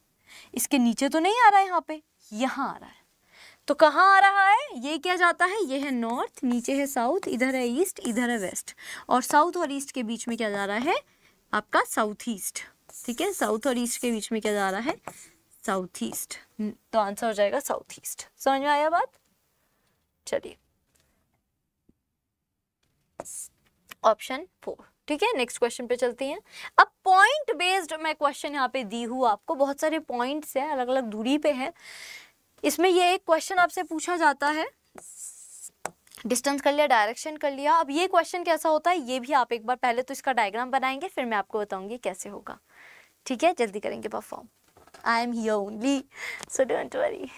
इसके नीचे तो नहीं आ रहा है यहाँ पे यहाँ आ रहा है तो कहाँ आ रहा है ये क्या जाता है ये है नॉर्थ नीचे है साउथ इधर है ईस्ट इधर है वेस्ट और साउथ और ईस्ट के बीच में क्या जा रहा है आपका साउथ ईस्ट ठीक है साउथ और ईस्ट के बीच में क्या जा रहा है साउथ ईस्ट hmm, तो आंसर हो जाएगा साउथ ईस्ट समझ में आया बात चलिए ऑप्शन फोर ठीक है नेक्स्ट क्वेश्चन पे चलती हैं अब पॉइंट बेस्ड मैं क्वेश्चन यहाँ पे दी हूँ आपको बहुत सारे पॉइंट्स हैं अलग अलग दूरी पे हैं इसमें ये एक क्वेश्चन आपसे पूछा जाता है डिस्टेंस कर लिया डायरेक्शन कर लिया अब ये क्वेश्चन कैसा होता है ये भी आप एक बार पहले तो इसका डायग्राम बनाएंगे फिर मैं आपको बताऊंगी कैसे होगा ठीक है जल्दी करेंगे perform I am here only so don't worry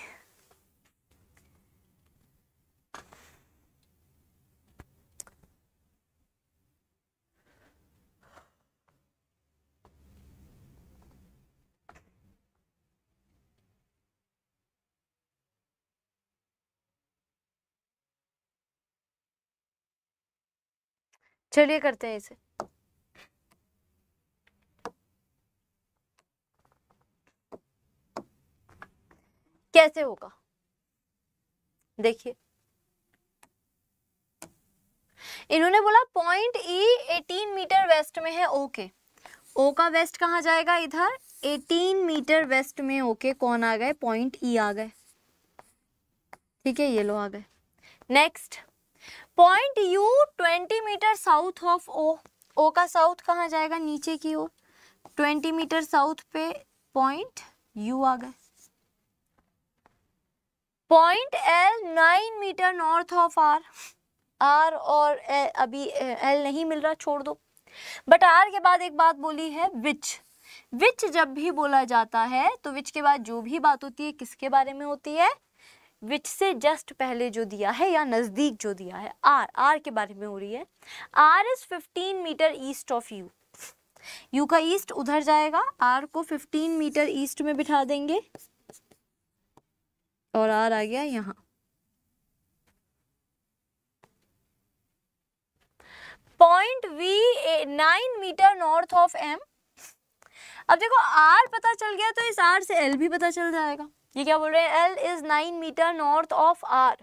चलिए करते हैं इसे कैसे होगा देखिए इन्होंने बोला point E eighteen meter west में है ओके ओ का वेस्ट कहां जाएगा इधर एटीन मीटर वेस्ट में ओके कौन आ गए पॉइंट ई e आ गए ठीक है ये लो आ गए next point U twenty meter south of O O का साउथ कहाँ जाएगा नीचे की ओर ट्वेंटी मीटर साउथ पे पॉइंट यू आ गए point L nine meter north of R R और एल, अभी एल नहीं मिल रहा छोड़ दो बट आर के बाद एक बात बोली है विच विच जब भी बोला जाता है तो विच के बाद जो भी बात होती है किसके बारे में होती है विच से जस्ट पहले जो दिया है या नज़दीक जो दिया है आर आर के बारे में हो रही है R is fifteen meter east of U U का ईस्ट उधर जाएगा आर को फिफ्टीन मीटर ईस्ट में बिठा देंगे और आर आ गया यहाँ point V nine meter north of M अब देखो आर पता चल गया तो इस आर से एल भी पता चल जाएगा ये क्या बोल रहे हैं L is nine meter north of R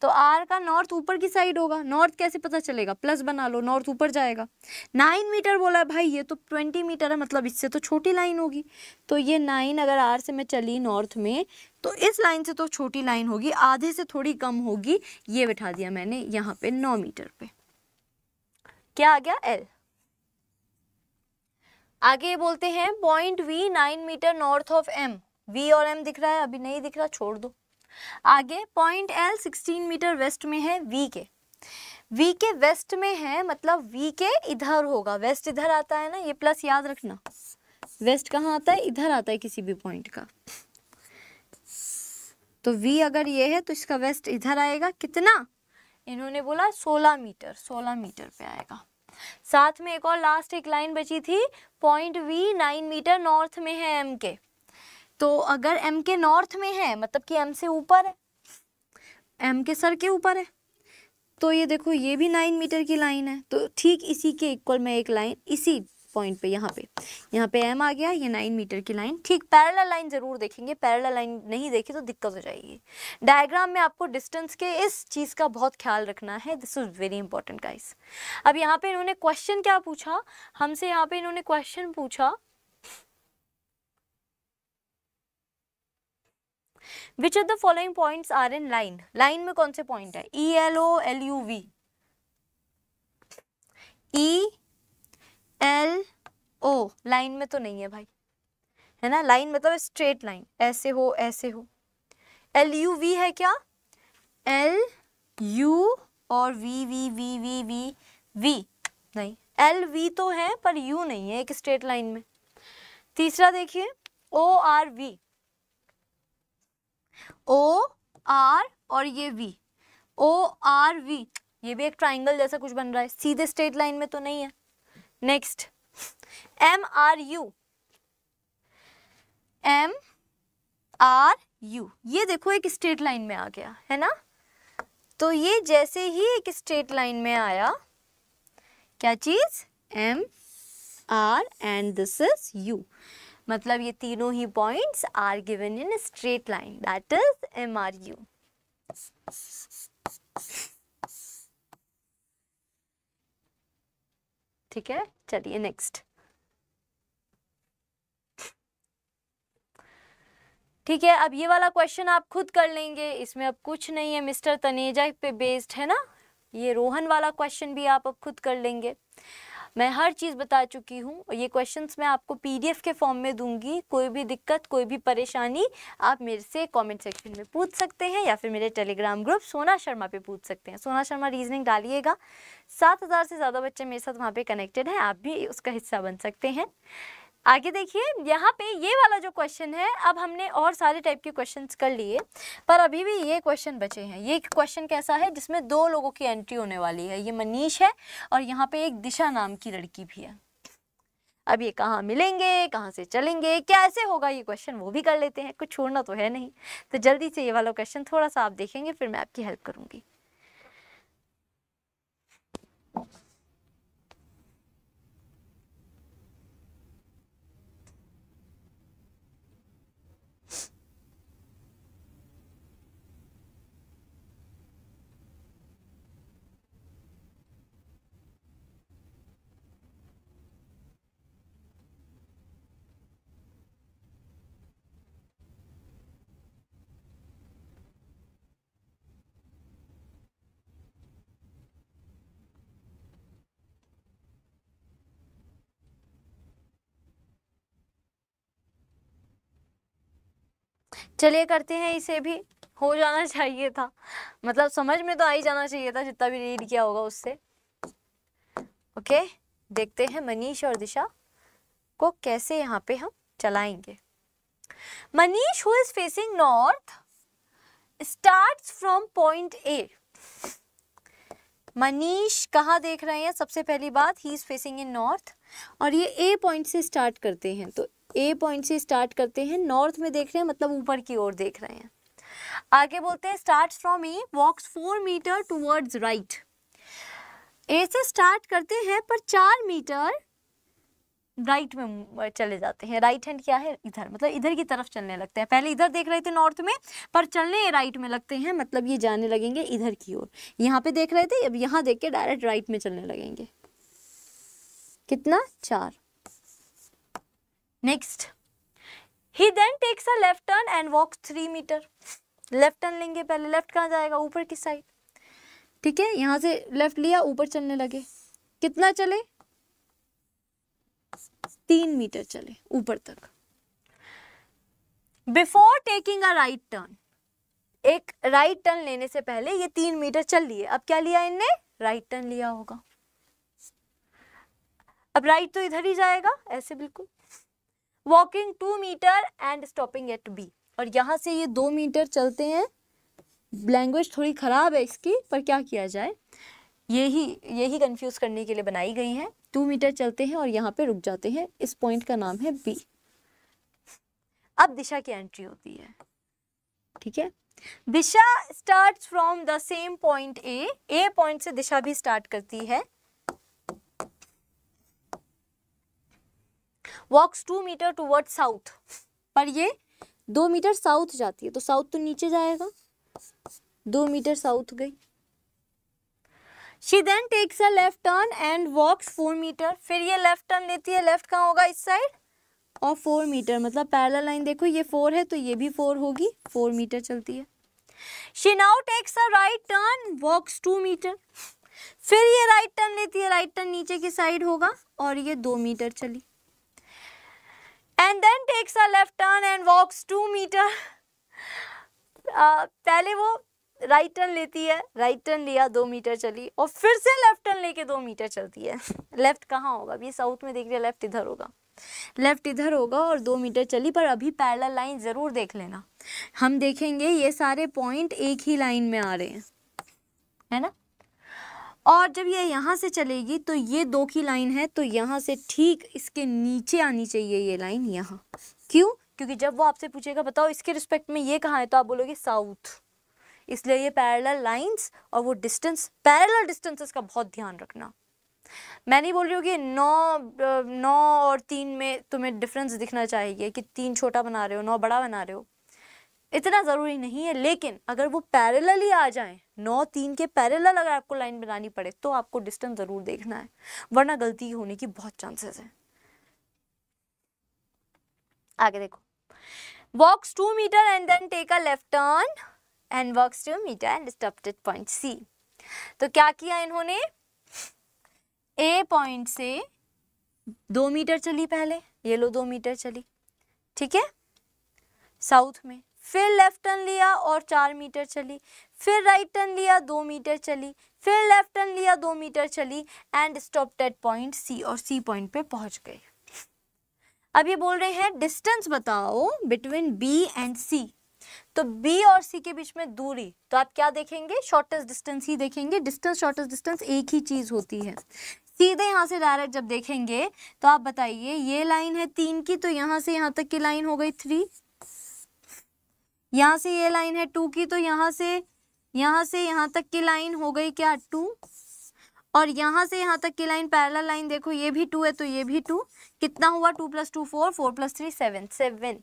तो आर का नॉर्थ ऊपर की साइड होगा नॉर्थ कैसे पता चलेगा प्लस बना लो नॉर्थ ऊपर जाएगा नाइन मीटर बोला है भाई ये तो ट्वेंटी मीटर है मतलब इससे तो छोटी लाइन होगी तो ये नाइन अगर आर से मैं चली नॉर्थ में तो इस लाइन से तो छोटी लाइन होगी आधे से थोड़ी कम होगी ये बैठा दिया मैंने यहाँ पे नौ मीटर पे क्या आ गया एल आगे बोलते हैं point V nine meter north of M V और एम दिख रहा है अभी नहीं दिख रहा छोड़ दो आगे पॉइंट एल 16 मीटर वेस्ट में है वी के वी के वेस्ट में है मतलब वी के इधर होगा वेस्ट इधर आता है ना ये प्लस याद रखना वेस्ट कहाँ आता है इधर आता है किसी भी पॉइंट का तो वी अगर ये है तो इसका वेस्ट इधर आएगा कितना इन्होंने बोला 16 मीटर 16 मीटर पे आएगा साथ में एक और लास्ट एक लाइन बची थी पॉइंट वी 9 मीटर नॉर्थ में है एम के तो अगर एम के नॉर्थ में है मतलब कि एम से ऊपर है एम के सर के ऊपर है तो ये देखो ये भी नाइन मीटर की लाइन है तो ठीक इसी के इक्वल में एक लाइन इसी पॉइंट पे यहाँ पे यहाँ पे एम आ गया ये नाइन मीटर की लाइन ठीक पैरल लाइन ज़रूर देखेंगे पैरल लाइन नहीं देखे तो दिक्कत हो जाएगी डायग्राम में आपको डिस्टेंस के इस चीज़ का बहुत ख्याल रखना है this is very important guys अब यहाँ पे इन्होंने क्वेश्चन क्या पूछा हमसे यहाँ पे इन्होंने क्वेश्चन पूछा which of the following points are in line line में कौन से पॉइंट है E L O L U V E L O line में तो नहीं है भाई है ना लाइन मतलब स्ट्रेट लाइन ऐसे हो ऐसे हो एल यू वी है क्या एल यू और V V V V V V नहीं एल वी तो है पर यू नहीं है एक स्ट्रेट लाइन में तीसरा देखिए O R V O R और ये वी ओ आर वी ये भी एक ट्राइंगल जैसा कुछ बन रहा है सीधे स्ट्रेट लाइन में तो नहीं है next M R U M R U ये देखो एक स्ट्रेट लाइन में आ गया है ना तो ये जैसे ही एक स्ट्रेट लाइन में आया क्या चीज M R and this is U मतलब ये तीनों ही points are given in straight line that is M R U ठीक है चलिए नेक्स्ट ठीक है अब ये वाला क्वेश्चन आप खुद कर लेंगे इसमें अब कुछ नहीं है मिस्टर तनेजा पे बेस्ड है ना ये रोहन वाला क्वेश्चन भी आप अब खुद कर लेंगे मैं हर चीज़ बता चुकी हूँ ये क्वेश्चन मैं आपको पीडीएफ के फॉर्म में दूंगी कोई भी दिक्कत कोई भी परेशानी आप मेरे से कमेंट सेक्शन में पूछ सकते हैं या फिर मेरे टेलीग्राम ग्रुप सोना शर्मा पे पूछ सकते हैं सोना शर्मा रीजनिंग डालिएगा सात हज़ार से ज़्यादा बच्चे मेरे साथ वहाँ पर कनेक्टेड हैं आप भी उसका हिस्सा बन सकते हैं आगे देखिए यहाँ पे ये वाला जो क्वेश्चन है अब हमने और सारे टाइप के क्वेश्चंस कर लिए पर अभी भी ये क्वेश्चन बचे हैं ये क्वेश्चन कैसा है जिसमें दो लोगों की एंट्री होने वाली है ये मनीष है और यहाँ पे एक दिशा नाम की लड़की भी है अब ये कहाँ मिलेंगे कहाँ से चलेंगे कैसे होगा ये क्वेश्चन वो भी कर लेते हैं कुछ छोड़ना तो है नहीं तो जल्दी से ये वाला क्वेश्चन थोड़ा सा आप देखेंगे फिर मैं आपकी हेल्प करूँगी चलिए करते हैं इसे भी हो जाना चाहिए था मतलब समझ में तो आ ही जाना चाहिए था जितना भी रीड किया होगा उससे ओके देखते हैं मनीष और दिशा को कैसे यहाँ पे हम चलाएंगे Manish who is facing north starts from point A Manish कहाँ देख रहे हैं सबसे पहली बात he is facing in north और ये ए पॉइंट से स्टार्ट करते हैं तो ए पॉइंट से स्टार्ट करते हैं नॉर्थ में देख रहे हैं मतलब ऊपर की ओर देख रहे हैं आगे बोलते हैं start from A walks four meter towards right A से स्टार्ट करते हैं पर चार मीटर राइट में चले जाते हैं राइट हैंड क्या है इधर मतलब इधर की तरफ चलने लगते हैं पहले इधर देख रहे थे नॉर्थ में पर चलने राइट में लगते हैं मतलब ये जाने लगेंगे इधर की ओर यहाँ पे देख रहे थे अब यहाँ देख के डायरेक्ट राइट में चलने लगेंगे कितना चार नेक्स्ट ही then takes a left turn and walk three meter left turn लेंगे पहले लेफ्ट कहाँ जाएगा ऊपर की साइड ठीक है यहाँ से लेफ्ट लिया ऊपर चलने लगे कितना चले तीन मीटर चले ऊपर तक before taking a right turn एक राइट टर्न लेने से पहले ये तीन मीटर चल लिए अब क्या लिया इनने राइट टर्न लिया होगा अब राइट तो इधर ही जाएगा ऐसे बिल्कुल walking two meter and stopping at B और यहाँ से ये दो मीटर चलते हैं लैंग्वेज थोड़ी ख़राब है इसकी पर क्या किया जाए यही यही कंफ्यूज करने के लिए बनाई गई है टू मीटर चलते हैं और यहाँ पे रुक जाते हैं इस पॉइंट का नाम है बी अब दिशा की एंट्री होती है ठीक है Disha start from the same point A A point से दिशा भी स्टार्ट करती है walks two meter toward south पर ये दो मीटर साउथ जाती है तो साउथ तो नीचे जाएगा दो मीटर साउथ गई she then takes a left turn and walks four meter फिर ये लेफ्ट टर्न लेती है लेफ्ट कहाँ होगा इस साइड और फोर मीटर मतलब पैरल लाइन देखो ये फोर है तो ये भी फोर होगी फोर मीटर चलती है she now takes a right turn walks two meter फिर ये राइट टर्न लेती है राइट टर्न नीचे की साइड होगा और ये दो मीटर चली and then takes a left turn and walks two meter पहले वो राइट टर्न लेती है राइट टर्न लिया दो मीटर चली और फिर से लेफ्ट टर्न लेके दो मीटर चलती है लेफ्ट कहाँ होगा अभी साउथ में देख रहे लेफ्ट इधर होगा लेफ्ट इधर होगा और दो मीटर चली पर अभी पैरल लाइन ज़रूर देख लेना हम देखेंगे ये सारे पॉइंट एक ही लाइन में आ रहे हैं है ना और जब ये यहाँ से चलेगी तो ये दो की लाइन है तो यहाँ से ठीक इसके नीचे आनी चाहिए ये लाइन यहाँ क्यों क्योंकि जब वो आपसे पूछेगा बताओ इसके रिस्पेक्ट में ये कहाँ है तो आप बोलोगे साउथ इसलिए ये पैरेलल लाइंस और वो डिस्टेंस पैरेलल डिस्टेंसेस का बहुत ध्यान रखना मैं नहीं बोल रही हूँ कि नौ नौ और तीन में तुम्हें डिफरेंस दिखना चाहिए कि तीन छोटा बना रहे हो नौ बड़ा बना रहे हो इतना ज़रूरी नहीं है लेकिन अगर वो पैरेलल ही आ जाएं नौ तीन के पैरेलल अगर आपको लाइन बनानी पड़े तो आपको डिस्टेंस ज़रूर देखना है वरना गलती होने की बहुत चांसेस हैं आगे देखो walks two meter and then take a left turn and walks two meter and stops point C तो क्या किया इन्होंने ए पॉइंट से दो मीटर चली पहले ये लो दो मीटर चली ठीक है साउथ में फिर लेफ्ट टर्न लिया और चार मीटर चली फिर राइट टर्न लिया दो मीटर चली फिर लेफ्ट टर्न लिया दो मीटर चली and stop at point C और सी पॉइंट पे पहुंच गए अब ये बोल रहे हैं डिस्टेंस बताओ बिटवीन बी एंड सी तो बी और सी के बीच में दूरी तो आप क्या देखेंगे शॉर्टेस्ट डिस्टेंस ही देखेंगे डिस्टेंस शॉर्टेस्ट डिस्टेंस एक ही चीज होती है सीधे यहाँ से डायरेक्ट जब देखेंगे तो आप बताइए ये लाइन है तीन की तो यहाँ से यहाँ तक की लाइन हो गई थ्री यहाँ से ये लाइन है टू की तो यहाँ से यहाँ से यहाँ तक की लाइन हो गई क्या टू और यहाँ से यहाँ तक की लाइन पैरल लाइन देखो ये भी टू है तो ये भी टू कितना हुआ two plus two four four plus three seven seven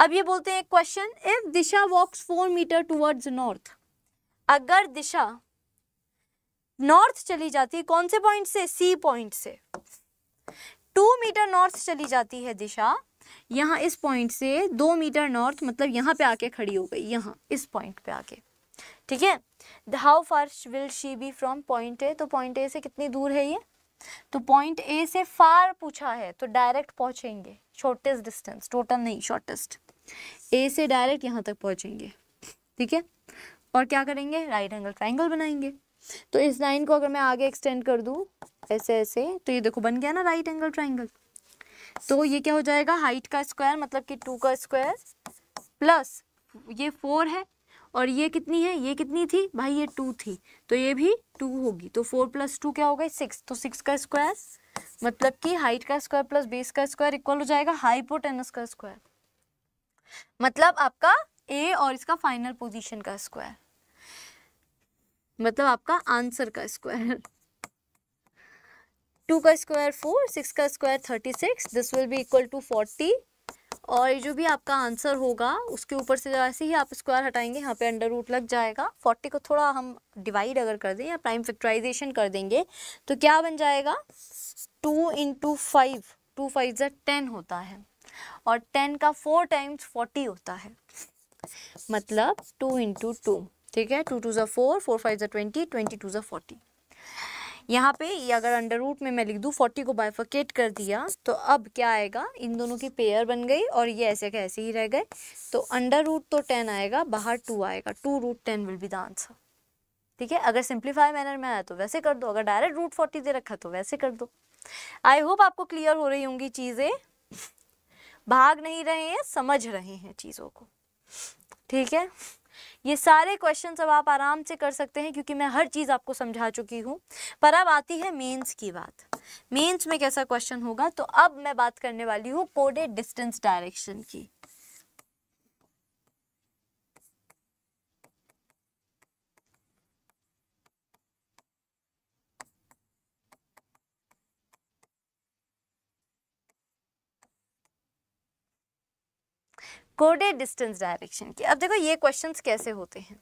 अब ये बोलते हैं question if Disha walks four meter towards north अगर दिशा नॉर्थ चली जाती है कौन से पॉइंट से सी पॉइंट से टू मीटर नॉर्थ चली जाती है दिशा यहाँ इस पॉइंट से दो मीटर नॉर्थ मतलब यहाँ पे आके खड़ी हो गई यहाँ इस पॉइंट पे आके ठीक है how far will she be from point A तो पॉइंट ए से कितनी दूर है ये तो पॉइंट ए से फार पूछा है तो डायरेक्ट पहुँचेंगे शॉर्टेस्ट डिस्टेंस टोटल नहीं शॉर्टेस्ट ए से डायरेक्ट यहाँ तक पहुँचेंगे ठीक है और क्या करेंगे राइट एंगल ट्राइंगल बनाएंगे तो इस लाइन को अगर मैं आगे एक्सटेंड कर दूँ ऐसे ऐसे तो ये देखो बन गया ना राइट एंगल ट्राइंगल तो ये क्या हो जाएगा हाइट का स्क्वायर मतलब कि टू का स्क्वायर प्लस ये फोर है और ये कितनी है ये कितनी थी भाई ये टू थी तो ये भी टू होगी तो फोर प्लस टू क्या होगा सिक्स तो सिक्स का स्क्वायर मतलब कि हाइट का स्क्वायर प्लस बेस का स्क्वायर इक्वल हो जाएगा हाइपोटेनस का स्क्वायर मतलब आपका ए और इसका फाइनल पोजीशन का स्क्वायर मतलब आपका आंसर का स्क्वायर टू का स्क्वायर फोर सिक्स का square thirty six this will be equal to forty और जो भी आपका आंसर होगा उसके ऊपर से जैसे ही आप स्क्वायर हटाएंगे यहाँ पे अंडर रूट लग जाएगा फोर्टी को थोड़ा हम डिवाइड अगर कर दें या प्राइम फैक्टराइजेशन कर देंगे तो क्या बन जाएगा two into five two five जै टेन होता है और टेन का फोर टाइम्स फोर्टी होता है मतलब टू इंटू टू ठीक है टू टू ज़ा फोर फोर फाइव ज़ा ट्वेंटी ट्वेंटी टू ज़ा फोर्टी यहाँ पे ये अगर अंडर रूट में मैं लिख दूँ फोर्टी को बाइफर्केट कर दिया तो अब क्या आएगा इन दोनों की पेयर बन गई और ये ऐसे के ऐसे ही रह गए तो अंडर रूट तो टेन आएगा बाहर टू आएगा two root ten will be the answer ठीक है अगर सिंप्लीफाई मैनर में आया तो वैसे कर दो अगर डायरेक्ट रूट फोर्टी दे रखा तो वैसे कर दो आई होप आपको क्लियर हो रही होंगी चीज़ें भाग नहीं रहे हैं समझ रहे हैं चीज़ों को ठीक है ये सारे क्वेश्चन अब आप आराम से कर सकते हैं क्योंकि मैं हर चीज़ आपको समझा चुकी हूँ पर अब आती है मेंस की बात मेंस में कैसा क्वेश्चन होगा तो अब मैं बात करने वाली हूँ कोडेड डिस्टेंस डायरेक्शन की कोडेड डिस्टेंस डायरेक्शन की अब देखो ये क्वेश्चंस कैसे होते हैं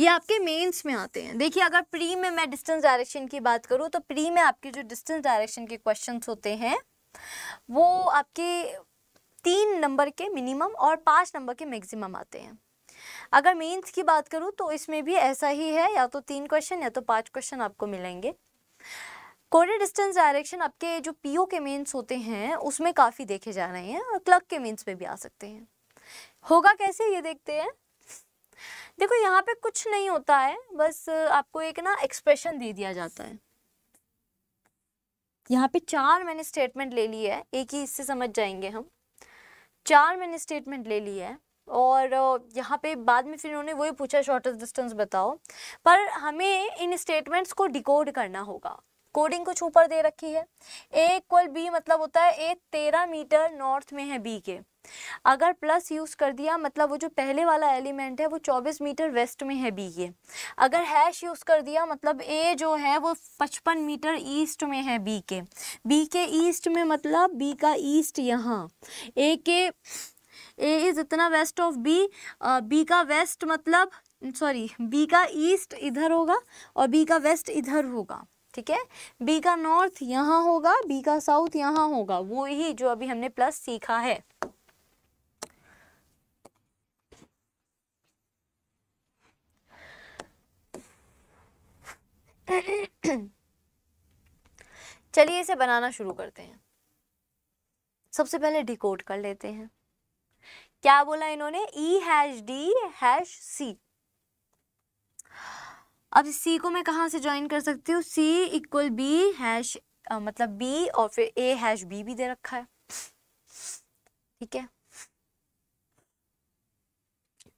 ये आपके मेंस में आते हैं देखिए अगर प्री में मैं डिस्टेंस डायरेक्शन की बात करूँ तो प्री में आपके जो डिस्टेंस डायरेक्शन के क्वेश्चन होते हैं वो आपके तीन नंबर के मिनिमम और पाँच नंबर के मैक्सिमम आते हैं अगर मेंस की बात करूँ तो इसमें भी ऐसा ही है या तो तीन क्वेश्चन या तो पांच क्वेश्चन आपको मिलेंगे कोडेड डिस्टेंस डायरेक्शन आपके जो पीओ के मेंस होते हैं उसमें काफ़ी देखे जा रहे हैं और क्लर्क के मेंस में भी आ सकते हैं होगा कैसे ये देखते हैं देखो यहाँ पे कुछ नहीं होता है बस आपको एक ना एक्सप्रेशन दे दिया जाता है यहाँ पे चार मैंने स्टेटमेंट ले ली है एक ही इससे समझ जाएंगे हम चार मैंने स्टेटमेंट ले ली है और यहाँ पे बाद में फिर उन्होंने वही पूछा शॉर्टेस्ट डिस्टेंस बताओ पर हमें इन स्टेटमेंट्स को डिकोड करना होगा कोडिंग कुछ ऊपर दे रखी है ए इक्वल बी मतलब होता है ए तेरह मीटर नॉर्थ में है बी के अगर प्लस यूज़ कर दिया मतलब वो जो पहले वाला एलिमेंट है वो 24 मीटर वेस्ट में है बी के अगर हैश यूज़ कर दिया मतलब ए जो है वो 55 मीटर ईस्ट में है बी के बी के ईस्ट में मतलब बी का ईस्ट यहाँ ए के ए इज़ इतना वेस्ट ऑफ बी बी का वेस्ट मतलब सॉरी बी का ईस्ट इधर होगा और बी का वेस्ट इधर होगा ठीक है बी का नॉर्थ यहाँ होगा बी का साउथ यहाँ होगा वो ही जो अभी हमने प्लस सीखा है चलिए इसे बनाना शुरू करते हैं सबसे पहले डिकोड कर लेते हैं क्या बोला इन्होंने E hash D hash C अब सी को मैं कहाँ से ज्वाइन कर सकती हूँ सी इक्वल बी हैश मतलब बी और फिर ए हैश बी भी दे रखा है ठीक है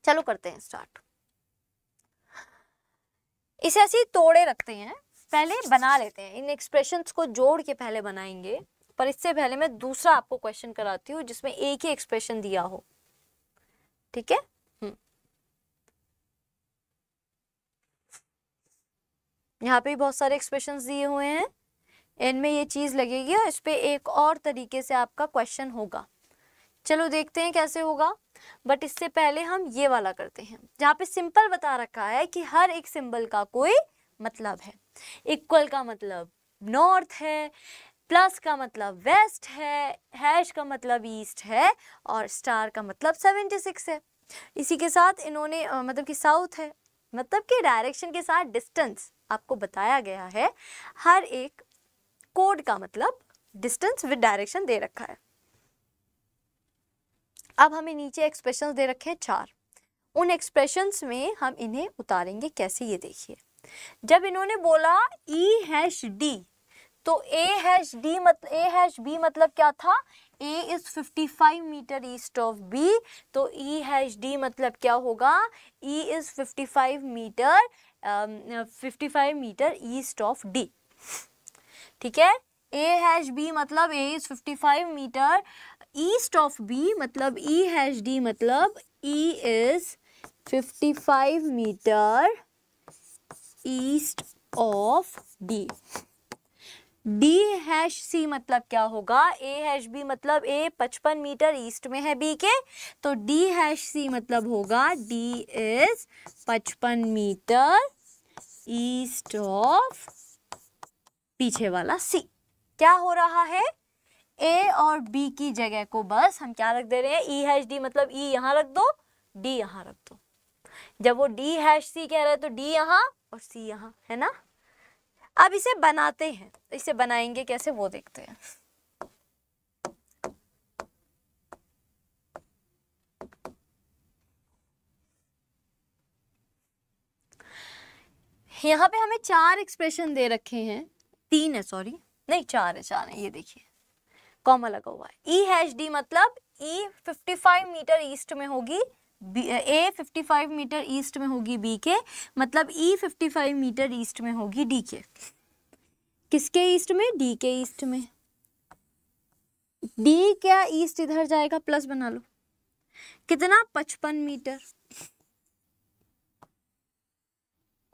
चलो करते हैं स्टार्ट इसे ऐसे तोड़े रखते हैं पहले बना लेते हैं इन एक्सप्रेशंस को जोड़ के पहले बनाएंगे पर इससे पहले मैं दूसरा आपको क्वेश्चन कराती हूँ जिसमें एक ही एक्सप्रेशन दिया हो ठीक है यहाँ पे बहुत सारे एक्सप्रेशन दिए हुए हैं इनमें ये चीज़ लगेगी और इस पर एक और तरीके से आपका क्वेश्चन होगा चलो देखते हैं कैसे होगा बट इससे पहले हम ये वाला करते हैं जहाँ पे सिंपल बता रखा है कि हर एक सिंबल का कोई मतलब है इक्वल का मतलब नॉर्थ है प्लस का मतलब वेस्ट है हैश का मतलब ईस्ट है और स्टार का मतलब सेवेंटी सिक्स है इसी के साथ इन्होंने मतलब कि साउथ है मतलब कि डायरेक्शन के साथ डिस्टेंस आपको बताया गया है हर एक कोड का मतलब डिस्टेंस विद डायरेक्शन दे रखा है अब हमें नीचे एक्सप्रेशन दे रखे हैं चार उन एक्सप्रेशंस में हम इन्हें उतारेंगे कैसे ये देखिए जब इन्होंने बोला ई हैश डी तो ए हैश डी मतलब ए हैश बी मतलब क्या था A is 55 meter east of B तो ई हैश डी मतलब क्या होगा E is 55 meter fifty five meter east of D ठीक है ए हैश बी मतलब A is fifty five meter east of B मतलब ई हैश डी मतलब E is fifty five meter east of D D hash C मतलब क्या होगा ए hash B मतलब A पचपन मीटर ईस्ट में है बी के तो डी हैश सी मतलब होगा डी इज पचपन मीटर ईस्ट ऑफ पीछे वाला सी क्या हो रहा है ए और बी की जगह को बस हम क्या रख दे रहे हैं ई हैश डी मतलब ई e रख दो डी यहां रख दो जब वो डी हैश सी कह रहे हैं तो डी यहां और सी यहां है ना अब इसे बनाते हैं इसे बनाएंगे कैसे वो देखते हैं यहाँ पे हमें चार एक्सप्रेशन दे रखे हैं तीन है सॉरी नहीं चार है चार है ये देखिए कॉमा लगा हुआ है ई हैश डी मतलब E fifty five meter east में होगी A fifty five meter east में होगी बी के मतलब E fifty five meter east में होगी डी के किसके ईस्ट में डी के ईस्ट में डी क्या ईस्ट इधर जाएगा प्लस बना लो कितना पचपन मीटर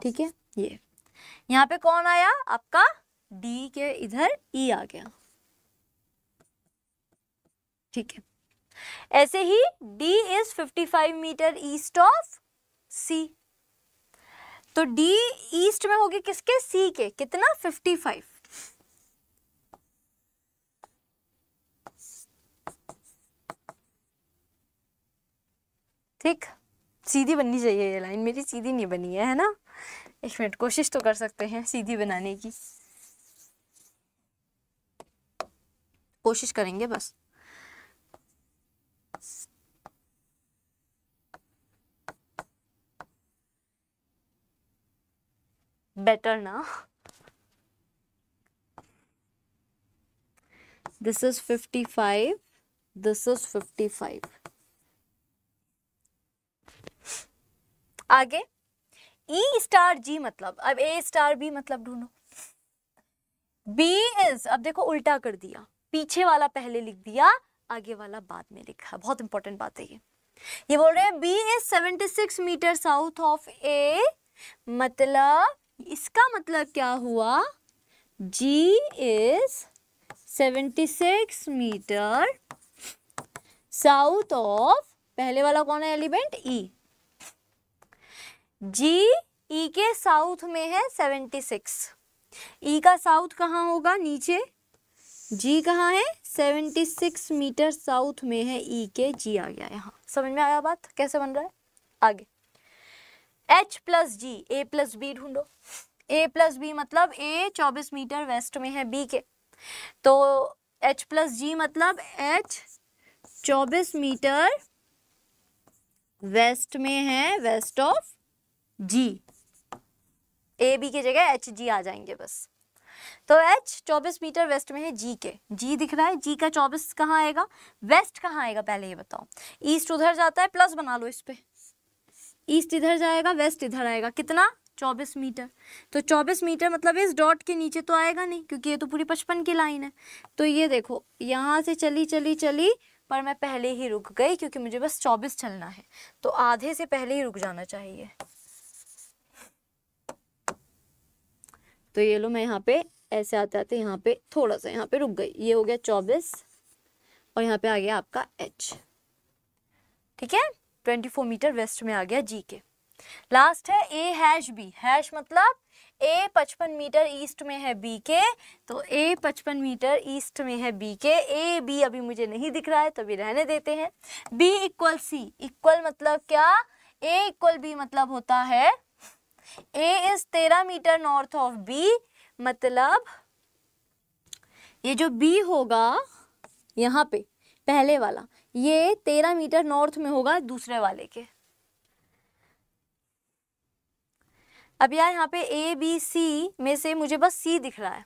ठीक है ये यहाँ पे कौन आया आपका डी के इधर ई e आ गया ठीक है ऐसे ही D is 55 meter east of C तो डी ईस्ट में होगी किसके सी के कितना 55 ठीक सीधी बननी चाहिए ये लाइन मेरी सीधी नहीं बनी है है ना एक मिनट कोशिश तो कर सकते हैं सीधी बनाने की कोशिश करेंगे बस बेटर ना this is fifty five this is fifty five आगे ई स्टार जी मतलब अब ए स्टार बी मतलब ढूंढो बी इज अब देखो उल्टा कर दिया पीछे वाला पहले लिख दिया आगे वाला बाद में लिखा बहुत इंपॉर्टेंट बात है ये ये बोल रहे हैं B is six meter south of A मतलब इसका मतलब क्या हुआ G is six meter south of पहले वाला कौन है element E e. G E e के साउथ में है सेवेंटी सिक्स ई का साउथ कहाँ होगा नीचे जी कहाँ है सेवेंटी सिक्स मीटर साउथ में है ई e के जी आ गया यहाँ समझ में आया बात कैसे बन रहा है आगे H plus G A plus B ढूंढो ए प्लस बी मतलब ए चौबीस मीटर वेस्ट में है बी के तो एच प्लस जी मतलब एच चौबीस मीटर वेस्ट में है west of G A B की जगह एच जी आ जाएंगे बस तो एच 24 मीटर वेस्ट में है जी के जी दिख रहा है जी का 24 कहाँ आएगा वेस्ट कहाँ आएगा पहले ये बताओ ईस्ट उधर जाता है प्लस बना लो इस पर ईस्ट इधर जाएगा वेस्ट इधर आएगा कितना 24 मीटर तो 24 मीटर मतलब इस डॉट के नीचे तो आएगा नहीं क्योंकि ये तो पूरी पचपन की लाइन है तो ये देखो यहाँ से चली चली चली पर मैं पहले ही रुक गई क्योंकि मुझे बस 24 चलना है तो आधे से पहले ही रुक जाना चाहिए तो ये लो मैं यहाँ पे ऐसे आते आते यहाँ पे थोड़ा सा यहाँ पे रुक गई ये हो गया चौबीस और यहाँ पे आ गया आपका एच ठीक है ट्वेंटी फोर मीटर वेस्ट में आ गया जी के लास्ट है ए हैश बी हैश मतलब ए पचपन मीटर ईस्ट में है बी के तो ए पचपन मीटर ईस्ट में है बी के ए बी अभी मुझे नहीं दिख रहा है तो अभी रहने देते हैं बी इक्वल सी इक्वल मतलब क्या ए इक्वल बी मतलब होता है ए इज तेरह मीटर नॉर्थ ऑफ बी मतलब ये जो बी होगा यहाँ पे पहले वाला ये तेरह मीटर नॉर्थ में होगा दूसरे वाले के अब यार यहाँ पे ए बी सी में से मुझे बस सी दिख रहा है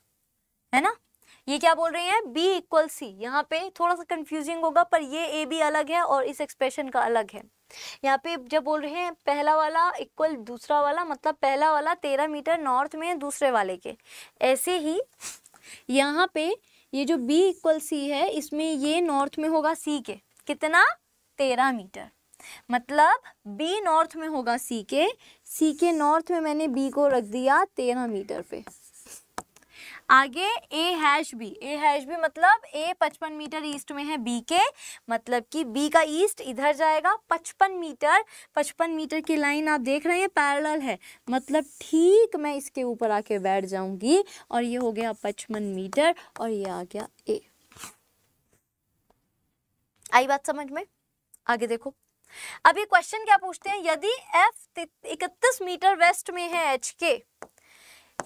है ना ये क्या बोल रही है बी इक्वल सी यहाँ पे थोड़ा सा कंफ्यूजिंग होगा पर ये ए बी अलग है और इस एक्सप्रेशन का अलग है यहाँ पे जब बोल रहे हैं पहला वाला इक्वल दूसरा वाला मतलब पहला वाला तेरह मीटर नॉर्थ में है दूसरे वाले के ऐसे ही यहाँ पे ये जो बी इक्वल सी है इसमें ये नॉर्थ में होगा सी के कितना तेरह मीटर मतलब बी नॉर्थ में होगा सी के सी के नॉर्थ में मैंने बी को रख दिया तेरह मीटर पे आगे A hash B A hash B मतलब ए पचपन मीटर ईस्ट में है बी के मतलब कि बी का ईस्ट इधर जाएगा पचपन मीटर पचपन मीटर की लाइन आप देख रहे हैं पैरल है मतलब ठीक मैं इसके ऊपर आके बैठ जाऊंगी और ये हो गया पचपन मीटर और ये आ गया ए आई बात समझ में आगे देखो अभी क्वेश्चन क्या पूछते हैं यदि एफ इकतीस मीटर वेस्ट में है एच के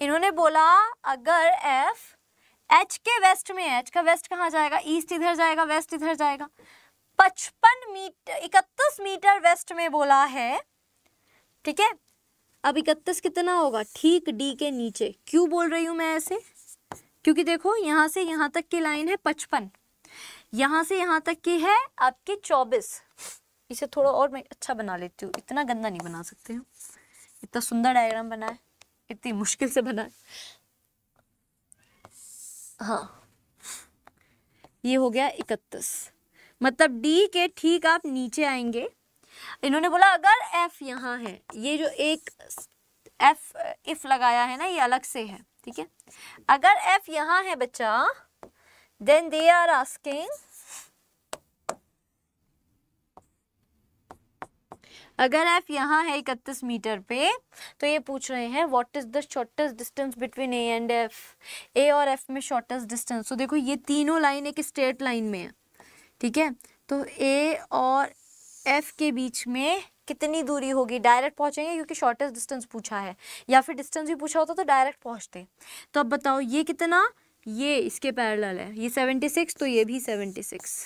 इन्होंने बोला अगर एफ एच के वेस्ट में एच का वेस्ट कहाँ जाएगा ईस्ट इधर जाएगा वेस्ट इधर जाएगा पचपन मीटर इकतीस मीटर वेस्ट में बोला है ठीक है अब इकतीस कितना होगा ठीक डी के नीचे क्यों बोल रही हूँ मैं ऐसे क्योंकि देखो यहाँ से यहाँ तक की लाइन है पचपन यहाँ से यहाँ तक की है आपकी चौबीस इसे थोड़ा और मैं अच्छा बना लेती हूँ इतना गंदा नहीं बना सकते हूँ इतना सुंदर डायग्राम बना है इतनी मुश्किल से बना हाँ ये हो गया इकतीस मतलब डी के ठीक आप नीचे आएंगे इन्होंने बोला अगर एफ यहाँ है ये जो एक एफ इफ लगाया है ना ये अलग से है ठीक है अगर एफ यहाँ है बच्चा देन दे आर आस्किंग अगर एफ यहाँ है इकतीस मीटर पे तो ये पूछ रहे हैं what is the shortest distance between A and F A और एफ में शॉर्टेस्ट डिस्टेंस तो देखो ये तीनों लाइन एक स्ट्रेट लाइन में है ठीक है तो ए और एफ के बीच में कितनी दूरी होगी डायरेक्ट पहुंचेंगे क्योंकि शॉर्टेस्ट डिस्टेंस पूछा है या फिर डिस्टेंस भी पूछा होता तो डायरेक्ट पहुंचते तो अब बताओ ये कितना ये इसके पैरल है ये सेवेंटी सिक्स तो ये भी सेवेंटी सिक्स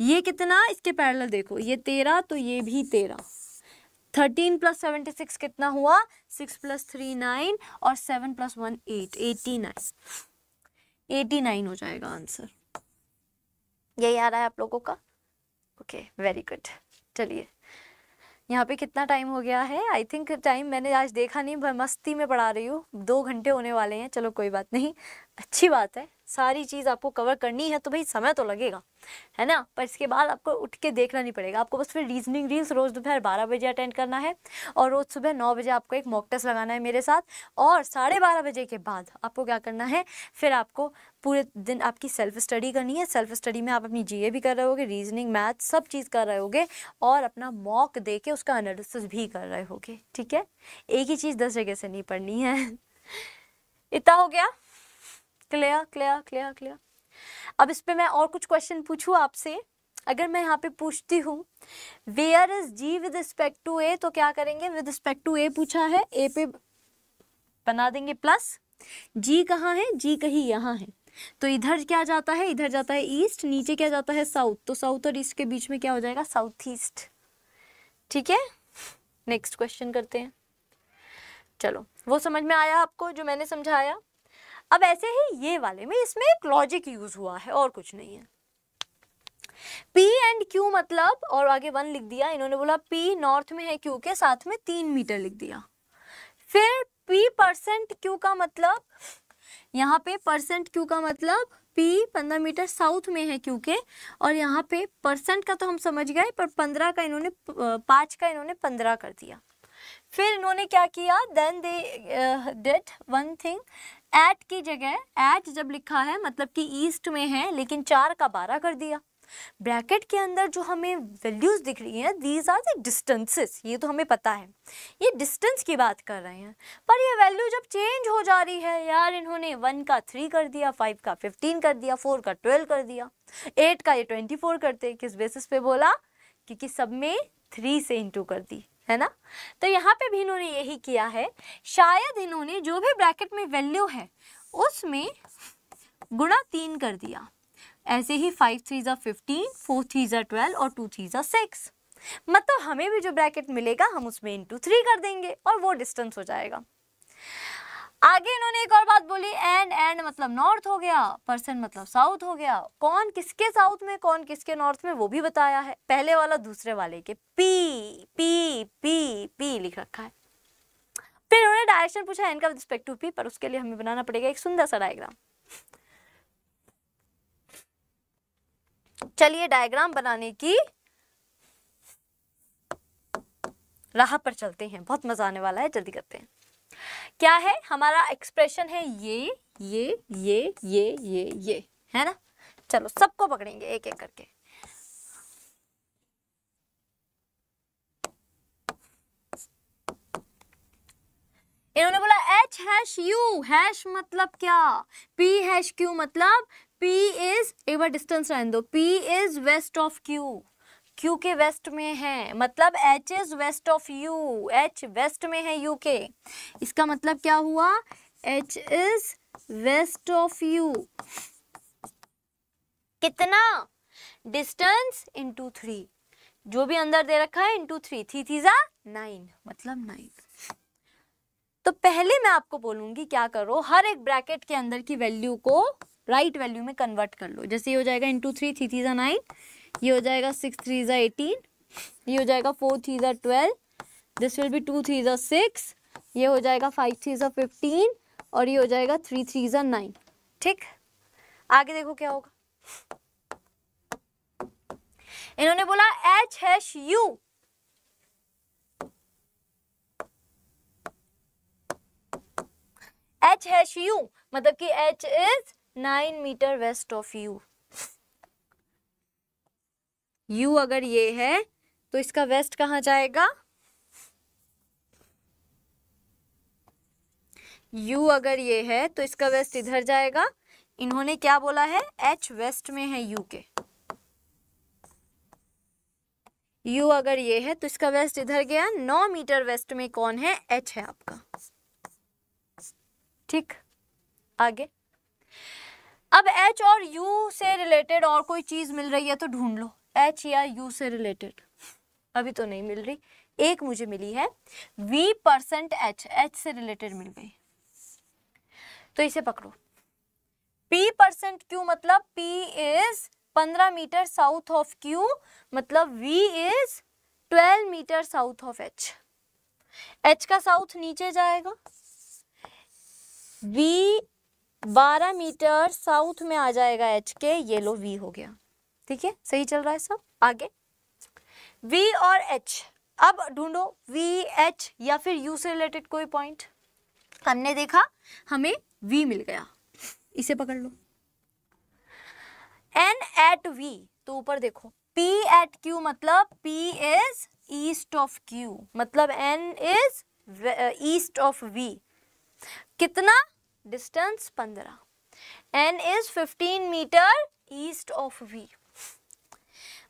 ये कितना इसके पैरल देखो ये तेरह तो ये भी तेरह थर्टीन प्लस सेवेंटी सिक्स कितना हुआ सिक्स प्लस थ्री नाइन और seven plus one eight eighty nine eighty nine हो जाएगा आंसर यही आ रहा है आप लोगों का ओके वेरी गुड चलिए यहाँ पे कितना टाइम हो गया है आई थिंक टाइम मैंने आज देखा नहीं मस्ती में पढ़ा रही हूँ दो घंटे होने वाले हैं चलो कोई बात नहीं अच्छी बात है सारी चीज़ आपको कवर करनी है तो भाई समय तो लगेगा है ना पर इसके बाद आपको उठ के देखना नहीं पड़ेगा आपको बस फिर रीजनिंग रील्स रोज़ दोपहर बारह बजे अटेंड करना है और रोज़ सुबह नौ बजे आपको एक मॉक टेस्ट लगाना है मेरे साथ और साढ़े बारह बजे के बाद आपको क्या करना है फिर आपको पूरे दिन आपकी सेल्फ स्टडी करनी है सेल्फ स्टडी में आप अपनी जी भी कर रहे होगे रीजनिंग मैथ सब चीज़ कर रहे होगे और अपना मॉक दे के उसका एनालिसिस भी कर रहे होगे ठीक है एक ही चीज़ दस जगह से नहीं पढ़नी है इतना हो गया क्लियर क्लियर क्लियर क्लियर अब इस पर मैं और कुछ क्वेश्चन पूछूँ आपसे अगर मैं यहाँ पे पूछती हूँ where is G with respect to A तो क्या करेंगे विद रिस्पेक्ट टू ए पूछा है ए पे बना देंगे प्लस जी कहाँ है जी कहीं यहाँ है तो इधर क्या जाता है इधर जाता है ईस्ट नीचे क्या जाता है साउथ तो साउथ और ईस्ट के बीच में क्या हो जाएगा साउथ ईस्ट ठीक है नेक्स्ट क्वेश्चन करते हैं चलो वो समझ में आया आपको जो मैंने समझाया अब ऐसे ही ये वाले में इसमें एक लॉजिक यूज हुआ है और कुछ नहीं है P एंड Q मतलब और आगे वन लिख दिया इन्होंने बोला P नॉर्थ में है Q के साथ में तीन मीटर लिख दिया फिर P परसेंट Q का मतलब यहाँ पे परसेंट Q का मतलब P पंद्रह मीटर साउथ में है Q के और यहाँ पे परसेंट का तो हम समझ गए पर पंद्रह का इन्होंने पाँच का इन्होंने पंद्रह कर दिया फिर इन्होंने क्या किया then they did one thing eight की जगह एट जब लिखा है मतलब कि ईस्ट में है लेकिन चार का बारह कर दिया ब्रैकेट के अंदर जो हमें वैल्यूज़ दिख रही हैं दीज आर द डिस्टेंसेस ये तो हमें पता है ये डिस्टेंस की बात कर रहे हैं पर ये वैल्यू जब चेंज हो जा रही है यार इन्होंने वन का थ्री कर दिया फाइव का फिफ्टीन कर दिया फोर का ट्वेल्व कर दिया एट का ये ट्वेंटी फोर करते किस बेसिस पे बोला क्योंकि सब में थ्री से इंटू कर दी है ना तो यहाँ पे भी इन्होंने यही किया है शायद इन्होंने जो भी ब्रैकेट में वैल्यू है उसमें गुणा तीन कर दिया ऐसे ही फाइव थ्री ज़ा फिफ्टीन फोर थ्री ज़ा ट्वेल्व और टू थ्री ज़ा सिक्स मतलब हमें भी जो ब्रैकेट मिलेगा हम उसमें इंटू थ्री कर देंगे और वो डिस्टेंस हो जाएगा आगे इन्होंने एक और बात बोली एंड एंड मतलब नॉर्थ हो गया पर्सन मतलब साउथ हो गया कौन किसके साउथ में कौन किसके नॉर्थ में वो भी बताया है पहले वाला दूसरे वाले के पी पी पी पी लिख रखा है फिर उन्होंने डायरेक्शन पूछा एन का रिस्पेक्ट टू पी पर उसके लिए हमें बनाना पड़ेगा एक सुंदर सा डायग्राम चलिए डायग्राम बनाने की राह पर चलते हैं बहुत मजा आने वाला है जल्दी करते हैं क्या है हमारा एक्सप्रेशन है ये ये ये ये ये ये है ना चलो सबको पकड़ेंगे एक एक करके इन्होंने बोला एच हैश यू हैश मतलब क्या पी हैश क्यू मतलब पी इज एक बार डिस्टेंस रहने दो P is west of Q Q के वेस्ट में है मतलब H is west of U H west में है यू के इसका मतलब क्या हुआ H is west of U कितना डिस्टेंस इंटू थ्री जो भी अंदर दे रखा है इंटू थ्री थ्री थी जा नाइन मतलब नाइन तो पहले मैं आपको बोलूंगी क्या करो हर एक ब्रैकेट के अंदर की वैल्यू को राइट right वैल्यू में कन्वर्ट कर लो जैसे ये हो जाएगा इंटू थ्री थ्री थी जा नाइन ये हो जाएगा सिक्स थ्री ज़ा एटीन ये हो जाएगा फोर थ्री ज़ा twelve this will be two three ज़ा सिक्स ये हो जाएगा फाइव थ्री ज़ा फिफ्टीन और ये हो जाएगा थ्री थ्री ज़ा नाइन ठीक आगे देखो क्या होगा इन्होंने बोला H hash U H hash U मतलब कि H is nine meter west of U U अगर ये है तो इसका वेस्ट कहाँ जाएगा यू अगर ये है तो इसका वेस्ट इधर जाएगा इन्होंने क्या बोला है एच वेस्ट में है यू के यू अगर ये है तो इसका वेस्ट इधर गया नौ मीटर वेस्ट में कौन है एच है आपका ठीक आगे अब एच और यू से रिलेटेड और कोई चीज मिल रही है तो ढूंढ लो एच या यू से रिलेटेड अभी तो नहीं मिल रही एक मुझे मिली है वी परसेंट एच एच से रिलेटेड मिल गई तो इसे पकड़ो पी परसेंट क्यू मतलब पी इज पंद्रह मीटर साउथ ऑफ क्यू मतलब V is twelve meter south of H H का साउथ नीचे जाएगा वी बारह मीटर साउथ में आ जाएगा एच के ये लो वी हो गया ठीक है सही चल रहा है सब आगे वी और एच अब ढूंढो वी एच या फिर यू से रिलेटेड कोई पॉइंट हमने देखा हमें वी मिल गया इसे पकड़ लो एन एट वी तो ऊपर देखो पी एट क्यू मतलब P is east of Q मतलब N is east of V कितना डिस्टेंस पंद्रह N is fifteen meter east of V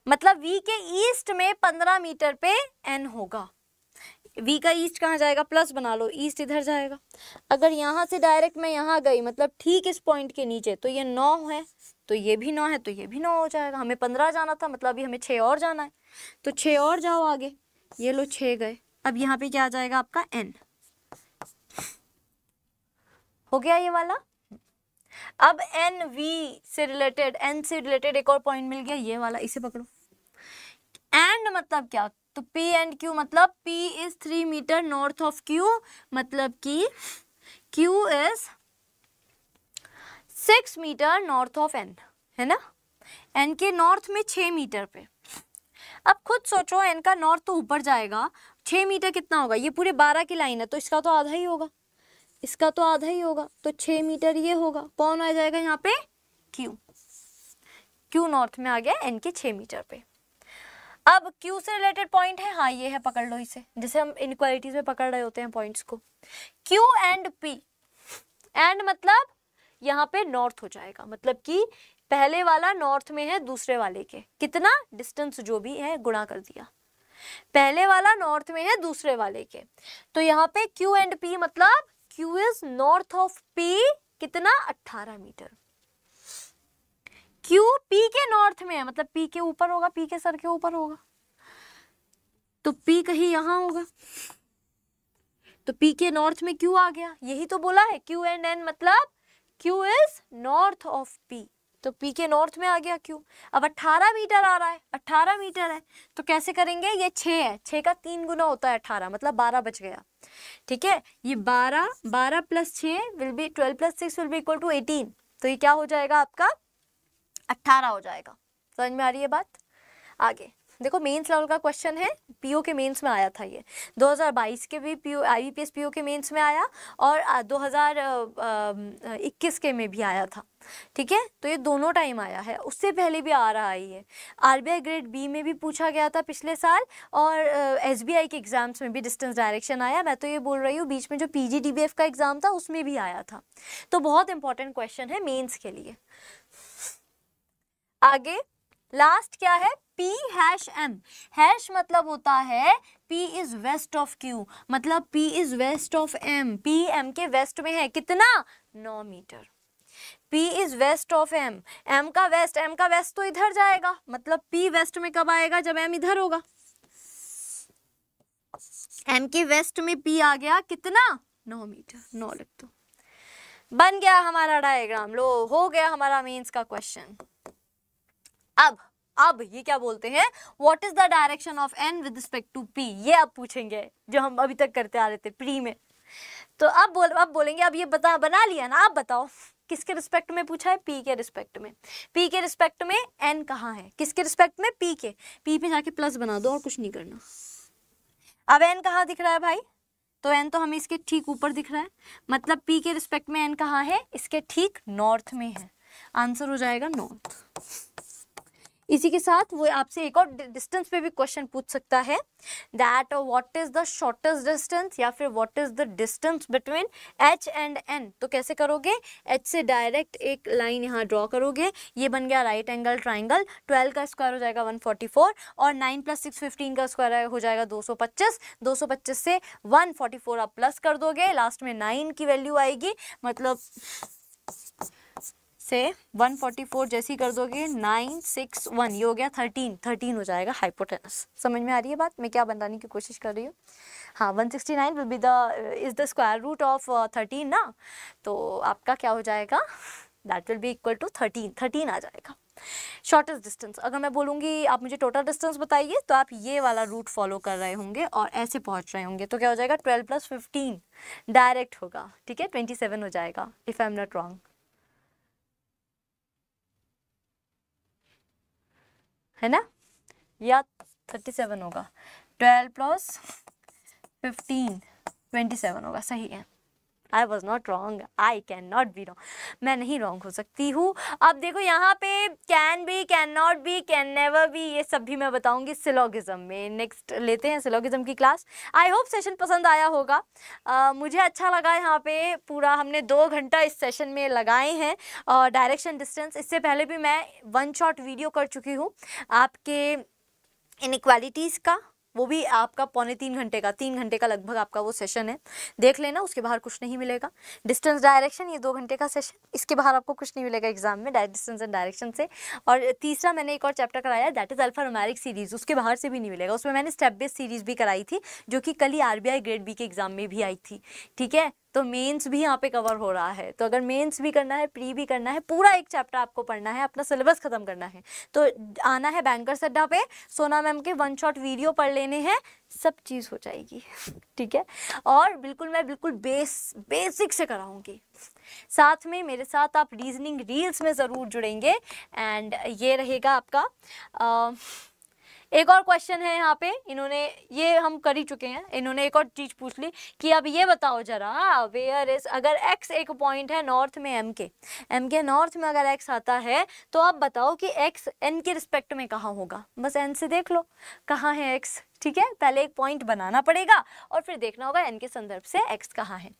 मतलब वी के ईस्ट में पंद्रह मीटर पे एन होगा वी का ईस्ट कहाँ जाएगा प्लस बना लो ईस्ट इधर जाएगा अगर यहाँ से डायरेक्ट मैं यहाँ गई मतलब ठीक इस पॉइंट के नीचे तो ये नौ है तो ये भी नौ है तो ये भी नौ हो जाएगा हमें पंद्रह जाना था मतलब अभी हमें छः और जाना है तो छः और जाओ आगे ये लो छः गए अब यहाँ पे क्या आ जाएगा आपका एन हो गया ये वाला अब एन वी से रिलेटेड एन से रिलेटेड एक और पॉइंट मिल गया ये वाला इसे पकड़ो एंड मतलब क्या तो पी एंड क्यू मतलब P is three meter north of Q मतलब कि Q is six meter north of N है ना एन के नॉर्थ में छः मीटर पे अब खुद सोचो एन का नॉर्थ तो ऊपर जाएगा छः मीटर कितना होगा ये पूरे बारह की लाइन है तो इसका तो आधा ही होगा इसका तो आधा ही होगा तो छ मीटर ये होगा कौन आ जाएगा यहाँ पे क्यू क्यू नॉर्थ में आ गया एन के छ मीटर पे अब क्यू से रिलेटेड पॉइंट है हाँ ये है पकड़ लो इसे जैसे हम इनक्वालिटीज में पकड़ रहे होते हैं पॉइंट्स को क्यू एंड पी एंड मतलब यहाँ पे नॉर्थ हो जाएगा मतलब कि पहले वाला नॉर्थ में है दूसरे वाले के कितना डिस्टेंस जो भी है गुणा कर दिया पहले वाला नॉर्थ में है दूसरे वाले के तो यहाँ पे क्यू एंड पी मतलब Q is north of P कितना 18 मीटर क्यू पी के नॉर्थ में है मतलब पी के ऊपर होगा पी के सर के ऊपर होगा तो पी कहीं यहां होगा तो पी के नॉर्थ में क्यू आ गया यही तो बोला है क्यू एंड एन मतलब Q is north of P तो पी के नॉर्थ में आ गया क्यूब अब 18 मीटर आ रहा है 18 मीटर है तो कैसे करेंगे ये 6 है 6 का तीन गुना होता है 18 मतलब 12 बच गया ठीक है ये 12 12 प्लस छः will be 12 plus six will be equal to 18 तो ये क्या हो जाएगा आपका 18 हो जाएगा समझ में आ रही है बात आगे देखो मेंस लेवल का क्वेश्चन है पीओ के मेंस में आया था ये 2022 के भी पीओ आईबीपीएस पीओ के मेंस में आया और 2021 के में भी आया था ठीक है तो ये दोनों टाइम आया है उससे पहले भी आ रहा है ये आरबीआई ग्रेड बी में भी पूछा गया था पिछले साल और एसबीआई के एग्जाम्स में भी डिस्टेंस डायरेक्शन आया मैं तो ये बोल रही हूँ बीच में जो पीजीडीबीएफ का एग्जाम था उसमें भी आया था तो बहुत इंपॉर्टेंट क्वेश्चन है मेन्स के लिए आगे लास्ट क्या है पी हैश एम हैश मतलब होता है P is west of Q मतलब P is west of M P M के वेस्ट में है कितना नौ मीटर P is west of M M का वेस्ट M का वेस्ट तो इधर जाएगा मतलब P वेस्ट में कब आएगा जब M इधर होगा M के वेस्ट में P आ गया कितना नौ मीटर नौ लिख दो तो. बन गया हमारा डायग्राम लो हो गया हमारा मीन्स का क्वेश्चन अब अब ये क्या बोलते हैं what is the direction of N with respect to P ये आप पूछेंगे जो हम अभी तक करते आ रहे थे प्री में तो अब बोल अब बोलेंगे अब ये बता बना लिया ना आप बताओ किसके रिस्पेक्ट में पूछा है पी के रिस्पेक्ट में पी के रिस्पेक्ट में एन कहाँ है किसके रिस्पेक्ट में पी के पी पे जाके प्लस बना दो और कुछ नहीं करना अब एन कहाँ दिख रहा है भाई तो एन तो हमें इसके ठीक ऊपर दिख रहा है मतलब पी के रिस्पेक्ट में एन कहाँ है इसके ठीक नॉर्थ में है आंसर हो जाएगा नॉर्थ इसी के साथ वो आपसे एक और डिस्टेंस पे भी क्वेश्चन पूछ सकता है that what is the shortest distance या फिर what is the distance between H and N तो कैसे करोगे एच से डायरेक्ट एक लाइन यहाँ ड्रॉ करोगे ये बन गया राइट एंगल ट्राइंगल ट्वेल्व का स्क्वायर हो जाएगा वन फोर्टी फोर और नाइन प्लस सिक्स फिफ्टीन का स्क्वायर हो जाएगा दो सौ पच्चीस दो सौ पच्चीस से वन फोर्टी फोर आप प्लस कर दोगे लास्ट में नाइन की वैल्यू आएगी मतलब से 144 जैसी कर दोगे नाइन सिक्स वन ये हो गया थर्टीन थर्टीन हो जाएगा हाइपोटेनस समझ में आ रही है बात मैं क्या बताने की कोशिश कर रही हूँ हाँ 169 sixty nine will be the is the square root of thirteen ना तो आपका क्या हो जाएगा that will be equal to thirteen thirteen आ जाएगा शॉर्टेस्ट डिस्टेंस अगर मैं बोलूँगी आप मुझे टोटल डिस्टेंस बताइए तो आप ये वाला रूट फॉलो कर रहे होंगे और ऐसे पहुँच रहे होंगे तो क्या हो जाएगा ट्वेल्व प्लस फिफ्टीन डायरेक्ट होगा ठीक है ट्वेंटी सेवन हो जाएगा if I am not wrong है ना या थर्टी सेवन होगा twelve plus fifteen twenty seven होगा सही है I was not wrong I can not be wrong मैं नहीं रॉन्ग हो सकती हूँ अब देखो यहाँ पे can be can not be can never be ये सब भी मैं बताऊँगी सिलोगिज्म में नेक्स्ट लेते हैं सिलोगिज्म की क्लास आई होप सेशन पसंद आया होगा uh, मुझे अच्छा लगा यहाँ पे पूरा हमने दो घंटा इस सेशन में लगाए हैं और डायरेक्शन डिस्टेंस इससे पहले भी मैं वन शॉट वीडियो कर चुकी हूँ आपके इनक्वालिटीज़ का वो भी आपका पौने तीन घंटे का तीन घंटे का लगभग आपका वो सेशन है देख लेना उसके बाहर कुछ नहीं मिलेगा डिस्टेंस डायरेक्शन ये दो घंटे का सेशन इसके बाहर आपको कुछ नहीं मिलेगा एग्जाम में डिस्टेंस एंड डायरेक्शन से और तीसरा मैंने एक और चैप्टर कराया that is alphanumeric series उसके बाहर से भी नहीं मिलेगा उसमें मैंने स्टेप बेस्ट सीरीज़ भी कराई थी जो कि कल ही आर ग्रेड बी के एग्ज़ाम में भी आई थी ठीक है तो मेंस भी यहाँ पे कवर हो रहा है तो अगर मेंस भी करना है प्री भी करना है पूरा एक चैप्टर आपको पढ़ना है अपना सिलेबस खत्म करना है तो आना है बैंकर्स अड्डा पे सोना मैम के वन शॉट वीडियो पढ़ लेने हैं सब चीज़ हो जाएगी ठीक है और बिल्कुल मैं बिल्कुल बेस बेसिक से कराऊंगी साथ में मेरे साथ आप रीजनिंग रील्स में ज़रूर जुड़ेंगे एंड ये रहेगा आपका आ, एक और क्वेश्चन है यहाँ पे इन्होंने ये हम कर ही चुके हैं इन्होंने एक और चीज़ पूछ ली कि अब ये बताओ जरा वेयर इज अगर एक्स एक पॉइंट है नॉर्थ में एम के एम के नॉर्थ में अगर एक्स आता है तो आप बताओ कि एक्स एन के रिस्पेक्ट में कहाँ होगा बस एन से देख लो कहाँ है एक्स ठीक है पहले एक पॉइंट बनाना पड़ेगा और फिर देखना होगा एन के संदर्भ से एक्स कहाँ है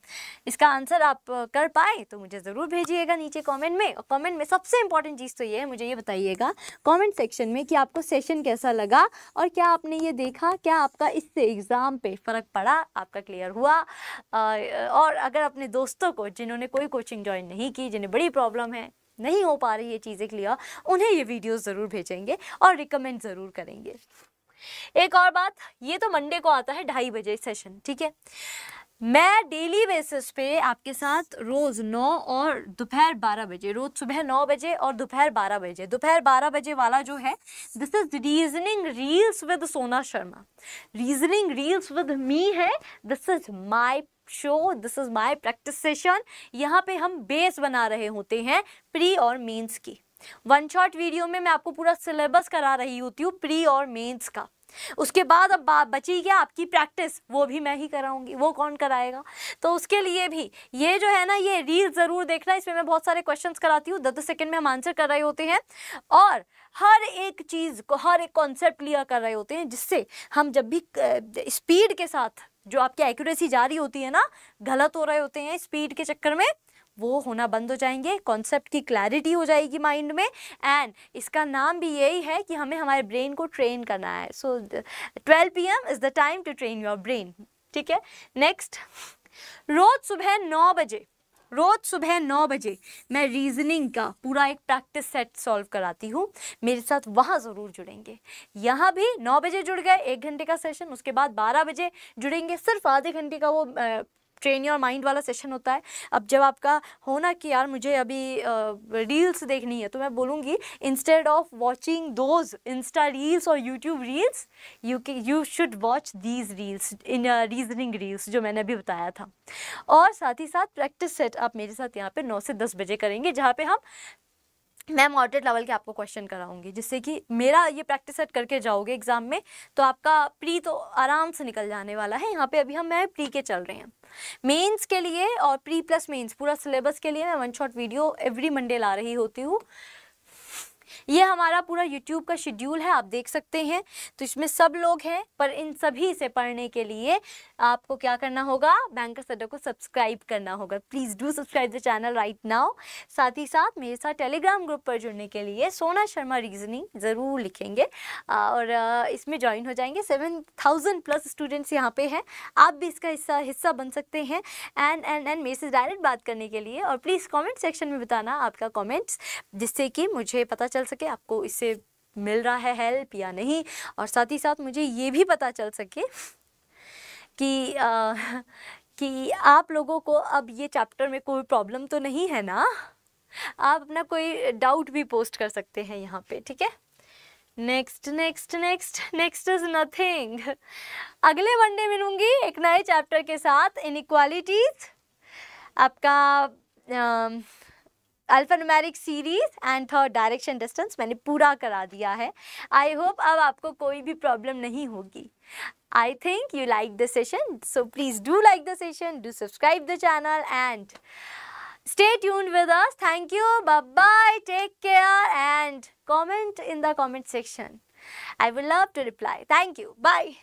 इसका आंसर आप कर पाए तो मुझे ज़रूर भेजिएगा नीचे कमेंट में और कमेंट में सबसे इंपॉर्टेंट चीज़ तो ये है मुझे ये बताइएगा कमेंट सेक्शन में कि आपको सेशन कैसा लगा और क्या आपने ये देखा क्या आपका इससे एग्ज़ाम पर फ़र्क पड़ा आपका क्लियर हुआ और अगर अपने दोस्तों को जिन्होंने कोई कोचिंग ज्वाइन नहीं की जिन्हें बड़ी प्रॉब्लम है नहीं हो पा रही ये चीज़ें क्लियर उन्हें ये वीडियो ज़रूर भेजेंगे और रिकमेंड ज़रूर करेंगे एक और बात ये तो मंडे को आता है ढाई बजे सेशन ठीक है मैं डेली बेसिस पे आपके साथ रोज़ नौ और दोपहर बारह बजे रोज़ सुबह नौ बजे और दोपहर बारह बजे दोपहर बारह बजे वाला जो है this is reasoning reels with Sona Sharma reasoning reels with me है this is my show this is my practice session यहाँ पे हम बेस बना रहे होते हैं प्री और मेंस की वन शॉट वीडियो में मैं आपको पूरा सिलेबस करा रही होती हूँ प्री और मेंस का उसके बाद अब बची क्या आपकी प्रैक्टिस वो भी मैं ही कराऊंगी वो कौन कराएगा तो उसके लिए भी ये जो है ना ये रील ज़रूर देखना इसमें मैं बहुत सारे क्वेश्चंस कराती हूँ दस दस सेकेंड में हम आंसर कर रहे होते हैं और हर एक चीज़ को हर एक कॉन्सेप्ट क्लियर कर रहे होते हैं जिससे हम जब भी स्पीड के साथ जो आपकी एक्यूरेसी जा रही होती है ना गलत हो रहे होते हैं स्पीड के चक्कर में वो होना बंद हो जाएंगे कॉन्सेप्ट की क्लैरिटी हो जाएगी माइंड में एंड इसका नाम भी यही है कि हमें हमारे ब्रेन को ट्रेन करना है so twelve P M is the time to train your brain ठीक है नेक्स्ट रोज़ सुबह नौ बजे रोज़ सुबह नौ बजे मैं रीजनिंग का पूरा एक प्रैक्टिस सेट सॉल्व कराती हूँ मेरे साथ वहाँ ज़रूर जुड़ेंगे यहाँ भी नौ बजे जुड़ गए एक घंटे का सेशन उसके बाद बारह बजे जुड़ेंगे सिर्फ आधे घंटे का वो ट्रेन योर माइंड वाला सेशन होता है अब जब आपका हो ना कि यार मुझे अभी रील्स uh, देखनी है तो मैं बोलूँगी instead of watching those insta reels और YouTube reels you you should watch these reels in reasoning reels जो मैंने अभी बताया था और साथ ही साथ प्रैक्टिस सेट आप मेरे साथ यहाँ पे नौ से दस बजे करेंगे जहाँ पे हम मैं मॉडरेट लेवल के आपको क्वेश्चन कराऊंगी जिससे कि मेरा ये प्रैक्टिस सेट करके जाओगे एग्जाम में तो आपका प्री तो आराम से निकल जाने वाला है यहाँ पे अभी हम मैं प्री के चल रहे हैं मेंस के लिए और प्री प्लस मेंस पूरा सिलेबस के लिए मैं one shot video every Monday ला रही होती हूँ ये हमारा पूरा यूट्यूब का शेड्यूल है आप देख सकते हैं तो इसमें सब लोग हैं पर इन सभी से पढ़ने के लिए आपको क्या करना होगा बैंकर सडक को सब्सक्राइब करना होगा please do subscribe the channel right now साथ ही साथ मेरे साथ टेलीग्राम ग्रुप पर जुड़ने के लिए सोना शर्मा रीजनिंग ज़रूर लिखेंगे और इसमें ज्वाइन हो जाएंगे सेवन थाउजेंड प्लस स्टूडेंट्स यहाँ पे हैं आप भी इसका हिस्सा हिस्सा बन सकते हैं एंड एंड एंड मेरे से डायरेक्ट बात करने के लिए और प्लीज़ कॉमेंट सेक्शन में बताना आपका कॉमेंट्स जिससे कि मुझे पता चल सके आपको इससे मिल रहा है हेल्प या नहीं और साथ ही साथ मुझे ये भी पता चल सके कि आ, कि आप लोगों को अब ये चैप्टर में कोई प्रॉब्लम तो नहीं है ना आप अपना कोई डाउट भी पोस्ट कर सकते हैं यहाँ पे ठीक है next next next next is nothing अगले वनडे मिलूंगी एक नए चैप्टर के साथ इनक्वालिटीज आपका आ, alphanumeric series and third direction distance मैंने पूरा करा दिया है आई होप अब आपको कोई भी प्रॉब्लम नहीं होगी I think you like the session so please do like the session do subscribe the channel and stay tuned with us thank you bye take care and comment in the comment section I would love to reply thank you bye